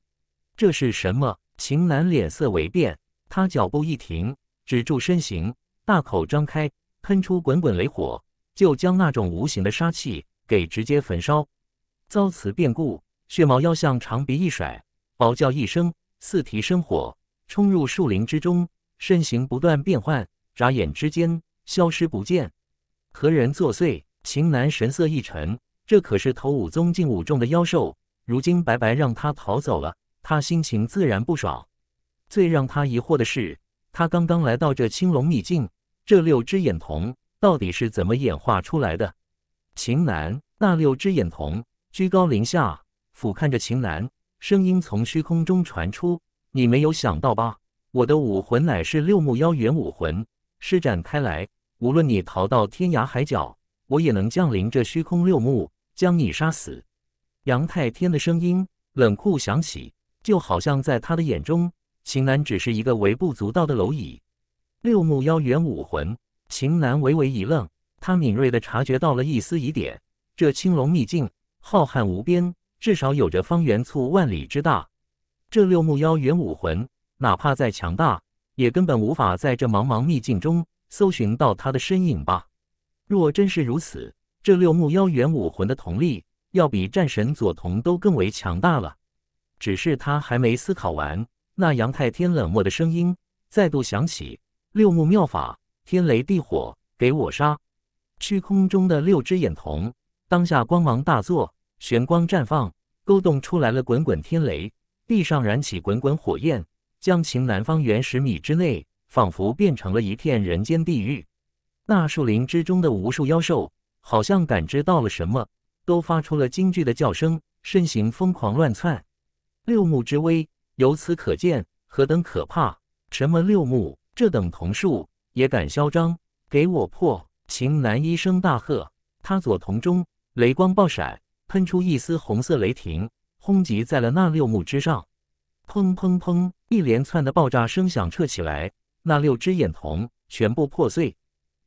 这是什么？秦南脸色微变，他脚步一停，止住身形，大口张开，喷出滚滚雷火，就将那种无形的杀气。给直接焚烧，遭此变故，血毛妖像长鼻一甩，嗷叫一声，四蹄生火，冲入树林之中，身形不断变换，眨眼之间消失不见。何人作祟？秦南神色一沉，这可是头五宗进五重的妖兽，如今白白让他逃走了，他心情自然不爽。最让他疑惑的是，他刚刚来到这青龙秘境，这六只眼瞳到底是怎么演化出来的？秦南那六只眼瞳居高临下俯瞰着秦南，声音从虚空中传出：“你没有想到吧？我的武魂乃是六目妖猿武魂，施展开来，无论你逃到天涯海角，我也能降临这虚空六目，将你杀死。”杨太天的声音冷酷响起，就好像在他的眼中，秦南只是一个微不足道的蝼蚁。六目妖猿武魂，秦南微微一愣。他敏锐地察觉到了一丝疑点，这青龙秘境浩瀚无边，至少有着方圆数万里之大。这六目妖猿武魂，哪怕再强大，也根本无法在这茫茫秘境中搜寻到他的身影吧？若真是如此，这六目妖猿武魂的同力要比战神佐藤都更为强大了。只是他还没思考完，那杨太天冷漠的声音再度响起：“六目妙法，天雷地火，给我杀！”虚空中的六只眼瞳，当下光芒大作，玄光绽放，勾动出来了滚滚天雷，地上燃起滚滚火焰，将秦南方圆十米之内，仿佛变成了一片人间地狱。那树林之中的无数妖兽，好像感知到了什么，都发出了惊惧的叫声，身形疯狂乱窜。六目之威，由此可见何等可怕！什么六目，这等瞳树也敢嚣张？给我破！秦南一声大喝，他左瞳中雷光爆闪，喷出一丝红色雷霆，轰击在了那六目之上。砰砰砰！一连串的爆炸声响彻起来，那六只眼瞳全部破碎。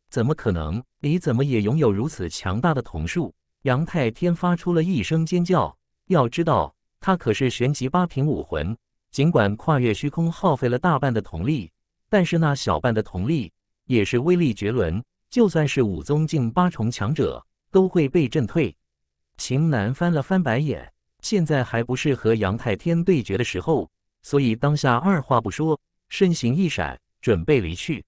怎么可能？你怎么也拥有如此强大的瞳术？杨太天发出了一声尖叫。要知道，他可是玄级八品武魂，尽管跨越虚空耗费了大半的瞳力，但是那小半的瞳力也是威力绝伦。就算是武宗境八重强者，都会被震退。秦南翻了翻白眼，现在还不是和杨太天对决的时候，所以当下二话不说，身形一闪，准备离去。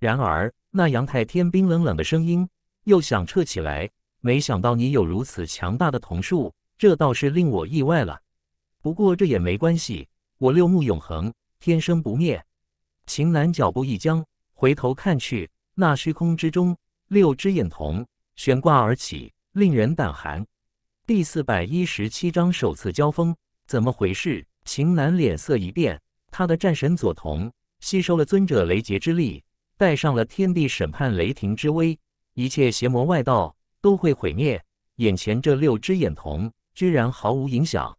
然而，那杨太天冰冷冷的声音又响彻起来：“没想到你有如此强大的瞳术，这倒是令我意外了。不过这也没关系，我六目永恒，天生不灭。”秦南脚步一僵，回头看去。那虚空之中，六只眼瞳悬挂而起，令人胆寒。第四百一十七章首次交锋，怎么回事？秦南脸色一变，他的战神佐瞳吸收了尊者雷劫之力，带上了天地审判雷霆之威，一切邪魔外道都会毁灭。眼前这六只眼瞳居然毫无影响，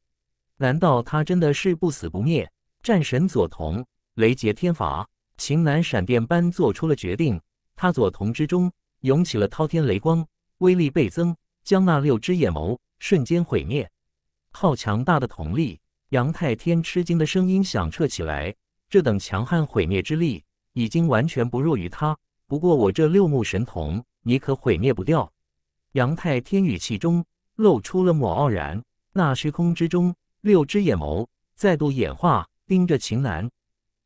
难道他真的是不死不灭？战神佐瞳雷劫天罚，秦南闪电般做出了决定。他左瞳之中涌起了滔天雷光，威力倍增，将那六只眼眸瞬间毁灭。好强大的瞳力！杨太天吃惊的声音响彻起来。这等强悍毁灭之力，已经完全不弱于他。不过，我这六目神瞳，你可毁灭不掉。杨太天语气中露出了抹傲然。那虚空之中，六只眼眸再度演化，盯着秦岚。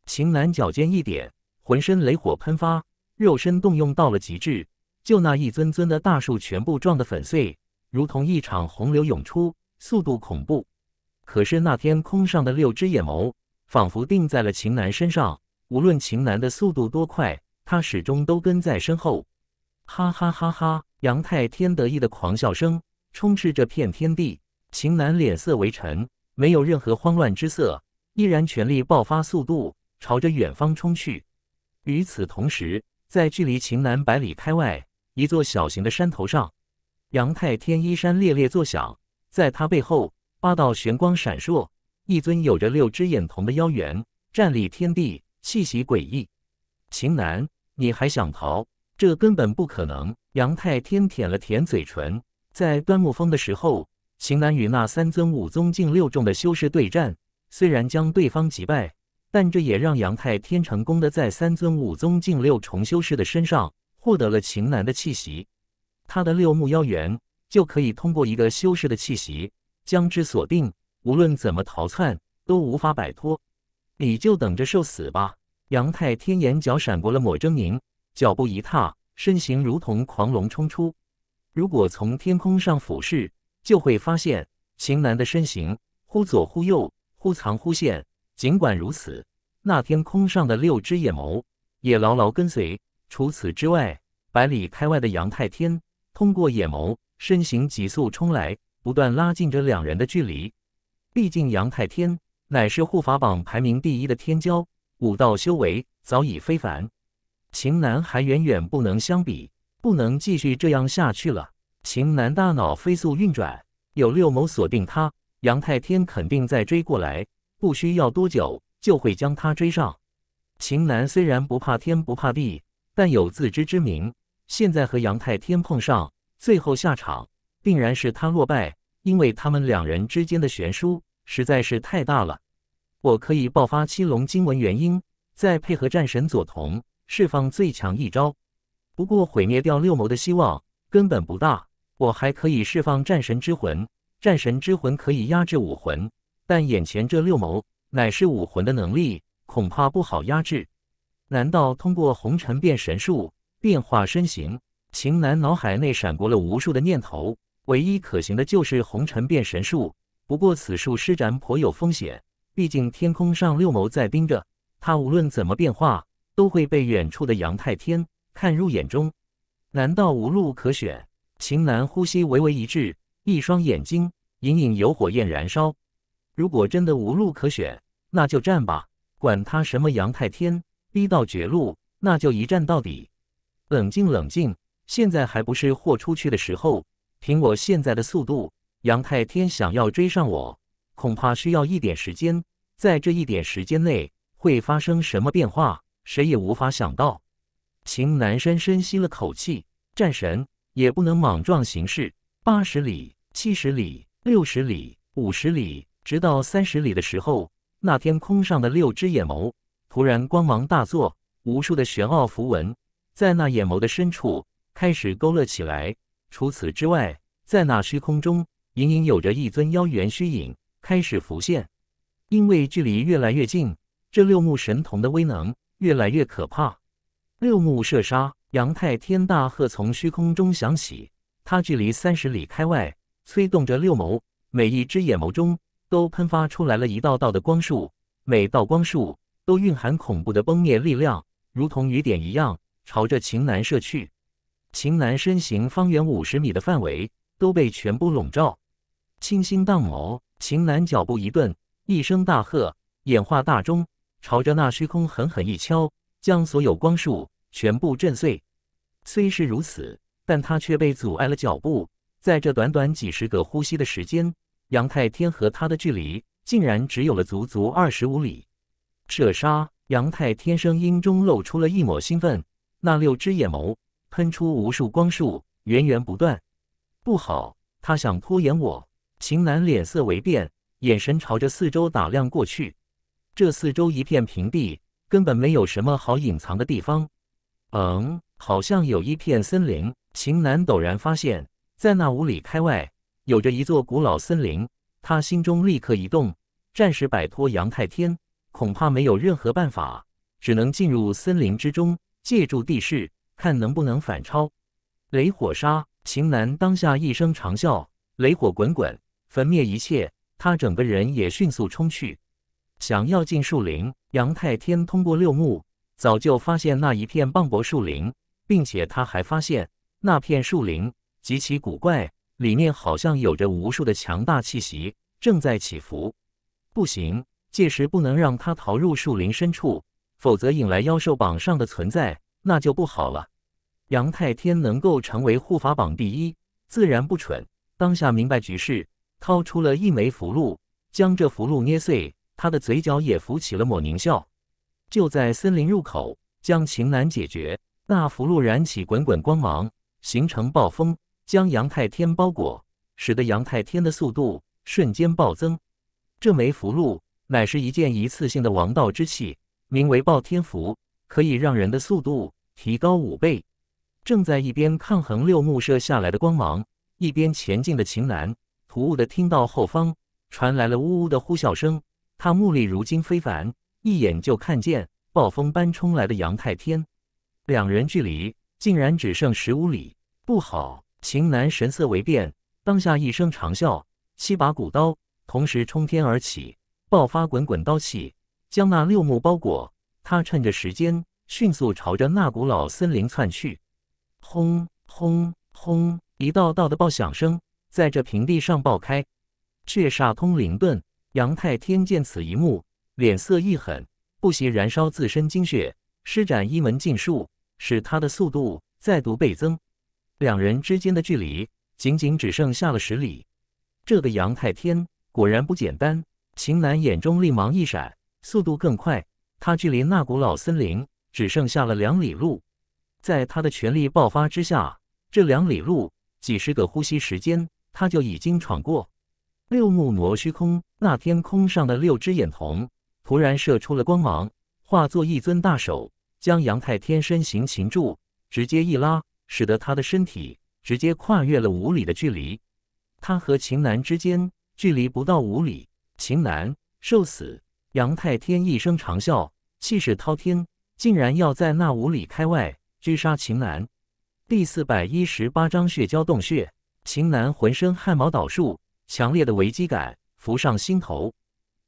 秦岚脚尖一点，浑身雷火喷发。肉身动用到了极致，就那一尊尊的大树全部撞得粉碎，如同一场洪流涌出，速度恐怖。可是那天空上的六只眼眸仿佛定在了秦南身上，无论秦南的速度多快，他始终都跟在身后。哈哈哈哈！杨太天得意的狂笑声充斥这片天地。秦南脸色微沉，没有任何慌乱之色，依然全力爆发速度，朝着远方冲去。与此同时。在距离秦南百里开外一座小型的山头上，杨太天衣衫猎猎作响，在他背后八道玄光闪烁，一尊有着六只眼瞳的妖猿站立天地，气息诡异。秦南，你还想逃？这根本不可能！杨太天舔了舔嘴唇，在端木峰的时候，秦南与那三尊武宗境六重的修士对战，虽然将对方击败。但这也让杨太天成功的在三尊五宗境六重修士的身上获得了秦南的气息，他的六目妖猿就可以通过一个修士的气息将之锁定，无论怎么逃窜都无法摆脱。你就等着受死吧！杨太天眼角闪过了抹狰狞，脚步一踏，身形如同狂龙冲出。如果从天空上俯视，就会发现秦南的身形忽左忽右，忽藏忽现。尽管如此，那天空上的六只眼眸也牢牢跟随。除此之外，百里开外的杨太天通过眼眸身形急速冲来，不断拉近着两人的距离。毕竟杨太天乃是护法榜排名第一的天骄，武道修为早已非凡，秦南还远远不能相比，不能继续这样下去了。秦南大脑飞速运转，有六眸锁定他，杨太天肯定在追过来。不需要多久就会将他追上。秦南虽然不怕天不怕地，但有自知之明。现在和杨太天碰上，最后下场定然是他落败，因为他们两人之间的悬殊实在是太大了。我可以爆发七龙金纹元婴，再配合战神佐藤释放最强一招。不过毁灭掉六谋的希望根本不大。我还可以释放战神之魂，战神之魂可以压制武魂。但眼前这六眸乃是武魂的能力，恐怕不好压制。难道通过红尘变神术变化身形？秦南脑海内闪过了无数的念头，唯一可行的就是红尘变神术。不过此术施展颇有风险，毕竟天空上六谋在盯着他，无论怎么变化，都会被远处的杨太天看入眼中。难道无路可选？秦南呼吸微微一滞，一双眼睛隐隐有火焰燃烧。如果真的无路可选，那就战吧，管他什么杨太天，逼到绝路，那就一战到底。冷静，冷静，现在还不是豁出去的时候。凭我现在的速度，杨太天想要追上我，恐怕需要一点时间。在这一点时间内，会发生什么变化，谁也无法想到。秦南山深吸了口气，战神也不能莽撞行事。八十里，七十里，六十里，五十里。直到三十里的时候，那天空上的六只眼眸突然光芒大作，无数的玄奥符文在那眼眸的深处开始勾勒起来。除此之外，在那虚空中隐隐有着一尊妖元虚影开始浮现。因为距离越来越近，这六目神童的威能越来越可怕。六目射杀，杨太天大喝从虚空中响起，他距离三十里开外，催动着六眸，每一只眼眸中。都喷发出来了一道道的光束，每道光束都蕴含恐怖的崩灭力量，如同雨点一样朝着秦南射去。秦南身形方圆五十米的范围都被全部笼罩。清心荡眸，秦南脚步一顿，一声大喝，演化大钟，朝着那虚空狠狠一敲，将所有光束全部震碎。虽是如此，但他却被阻碍了脚步，在这短短几十个呼吸的时间。杨太天和他的距离竟然只有了足足二十五里，射杀杨太天声音中露出了一抹兴奋，那六只眼眸喷出无数光束，源源不断。不好，他想拖延我。秦南脸色微变，眼神朝着四周打量过去，这四周一片平地，根本没有什么好隐藏的地方。嗯，好像有一片森林。秦南陡然发现，在那五里开外。有着一座古老森林，他心中立刻一动，暂时摆脱杨太天，恐怕没有任何办法，只能进入森林之中，借助地势，看能不能反超。雷火杀，秦南当下一声长啸，雷火滚滚，焚灭一切。他整个人也迅速冲去，想要进树林。杨太天通过六目，早就发现那一片磅礴树林，并且他还发现那片树林极其古怪。里面好像有着无数的强大气息正在起伏，不行，届时不能让他逃入树林深处，否则引来妖兽榜上的存在，那就不好了。杨太天能够成为护法榜第一，自然不蠢，当下明白局势，掏出了一枚符箓，将这符箓捏碎，他的嘴角也浮起了抹狞笑。就在森林入口，将情难解决，那符箓燃起滚滚光芒，形成暴风。将杨太天包裹，使得杨太天的速度瞬间暴增。这枚符箓乃是一件一次性的王道之器，名为暴天符，可以让人的速度提高五倍。正在一边抗衡六目射下来的光芒，一边前进的秦岚，突兀的听到后方传来了呜呜的呼啸声。他目力如今非凡，一眼就看见暴风般冲来的杨太天。两人距离竟然只剩十五里，不好！秦南神色微变，当下一声长啸，七把古刀同时冲天而起，爆发滚滚刀气，将那六木包裹。他趁着时间，迅速朝着那古老森林窜去。轰轰轰！一道道的爆响声在这平地上爆开。血煞通灵盾，杨太天见此一幕，脸色一狠，不惜燃烧自身精血，施展一门禁术，使他的速度再度倍增。两人之间的距离，仅仅只剩下了十里。这个杨太天果然不简单，秦楠眼中立芒一闪，速度更快。他距离那古老森林只剩下了两里路，在他的全力爆发之下，这两里路，几十个呼吸时间，他就已经闯过。六目魔虚空那天空上的六只眼瞳突然射出了光芒，化作一尊大手，将杨太天身形擒住，直接一拉。使得他的身体直接跨越了五里的距离，他和秦南之间距离不到五里。秦南受死！杨太天一声长啸，气势滔天，竟然要在那五里开外狙杀秦南。第四百一十八章血蛟洞穴。秦南浑身汗毛倒竖，强烈的危机感浮上心头。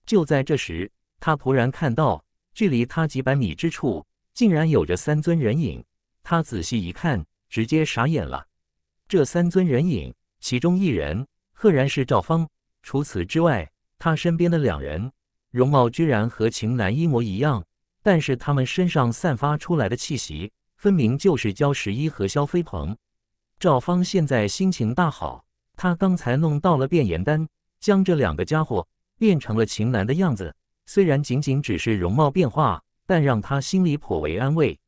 就在这时，他突然看到距离他几百米之处，竟然有着三尊人影。他仔细一看。直接傻眼了，这三尊人影，其中一人赫然是赵方。除此之外，他身边的两人容貌居然和秦岚一模一样，但是他们身上散发出来的气息，分明就是焦十一和萧飞鹏。赵方现在心情大好，他刚才弄到了变颜丹，将这两个家伙变成了秦岚的样子。虽然仅仅只是容貌变化，但让他心里颇为安慰。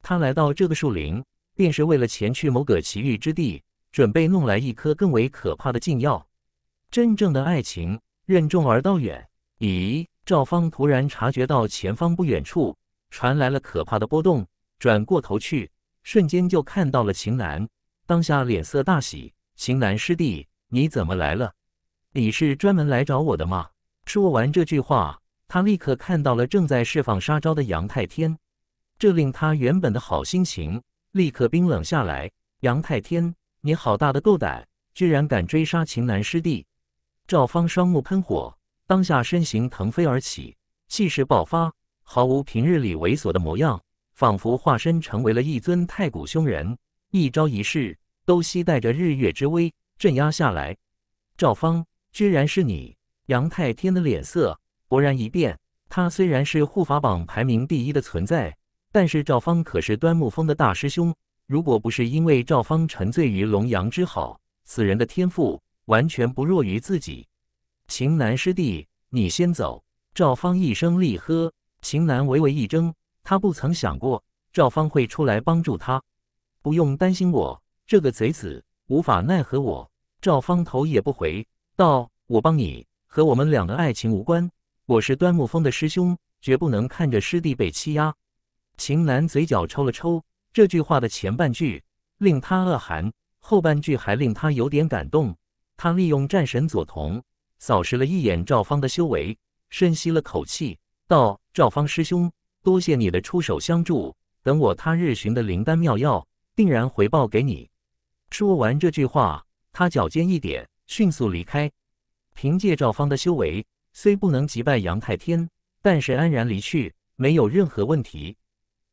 他来到这个树林。便是为了前去某个奇遇之地，准备弄来一颗更为可怕的禁药。真正的爱情，任重而道远。咦，赵方突然察觉到前方不远处传来了可怕的波动，转过头去，瞬间就看到了秦楠。当下脸色大喜：“秦楠师弟，你怎么来了？你是专门来找我的吗？”说完这句话，他立刻看到了正在释放杀招的杨太天，这令他原本的好心情。立刻冰冷下来，杨太天，你好大的够胆，居然敢追杀秦南师弟！赵方双目喷火，当下身形腾飞而起，气势爆发，毫无平日里猥琐的模样，仿佛化身成为了一尊太古凶人，一招一式都携带着日月之威，镇压下来。赵方，居然是你！杨太天的脸色勃然一变，他虽然是护法榜排名第一的存在。但是赵方可是端木峰的大师兄，如果不是因为赵方沉醉于龙阳之好，此人的天赋完全不弱于自己。秦南师弟，你先走。”赵方一声厉喝。秦南微微一怔，他不曾想过赵方会出来帮助他。不用担心我，这个贼子无法奈何我。”赵方头也不回道：“我帮你，和我们两个爱情无关。我是端木峰的师兄，绝不能看着师弟被欺压。”秦楠嘴角抽了抽，这句话的前半句令他恶寒，后半句还令他有点感动。他利用战神佐同扫视了一眼赵方的修为，深吸了口气，道：“赵方师兄，多谢你的出手相助，等我他日寻的灵丹妙药，定然回报给你。”说完这句话，他脚尖一点，迅速离开。凭借赵方的修为，虽不能击败杨太天，但是安然离去，没有任何问题。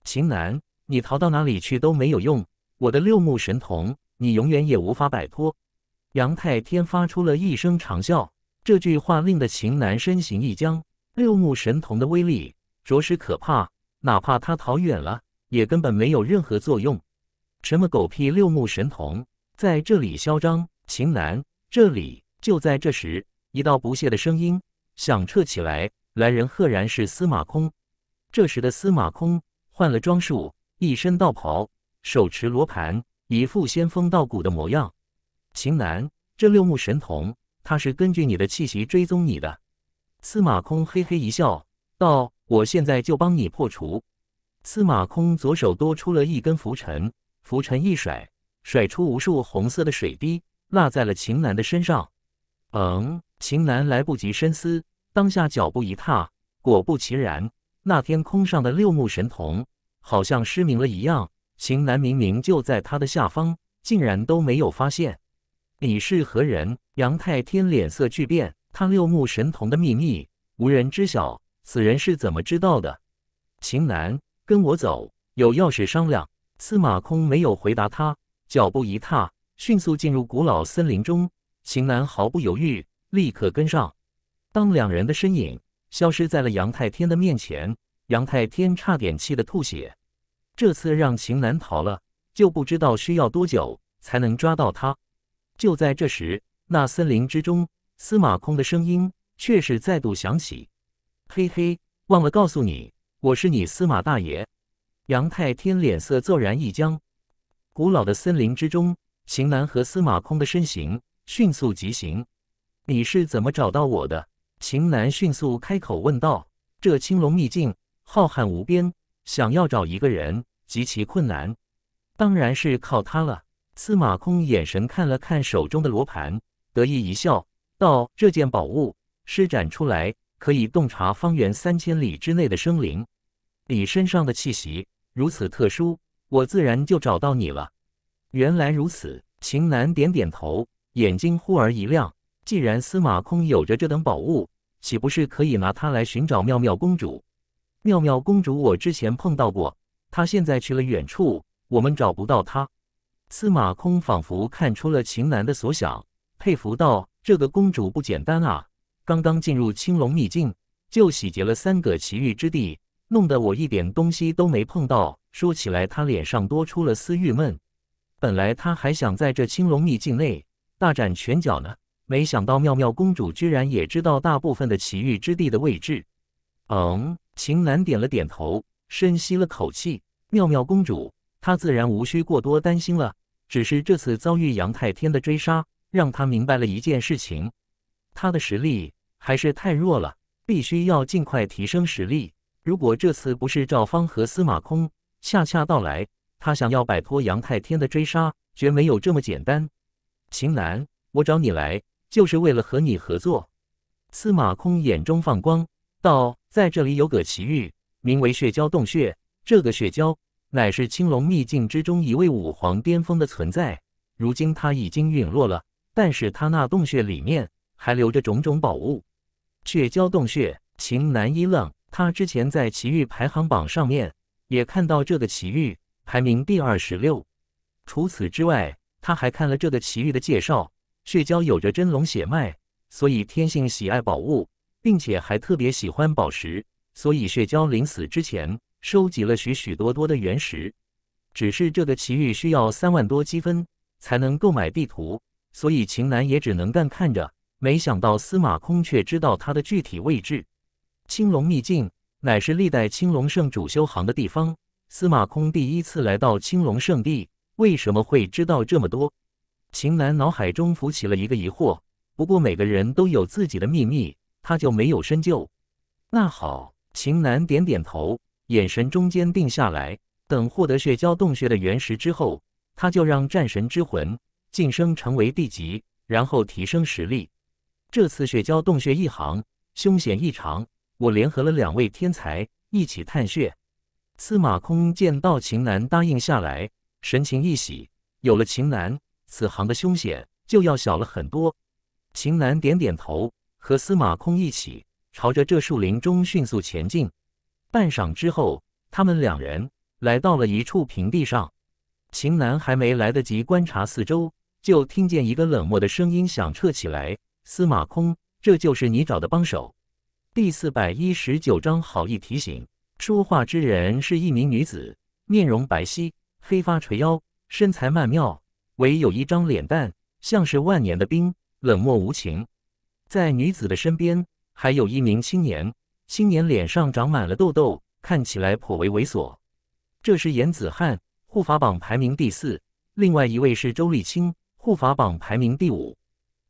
秦南，你逃到哪里去都没有用，我的六目神童，你永远也无法摆脱。杨太天发出了一声长啸，这句话令得秦南身形一僵。六目神童的威力着实可怕，哪怕他逃远了，也根本没有任何作用。什么狗屁六目神童，在这里嚣张！秦南，这里就在这时，一道不屑的声音响彻起来，来人赫然是司马空。这时的司马空。换了装束，一身道袍，手持罗盘，一副仙风道骨的模样。秦南，这六目神童，他是根据你的气息追踪你的。司马空嘿嘿一笑，道：“我现在就帮你破除。”司马空左手多出了一根拂尘，拂尘一甩，甩出无数红色的水滴，落在了秦南的身上。嗯，秦南来不及深思，当下脚步一踏，果不其然。那天空上的六目神童好像失明了一样，秦南明明就在他的下方，竟然都没有发现。你是何人？杨太天脸色巨变，他六目神童的秘密无人知晓，此人是怎么知道的？秦南，跟我走，有要事商量。司马空没有回答他，脚步一踏，迅速进入古老森林中。秦南毫不犹豫，立刻跟上。当两人的身影。消失在了杨太天的面前，杨太天差点气得吐血。这次让秦岚逃了，就不知道需要多久才能抓到他。就在这时，那森林之中，司马空的声音却是再度响起：“嘿嘿，忘了告诉你，我是你司马大爷。”杨太天脸色骤然一僵。古老的森林之中，秦岚和司马空的身形迅速疾行。你是怎么找到我的？秦楠迅速开口问道：“这青龙秘境浩瀚无边，想要找一个人极其困难，当然是靠他了。”司马空眼神看了看手中的罗盘，得意一笑，道：“这件宝物施展出来，可以洞察方圆三千里之内的生灵。你身上的气息如此特殊，我自然就找到你了。”原来如此，秦楠点点头，眼睛忽而一亮。既然司马空有着这等宝物，岂不是可以拿它来寻找妙妙公主？妙妙公主，我之前碰到过，她现在去了远处，我们找不到她。司马空仿佛看出了秦楠的所想，佩服道：“这个公主不简单啊！刚刚进入青龙秘境，就洗劫了三个奇遇之地，弄得我一点东西都没碰到。说起来，她脸上多出了丝郁闷。本来他还想在这青龙秘境内大展拳脚呢。”没想到妙妙公主居然也知道大部分的奇遇之地的位置。嗯，秦岚点了点头，深吸了口气。妙妙公主，她自然无需过多担心了。只是这次遭遇杨太天的追杀，让她明白了一件事情：她的实力还是太弱了，必须要尽快提升实力。如果这次不是赵方和司马空恰恰到来，她想要摆脱杨太天的追杀，绝没有这么简单。秦岚，我找你来。就是为了和你合作，司马空眼中放光道：“在这里有个奇遇，名为血蛟洞穴。这个血蛟乃是青龙秘境之中一位武皇巅峰的存在。如今他已经陨落了，但是他那洞穴里面还留着种种宝物。血蛟洞穴，秦南一愣，他之前在奇遇排行榜上面也看到这个奇遇排名第二十六。除此之外，他还看了这个奇遇的介绍。”血蛟有着真龙血脉，所以天性喜爱宝物，并且还特别喜欢宝石。所以血蛟临死之前收集了许许多多的原石。只是这个奇遇需要三万多积分才能购买地图，所以秦南也只能干看着。没想到司马空却知道它的具体位置。青龙秘境乃是历代青龙圣主修行的地方。司马空第一次来到青龙圣地，为什么会知道这么多？秦楠脑海中浮起了一个疑惑，不过每个人都有自己的秘密，他就没有深究。那好，秦楠点点头，眼神中间定下来。等获得血蛟洞穴的原石之后，他就让战神之魂晋升成为地级，然后提升实力。这次血蛟洞穴一行凶险异常，我联合了两位天才一起探穴。司马空见到秦楠答应下来，神情一喜，有了秦楠。此行的凶险就要小了很多。秦南点点头，和司马空一起朝着这树林中迅速前进。半晌之后，他们两人来到了一处平地上。秦南还没来得及观察四周，就听见一个冷漠的声音响彻起来：“司马空，这就是你找的帮手。”第四百一十九章好意提醒。说话之人是一名女子，面容白皙，黑发垂腰，身材曼妙。唯有一张脸蛋像是万年的冰，冷漠无情。在女子的身边还有一名青年，青年脸上长满了痘痘，看起来颇为猥琐。这是严子汉，护法榜排名第四。另外一位是周丽清，护法榜排名第五。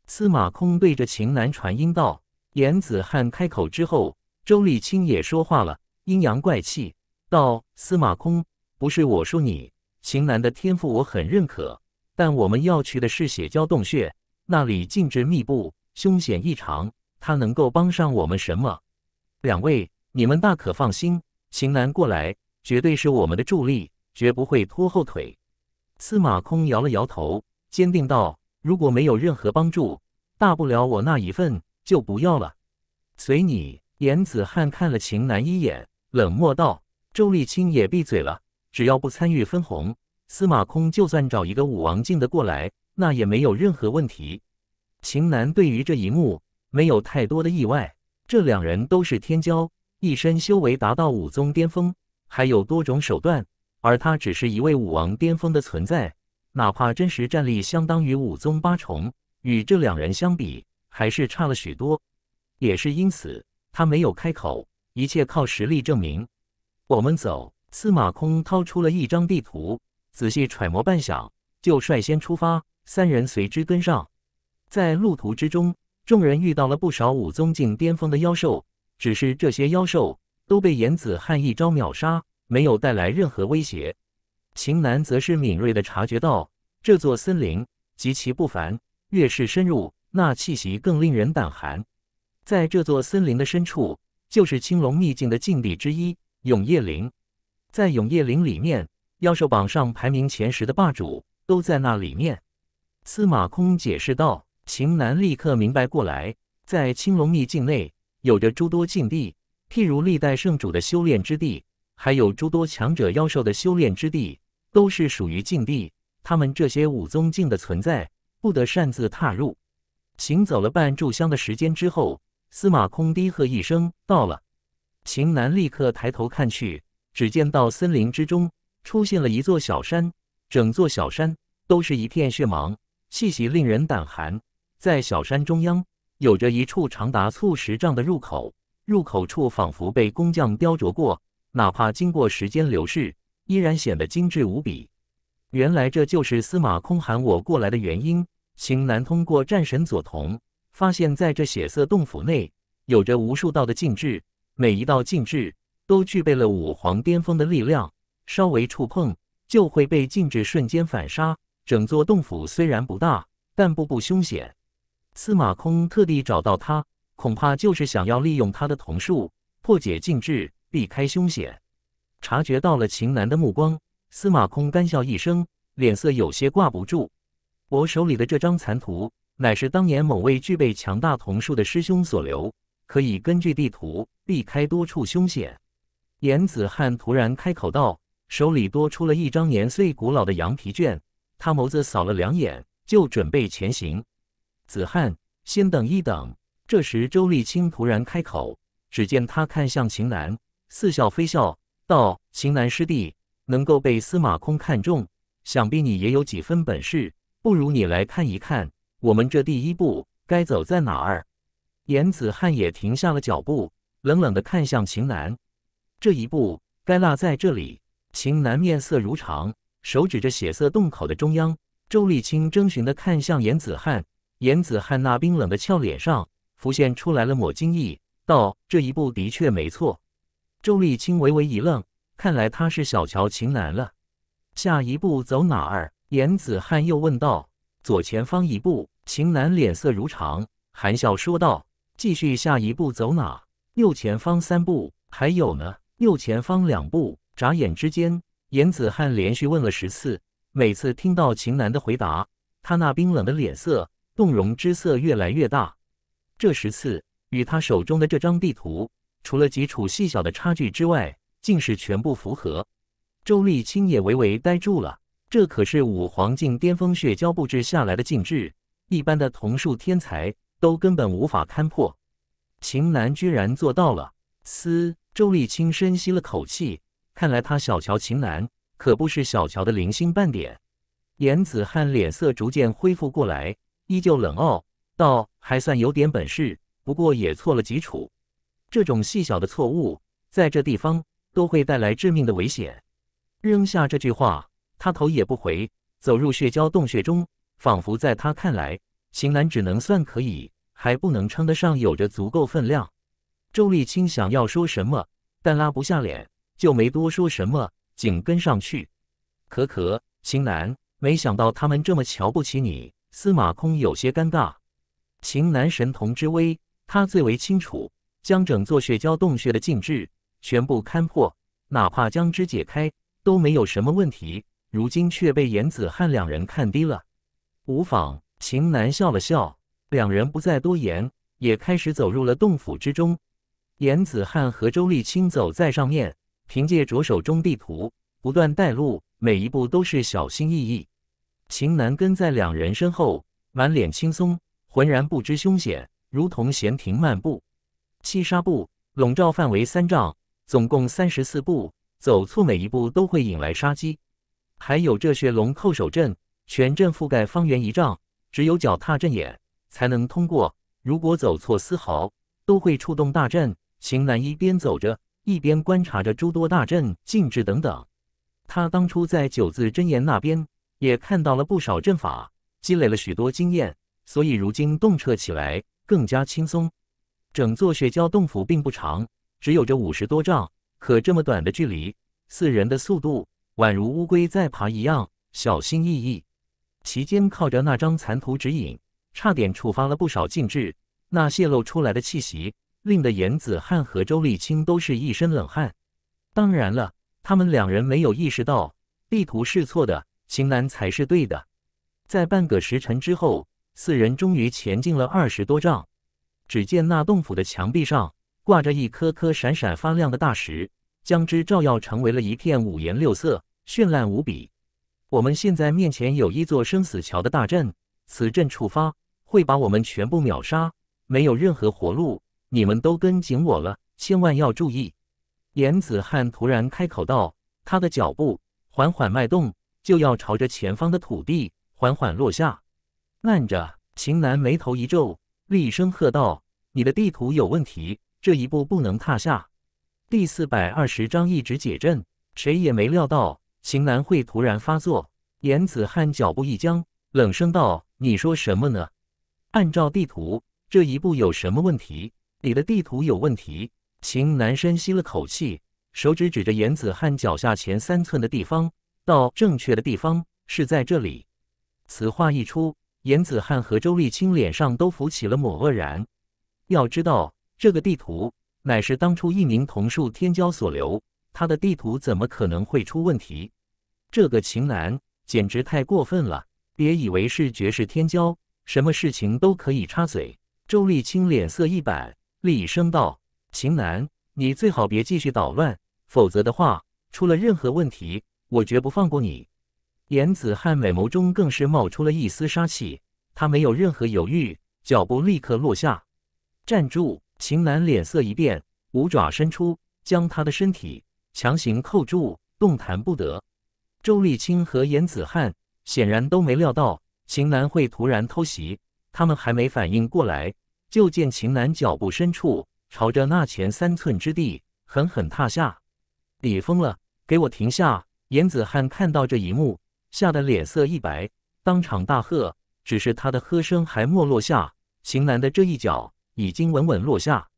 司马空对着秦南传音道：“严子汉开口之后，周丽清也说话了，阴阳怪气道：‘司马空，不是我说你，秦南的天赋我很认可。’”但我们要去的是血胶洞穴，那里禁制密布，凶险异常。他能够帮上我们什么？两位，你们大可放心，秦楠过来绝对是我们的助力，绝不会拖后腿。司马空摇了摇头，坚定道：“如果没有任何帮助，大不了我那一份就不要了，随你。”严子汉看了秦楠一眼，冷漠道：“周立青也闭嘴了，只要不参与分红。”司马空就算找一个武王进的过来，那也没有任何问题。秦南对于这一幕没有太多的意外，这两人都是天骄，一身修为达到武宗巅峰，还有多种手段，而他只是一位武王巅峰的存在，哪怕真实战力相当于武宗八重，与这两人相比还是差了许多。也是因此，他没有开口，一切靠实力证明。我们走。司马空掏出了一张地图。仔细揣摩半晌，就率先出发，三人随之跟上。在路途之中，众人遇到了不少武宗境巅峰的妖兽，只是这些妖兽都被严子汉一招秒杀，没有带来任何威胁。秦南则是敏锐地察觉到，这座森林极其不凡，越是深入，那气息更令人胆寒。在这座森林的深处，就是青龙秘境的禁地之一——永夜林。在永夜林里面。妖兽榜上排名前十的霸主都在那里面。司马空解释道。秦南立刻明白过来，在青龙秘境内有着诸多禁地，譬如历代圣主的修炼之地，还有诸多强者妖兽的修炼之地，都是属于禁地。他们这些武宗境的存在，不得擅自踏入。行走了半炷香的时间之后，司马空低喝一声：“到了！”秦南立刻抬头看去，只见到森林之中。出现了一座小山，整座小山都是一片血芒，气息令人胆寒。在小山中央，有着一处长达数十丈的入口，入口处仿佛被工匠雕琢过，哪怕经过时间流逝，依然显得精致无比。原来这就是司马空喊我过来的原因。秦南通过战神左瞳发现，在这血色洞府内，有着无数道的禁制，每一道禁制都具备了武皇巅峰的力量。稍微触碰就会被禁制瞬间反杀。整座洞府虽然不大，但步步凶险。司马空特地找到他，恐怕就是想要利用他的瞳术破解禁制，避开凶险。察觉到了秦南的目光，司马空干笑一声，脸色有些挂不住。我手里的这张残图，乃是当年某位具备强大瞳术的师兄所留，可以根据地图避开多处凶险。严子汉突然开口道。手里多出了一张年岁古老的羊皮卷，他眸子扫了两眼，就准备前行。子汉，先等一等。这时，周立青突然开口，只见他看向秦楠，似笑非笑道：“秦楠师弟，能够被司马空看中，想必你也有几分本事。不如你来看一看，我们这第一步该走在哪儿？”严子汉也停下了脚步，冷冷地看向秦楠，这一步该落在这里。秦楠面色如常，手指着血色洞口的中央。周立青征询的看向严子汉，严子汉那冰冷的俏脸上浮现出来了抹惊异，道：“这一步的确没错。”周立青微微一愣，看来他是小瞧秦楠了。下一步走哪儿？严子汉又问道。左前方一步，秦楠脸色如常，含笑说道：“继续下一步走哪？右前方三步，还有呢？右前方两步。”眨眼之间，严子汉连续问了十次，每次听到秦楠的回答，他那冰冷的脸色动容之色越来越大。这十次与他手中的这张地图，除了几处细小的差距之外，竟是全部符合。周立青也微微呆住了，这可是五黄境巅峰血胶布置下来的禁制，一般的桐树天才都根本无法勘破，秦楠居然做到了。嘶，周立青深吸了口气。看来他小瞧秦岚，可不是小瞧的零星半点。严子汉脸色逐渐恢复过来，依旧冷傲道：“还算有点本事，不过也错了几处。这种细小的错误，在这地方都会带来致命的危险。”扔下这句话，他头也不回，走入血胶洞穴中。仿佛在他看来，秦岚只能算可以，还不能称得上有着足够分量。周丽清想要说什么，但拉不下脸。就没多说什么，紧跟上去。可可，秦楠，没想到他们这么瞧不起你。司马空有些尴尬。秦楠神童之威，他最为清楚，将整座雪蛟洞穴的禁制全部勘破，哪怕将之解开都没有什么问题。如今却被严子汉两人看低了，无妨。秦楠笑了笑，两人不再多言，也开始走入了洞府之中。严子汉和周立青走在上面。凭借着手中地图，不断带路，每一步都是小心翼翼。秦楠跟在两人身后，满脸轻松，浑然不知凶险，如同闲庭漫步。七杀步笼罩范围三丈，总共三十四步，走错每一步都会引来杀机。还有这血龙扣手阵，全阵覆盖方圆一丈，只有脚踏阵眼才能通过。如果走错丝毫，都会触动大阵。秦南一边走着。一边观察着诸多大阵、禁制等等，他当初在九字真言那边也看到了不少阵法，积累了许多经验，所以如今洞彻起来更加轻松。整座雪蛟洞府并不长，只有着五十多丈，可这么短的距离，四人的速度宛如乌龟在爬一样，小心翼翼。其间靠着那张残图指引，差点触发了不少禁制，那泄露出来的气息。令得严子汉和周立青都是一身冷汗。当然了，他们两人没有意识到地图是错的，秦南才是对的。在半个时辰之后，四人终于前进了二十多丈。只见那洞府的墙壁上挂着一颗颗闪闪发亮的大石，将之照耀成为了一片五颜六色、绚烂无比。我们现在面前有一座生死桥的大阵，此阵触发会把我们全部秒杀，没有任何活路。你们都跟紧我了，千万要注意！”严子汉突然开口道，他的脚步缓缓迈动，就要朝着前方的土地缓缓落下。“慢着！”秦南眉头一皱，厉声喝道，“你的地图有问题，这一步不能踏下。”第四百二十章一直解阵，谁也没料到秦南会突然发作。严子汉脚步一僵，冷声道：“你说什么呢？按照地图，这一步有什么问题？”你的地图有问题。秦南深吸了口气，手指指着严子汉脚下前三寸的地方，道：“正确的地方是在这里。”此话一出，严子汉和周立青脸上都浮起了抹愕然。要知道，这个地图乃是当初一名桐树天骄所留，他的地图怎么可能会出问题？这个秦南简直太过分了！别以为是绝世天骄，什么事情都可以插嘴。周立青脸色一板。厉声道：“秦楠，你最好别继续捣乱，否则的话，出了任何问题，我绝不放过你。”严子汉美眸中更是冒出了一丝杀气，他没有任何犹豫，脚步立刻落下。站住！秦楠脸色一变，五爪伸出，将他的身体强行扣住，动弹不得。周立青和严子汉显然都没料到秦楠会突然偷袭，他们还没反应过来。就见秦楠脚步深处，朝着那前三寸之地狠狠踏下。李疯了，给我停下！严子汉看到这一幕，吓得脸色一白，当场大喝。只是他的喝声还没落下，秦楠的这一脚已经稳稳落下。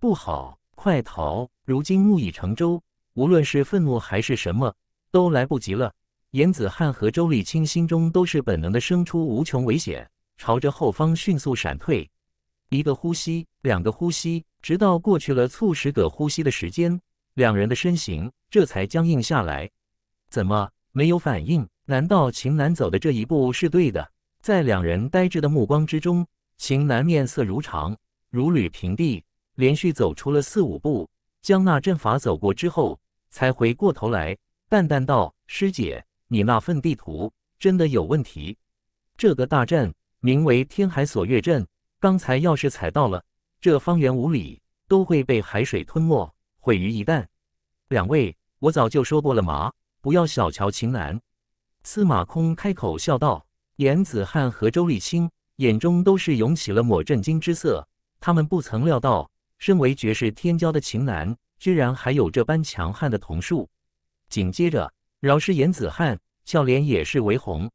不好，快逃！如今木已成舟，无论是愤怒还是什么，都来不及了。严子汉和周立清心中都是本能的生出无穷危险，朝着后方迅速闪退。一个呼吸，两个呼吸，直到过去了数十个呼吸的时间，两人的身形这才僵硬下来。怎么没有反应？难道秦南走的这一步是对的？在两人呆滞的目光之中，秦南面色如常，如履平地，连续走出了四五步，将那阵法走过之后，才回过头来，淡淡道：“师姐，你那份地图真的有问题。这个大阵名为天海锁月阵。”刚才要是踩到了，这方圆五里都会被海水吞没，毁于一旦。两位，我早就说过了嘛，不要小瞧秦岚。司马空开口笑道，严子汉和周立青眼中都是涌起了抹震惊之色。他们不曾料到，身为绝世天骄的秦岚，居然还有这般强悍的瞳术。紧接着，饶是严子汉，笑脸也是微红。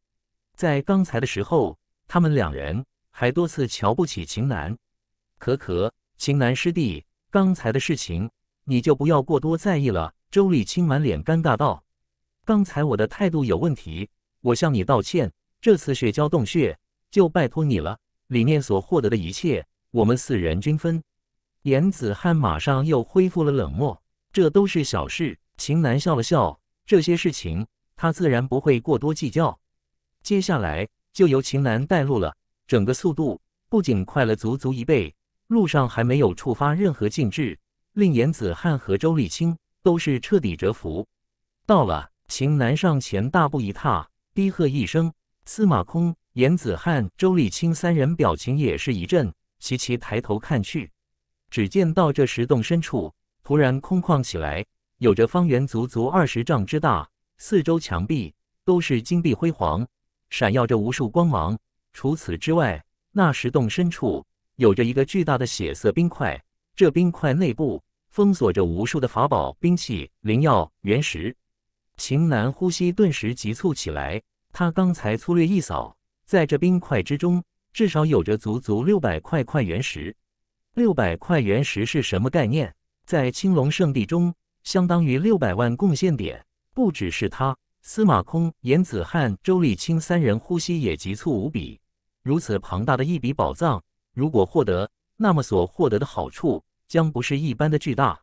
在刚才的时候，他们两人。还多次瞧不起秦南，可可，秦南师弟，刚才的事情你就不要过多在意了。周立清满脸尴尬道：“刚才我的态度有问题，我向你道歉。这次雪蛟洞穴就拜托你了，里面所获得的一切，我们四人均分。”严子汉马上又恢复了冷漠。这都是小事。秦南笑了笑，这些事情他自然不会过多计较。接下来就由秦南带路了。整个速度不仅快了足足一倍，路上还没有触发任何禁制，令严子汉和周立青都是彻底折服。到了，秦南上前大步一踏，低喝一声。司马空、严子汉、周立青三人表情也是一震，齐齐抬头看去，只见到这石洞深处突然空旷起来，有着方圆足足二十丈之大，四周墙壁都是金碧辉煌，闪耀着无数光芒。除此之外，那石洞深处有着一个巨大的血色冰块，这冰块内部封锁着无数的法宝、兵器、灵药、原石。秦南呼吸顿时急促起来，他刚才粗略一扫，在这冰块之中至少有着足足六百块块原石。六百块原石是什么概念？在青龙圣地中，相当于六百万贡献点。不只是他，司马空、严子汉、周立青三人呼吸也急促无比。如此庞大的一笔宝藏，如果获得，那么所获得的好处将不是一般的巨大。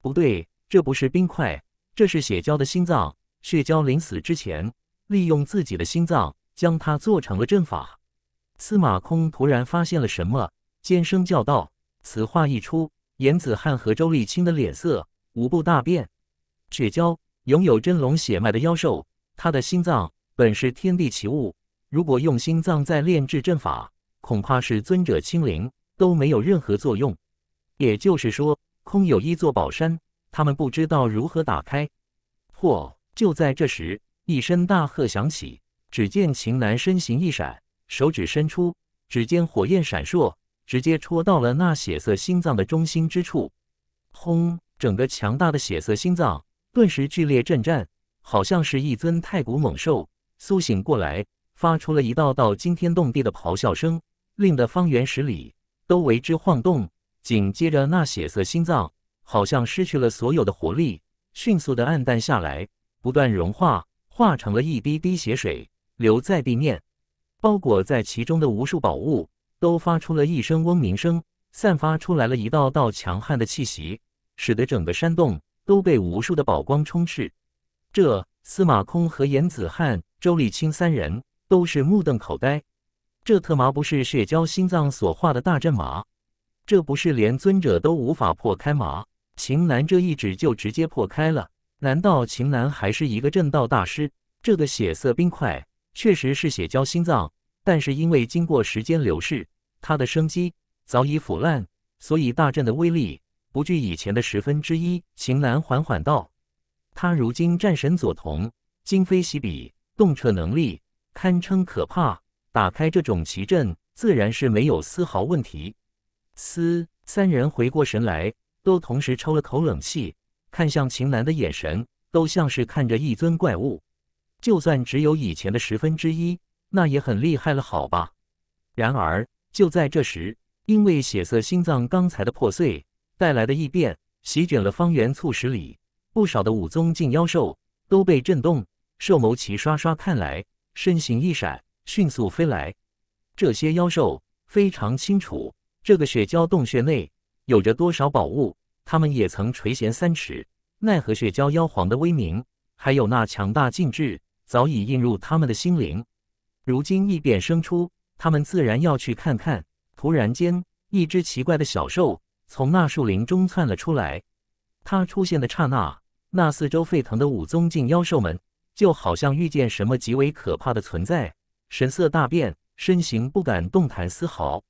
不对，这不是冰块，这是血蛟的心脏。血蛟临死之前，利用自己的心脏，将它做成了阵法。司马空突然发现了什么，尖声叫道。此话一出，严子汉和周立青的脸色无不大变。血蛟拥有真龙血脉的妖兽，他的心脏本是天地奇物。如果用心脏在炼制阵法，恐怕是尊者清零都没有任何作用。也就是说，空有一座宝山，他们不知道如何打开。嚯！就在这时，一声大喝响起，只见秦南身形一闪，手指伸出，只见火焰闪烁，直接戳到了那血色心脏的中心之处。轰！整个强大的血色心脏顿时剧烈震颤，好像是一尊太古猛兽苏醒过来。发出了一道道惊天动地的咆哮声，令得方圆十里都为之晃动。紧接着，那血色心脏好像失去了所有的活力，迅速的暗淡下来，不断融化，化成了一滴滴血水，留在地面。包裹在其中的无数宝物都发出了一声嗡鸣声，散发出来了一道道强悍的气息，使得整个山洞都被无数的宝光充斥。这司马空和严子汉、周立清三人。都是目瞪口呆，这特麻不是血胶心脏所化的大阵麻？这不是连尊者都无法破开麻？秦南这一指就直接破开了？难道秦南还是一个正道大师？这个血色冰块确实是血胶心脏，但是因为经过时间流逝，它的生机早已腐烂，所以大阵的威力不具以前的十分之一。秦南缓缓道：“他如今战神左瞳，今非昔比，洞彻能力。”堪称可怕！打开这种奇阵，自然是没有丝毫问题。嘶！三人回过神来，都同时抽了口冷气，看向秦岚的眼神，都像是看着一尊怪物。就算只有以前的十分之一，那也很厉害了，好吧？然而，就在这时，因为血色心脏刚才的破碎带来的异变，席卷了方圆数十里，不少的武宗境妖兽都被震动，兽眸齐刷刷看来。身形一闪，迅速飞来。这些妖兽非常清楚，这个雪蛟洞穴内有着多少宝物，他们也曾垂涎三尺。奈何雪蛟妖皇的威名，还有那强大禁制，早已印入他们的心灵。如今异变生出，他们自然要去看看。突然间，一只奇怪的小兽从那树林中窜了出来。它出现的刹那，那四周沸腾的武宗境妖兽们。就好像遇见什么极为可怕的存在，神色大变，身形不敢动弹丝毫。